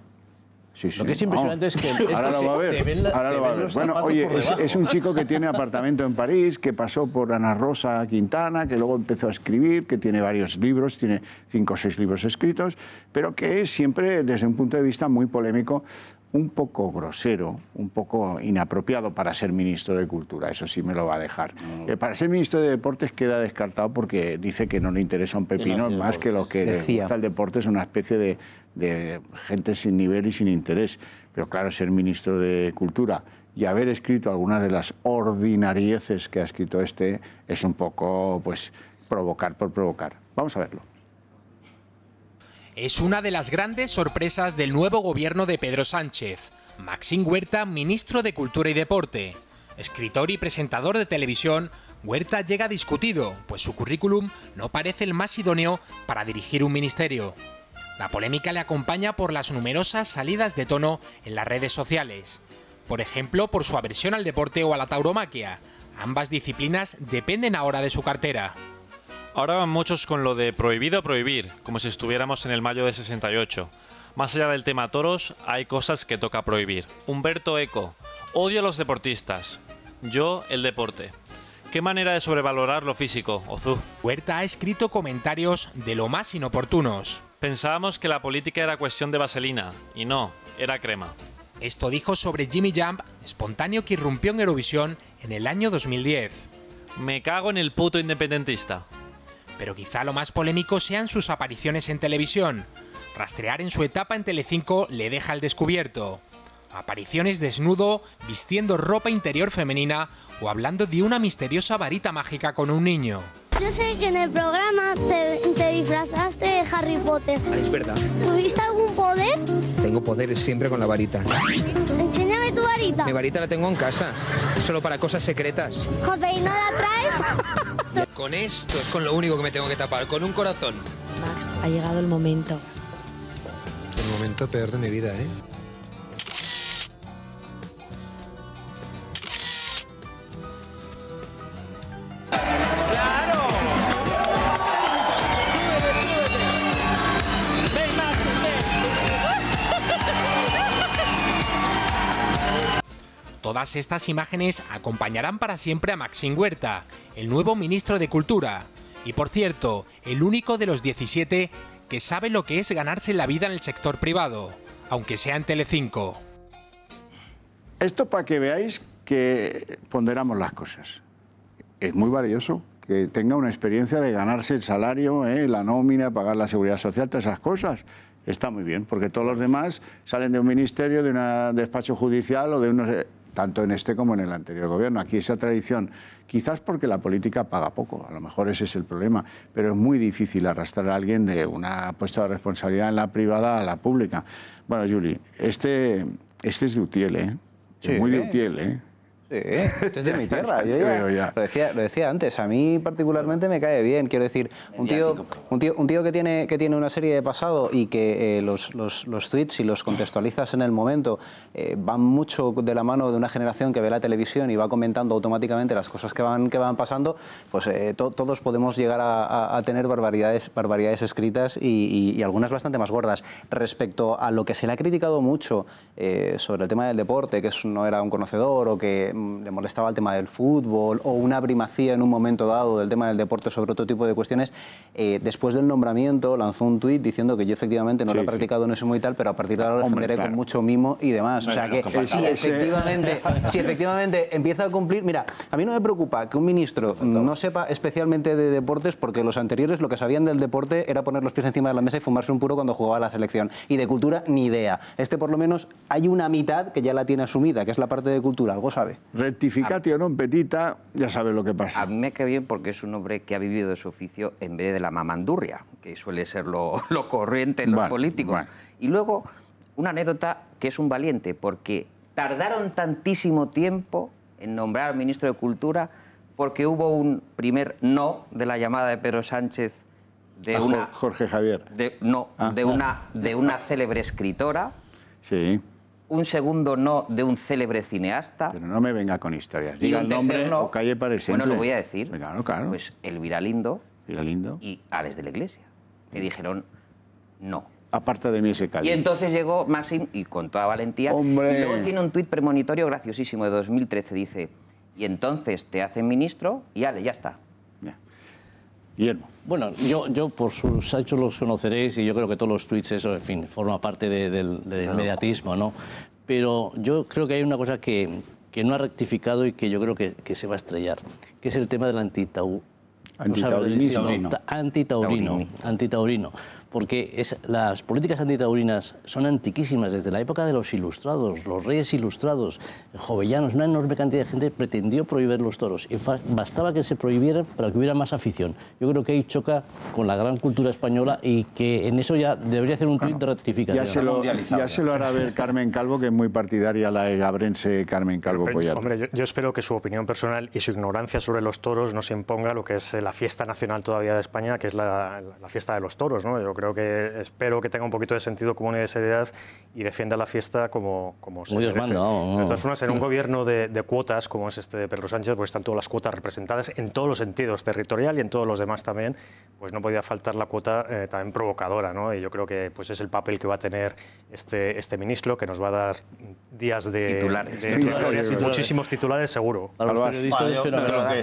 lo que es impresionante es que, ahora lo va a ver. ahora va a ver. Bueno, oye, es, un chico que tiene apartamento en París, que pasó por Ana Rosa Quintana, que luego empezó a escribir, que tiene varios libros, tiene cinco o seis libros escritos, pero que es siempre desde un punto de vista muy polémico, un poco grosero, un poco inapropiado para ser ministro de Cultura, eso sí me lo va a dejar. Eh, para ser ministro de Deportes queda descartado porque dice que no le interesa un pepino, más que lo que Decía. le gusta el deporte, es una especie de de gente sin nivel y sin interés. Pero claro, ser ministro de Cultura y haber escrito algunas de las ordinarieces que ha escrito este es un poco, pues, provocar por provocar. Vamos a verlo. Es una de las grandes sorpresas del nuevo gobierno de Pedro Sánchez. Maxim Huerta, ministro de Cultura y Deporte. Escritor y presentador de televisión, Huerta llega discutido, pues su currículum no parece el más idóneo para dirigir un ministerio. La polémica le acompaña por las numerosas salidas de tono en las redes sociales, por ejemplo por su aversión al deporte o a la tauromaquia. Ambas disciplinas dependen ahora de su cartera. Ahora van muchos con lo de prohibido prohibir, como si estuviéramos en el mayo de 68. Más allá del tema toros, hay cosas que toca prohibir. Humberto Eco, odio a los deportistas, yo el deporte. Qué manera de sobrevalorar lo físico, Ozu. Huerta ha escrito comentarios de lo más inoportunos. Pensábamos que la política era cuestión de vaselina, y no, era crema. Esto dijo sobre Jimmy Jump, espontáneo que irrumpió en Eurovisión en el año 2010. Me cago en el puto independentista. Pero quizá lo más polémico sean sus apariciones en televisión. Rastrear en su etapa en Telecinco le deja al descubierto. Apariciones desnudo, vistiendo ropa interior femenina o hablando de una misteriosa varita mágica con un niño. Yo sé que en el programa te, disfrazaste de Harry Potter. Ah, es verdad. ¿Tuviste algún poder? Tengo poderes siempre con la varita. Enséñame tu varita. Mi varita la tengo en casa, solo para cosas secretas. Joder, ¿y no la traes? *laughs* con esto es con lo único que me tengo que tapar, con un corazón. Max, ha llegado el momento. El momento peor de mi vida, ¿eh? Todas estas imágenes acompañarán para siempre a Maxín Huerta, el nuevo ministro de Cultura. Y por cierto, el único de los 17 que sabe lo que es ganarse la vida en el sector privado, aunque sea en Telecinco. Esto para que veáis que ponderamos las cosas. Es muy valioso que tenga una experiencia de ganarse el salario, ¿eh? la nómina, pagar la seguridad social, todas esas cosas. Está muy bien, porque todos los demás salen de un ministerio, de un despacho judicial o de unos... Eh, tanto en este como en el anterior gobierno. Aquí esa tradición, quizás porque la política paga poco, a lo mejor ese es el problema, pero es muy difícil arrastrar a alguien de una puesta de responsabilidad en la privada a la pública. Bueno, Julie, este, este es de Utiel, ¿eh? muy de Utiel, ¿eh? Sí, *laughs* es de mi tierra. Lo, decía, antes, a mí particularmente me cae bien. Quiero decir, un tío, un tío, que, tiene, que tiene una serie de pasado y que eh, los, los, tweets, y los contextualizas en el momento, eh, van mucho de la mano de una generación que ve la televisión y va comentando automáticamente las cosas que van, que van pasando, pues eh, todos podemos llegar a, tener barbaridades, barbaridades escritas y, y, algunas bastante más gordas. Respecto a lo que se le ha criticado mucho sobre el tema del deporte, que no era un conocedor o que le molestaba el tema del fútbol o una primacía en un momento dado del tema del deporte sobre otro tipo de cuestiones, eh, después del nombramiento lanzó un tuit diciendo que yo efectivamente no lo he practicado en ese muy tal, pero a partir de ahora lo defenderé con mucho mimo y demás. o sea que, si, efectivamente, si efectivamente empieza a cumplir... Mira, a mí no me preocupa que un ministro no sepa especialmente de deportes porque los anteriores lo que sabían del deporte era poner los pies encima de la mesa y fumarse un puro cuando jugaba la selección. Y de cultura, ni idea. Este por lo menos hay una mitad que ya la tiene asumida, que es la parte de cultura, algo sabe. Rectificatio o no petita, ya sabes lo que pasa. A mí me cae bien porque es un hombre que ha vivido de su oficio en vez de la mamandurria, que suele ser lo, *laughs* corriente en los políticos. Y luego, una anécdota que es un valiente, porque tardaron tantísimo tiempo en nombrar al ministro de Cultura porque hubo un primer no de la llamada de Pedro Sánchez de una Jorge Javier. De, no, ah, de, una, ah. de una célebre escritora. Sí un segundo no de un célebre cineasta. Pero no me venga con historias. Diga el nombre no, calle para Bueno, lo voy a decir. Pues claro, claro. Pues Elvira Lindo, y Alex de la Iglesia. Me dijeron no. Aparte de mí ese calle. Y entonces llegó Maxim y con toda valentía. ¡Hombre! Y luego tiene un tuit premonitorio graciosísimo de 2013. Dice, y entonces te hacen ministro y Ale, ya está. Bueno, yo, yo por sus hechos los conoceréis y yo creo que todos los tweets, eso, en fin, forma parte del, mediatismo, ¿no? Pero yo creo que hay una cosa que, no ha rectificado y que yo creo que, se va a estrellar, que es el tema del anti Antitaurino. Antitaurino. antitaurino porque las políticas antitaurinas son antiquísimas, desde la época de los ilustrados, los reyes ilustrados, jovellanos, una enorme cantidad de gente pretendió prohibir los toros y bastaba que se prohibieran para que hubiera más afición. Yo creo que ahí choca con la gran cultura española y que en eso ya debería hacer un tuit de rectificación. Ya se, lo, hará ver Carmen Calvo, que es muy partidaria la gabrense Carmen Calvo Hombre, yo, espero que su opinión personal y su ignorancia sobre los toros no se imponga lo que es eh, la fiesta nacional todavía de España, que es la, la fiesta de los toros, ¿no? Yo creo que espero que tenga un poquito de sentido común y de seriedad y defienda la fiesta como, como se Muy merece. De todas formas, en un gobierno de, cuotas como es este de Pedro Sánchez, pues están todas las cuotas representadas en todos los sentidos, territorial y en todos los demás también, pues no podía faltar la cuota eh, también provocadora, ¿no? Y yo creo que pues es el papel que va a tener este, este ministro, que nos va a dar días de... Titulares. Muchísimos titulares, seguro. creo que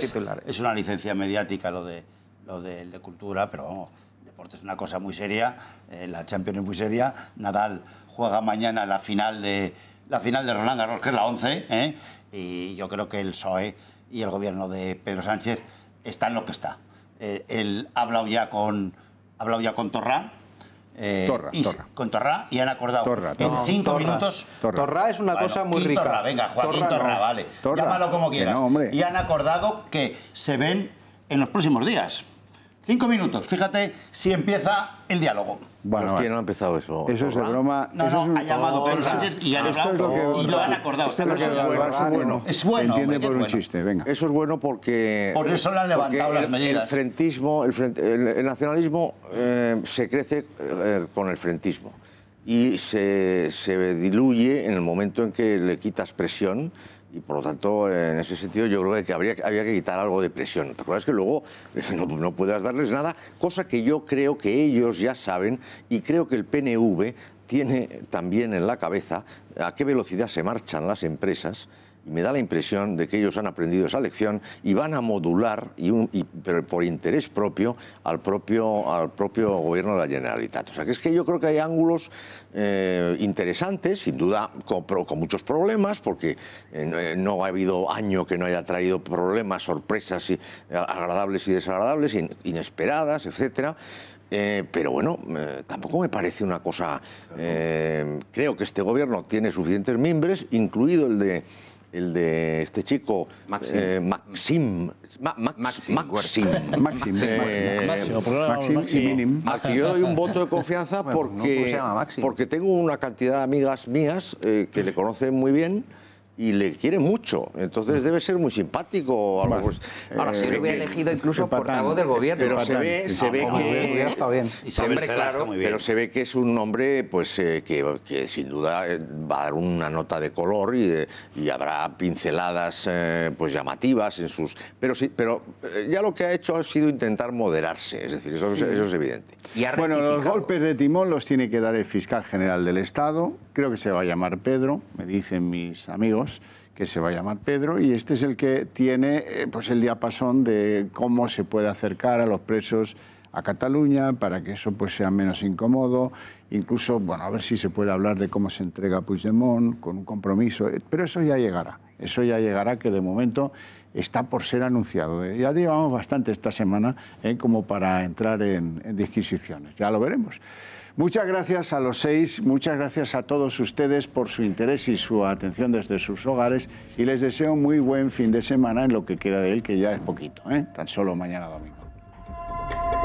es, una licencia mediática lo de, lo de, de cultura, pero vamos es una cosa muy seria, eh, la Champions es muy seria. Nadal juega mañana la final de, la final de Roland Garros, que es la 11, ¿eh? y yo creo que el PSOE y el gobierno de Pedro Sánchez están lo que está. Eh, él ha hablado ya con, ha hablado ya con Torra, y, Con Torra y han acordado en cinco minutos. Torra, es una cosa muy rica. Torra, venga, Joaquín Torra, vale. Llámalo como quieras. y han acordado que se ven en los próximos días. Cinco minutos, fíjate si empieza el diálogo. Bueno, no ha empezado eso? Eso es de broma. No, no, ha llamado Pedro Sánchez y ha y lo han acordado. Esto es, bueno, es bueno. Es bueno. Entiende por un chiste, venga. Eso es bueno porque... Por eso le han levantado las medidas. El frentismo, el, el, nacionalismo eh, se crece eh, con el frentismo y se, se diluye en el momento en que le quitas presión y por lo tanto, en ese sentido, yo creo que habría, había que quitar algo de presión. ¿Te acuerdas que luego *laughs* no, no puedas darles nada? Cosa que yo creo que ellos ya saben y creo que el PNV tiene también en la cabeza a qué velocidad se marchan las empresas y me da la impresión de que ellos han aprendido esa lección y van a modular, y, por interés propio, al propio, al propio gobierno de la Generalitat. O sea, que es que yo creo que hay ángulos eh, interesantes, sin duda con, muchos problemas, porque eh, eh, no ha habido año que no haya traído problemas, sorpresas agradables y desagradables, inesperadas, etcétera. pero bueno, tampoco me parece una cosa... creo que este gobierno tiene suficientes mimbres, incluido el de el de este chico, Maxim. Eh, mm. Maxim, Ma, *laughs* eh, Maxim. Maxim. Maxim. yo doy un voto de confianza porque, porque tengo una cantidad de amigas mías eh, que le conocen muy bien y le quiere mucho. Entonces mm. debe ser muy simpático. Algo, ahora sí lo lo eh, elegido incluso portavoz del gobierno. Pero se ve, que... Pero se ve que es un hombre pues, eh, que, sin duda eh, va a dar una nota de color y, habrá pinceladas pues, llamativas en sus... Pero, sí, pero ya lo que ha hecho ha sido intentar moderarse, es decir, eso, es evidente. bueno, los golpes de timón los tiene que dar el fiscal general del Estado, creo que se va a llamar Pedro, me dicen mis amigos que se va a llamar Pedro, y este es el que tiene eh, pues, el diapasón de cómo se puede acercar a los presos a Cataluña para que eso pues, sea menos incómodo, incluso bueno, a ver si se puede hablar de cómo se entrega Puigdemont con un compromiso, eh, pero eso ya llegará, eso ya llegará que de momento está por ser anunciado. Eh, ya llevamos bastante esta semana como para entrar en disquisiciones, ya lo veremos. Muchas gracias a los seis, muchas gracias a todos ustedes por su interés y su atención desde sus hogares y les deseo muy buen fin de semana en lo que queda de él, que ya es poquito, ¿eh? tan solo mañana domingo.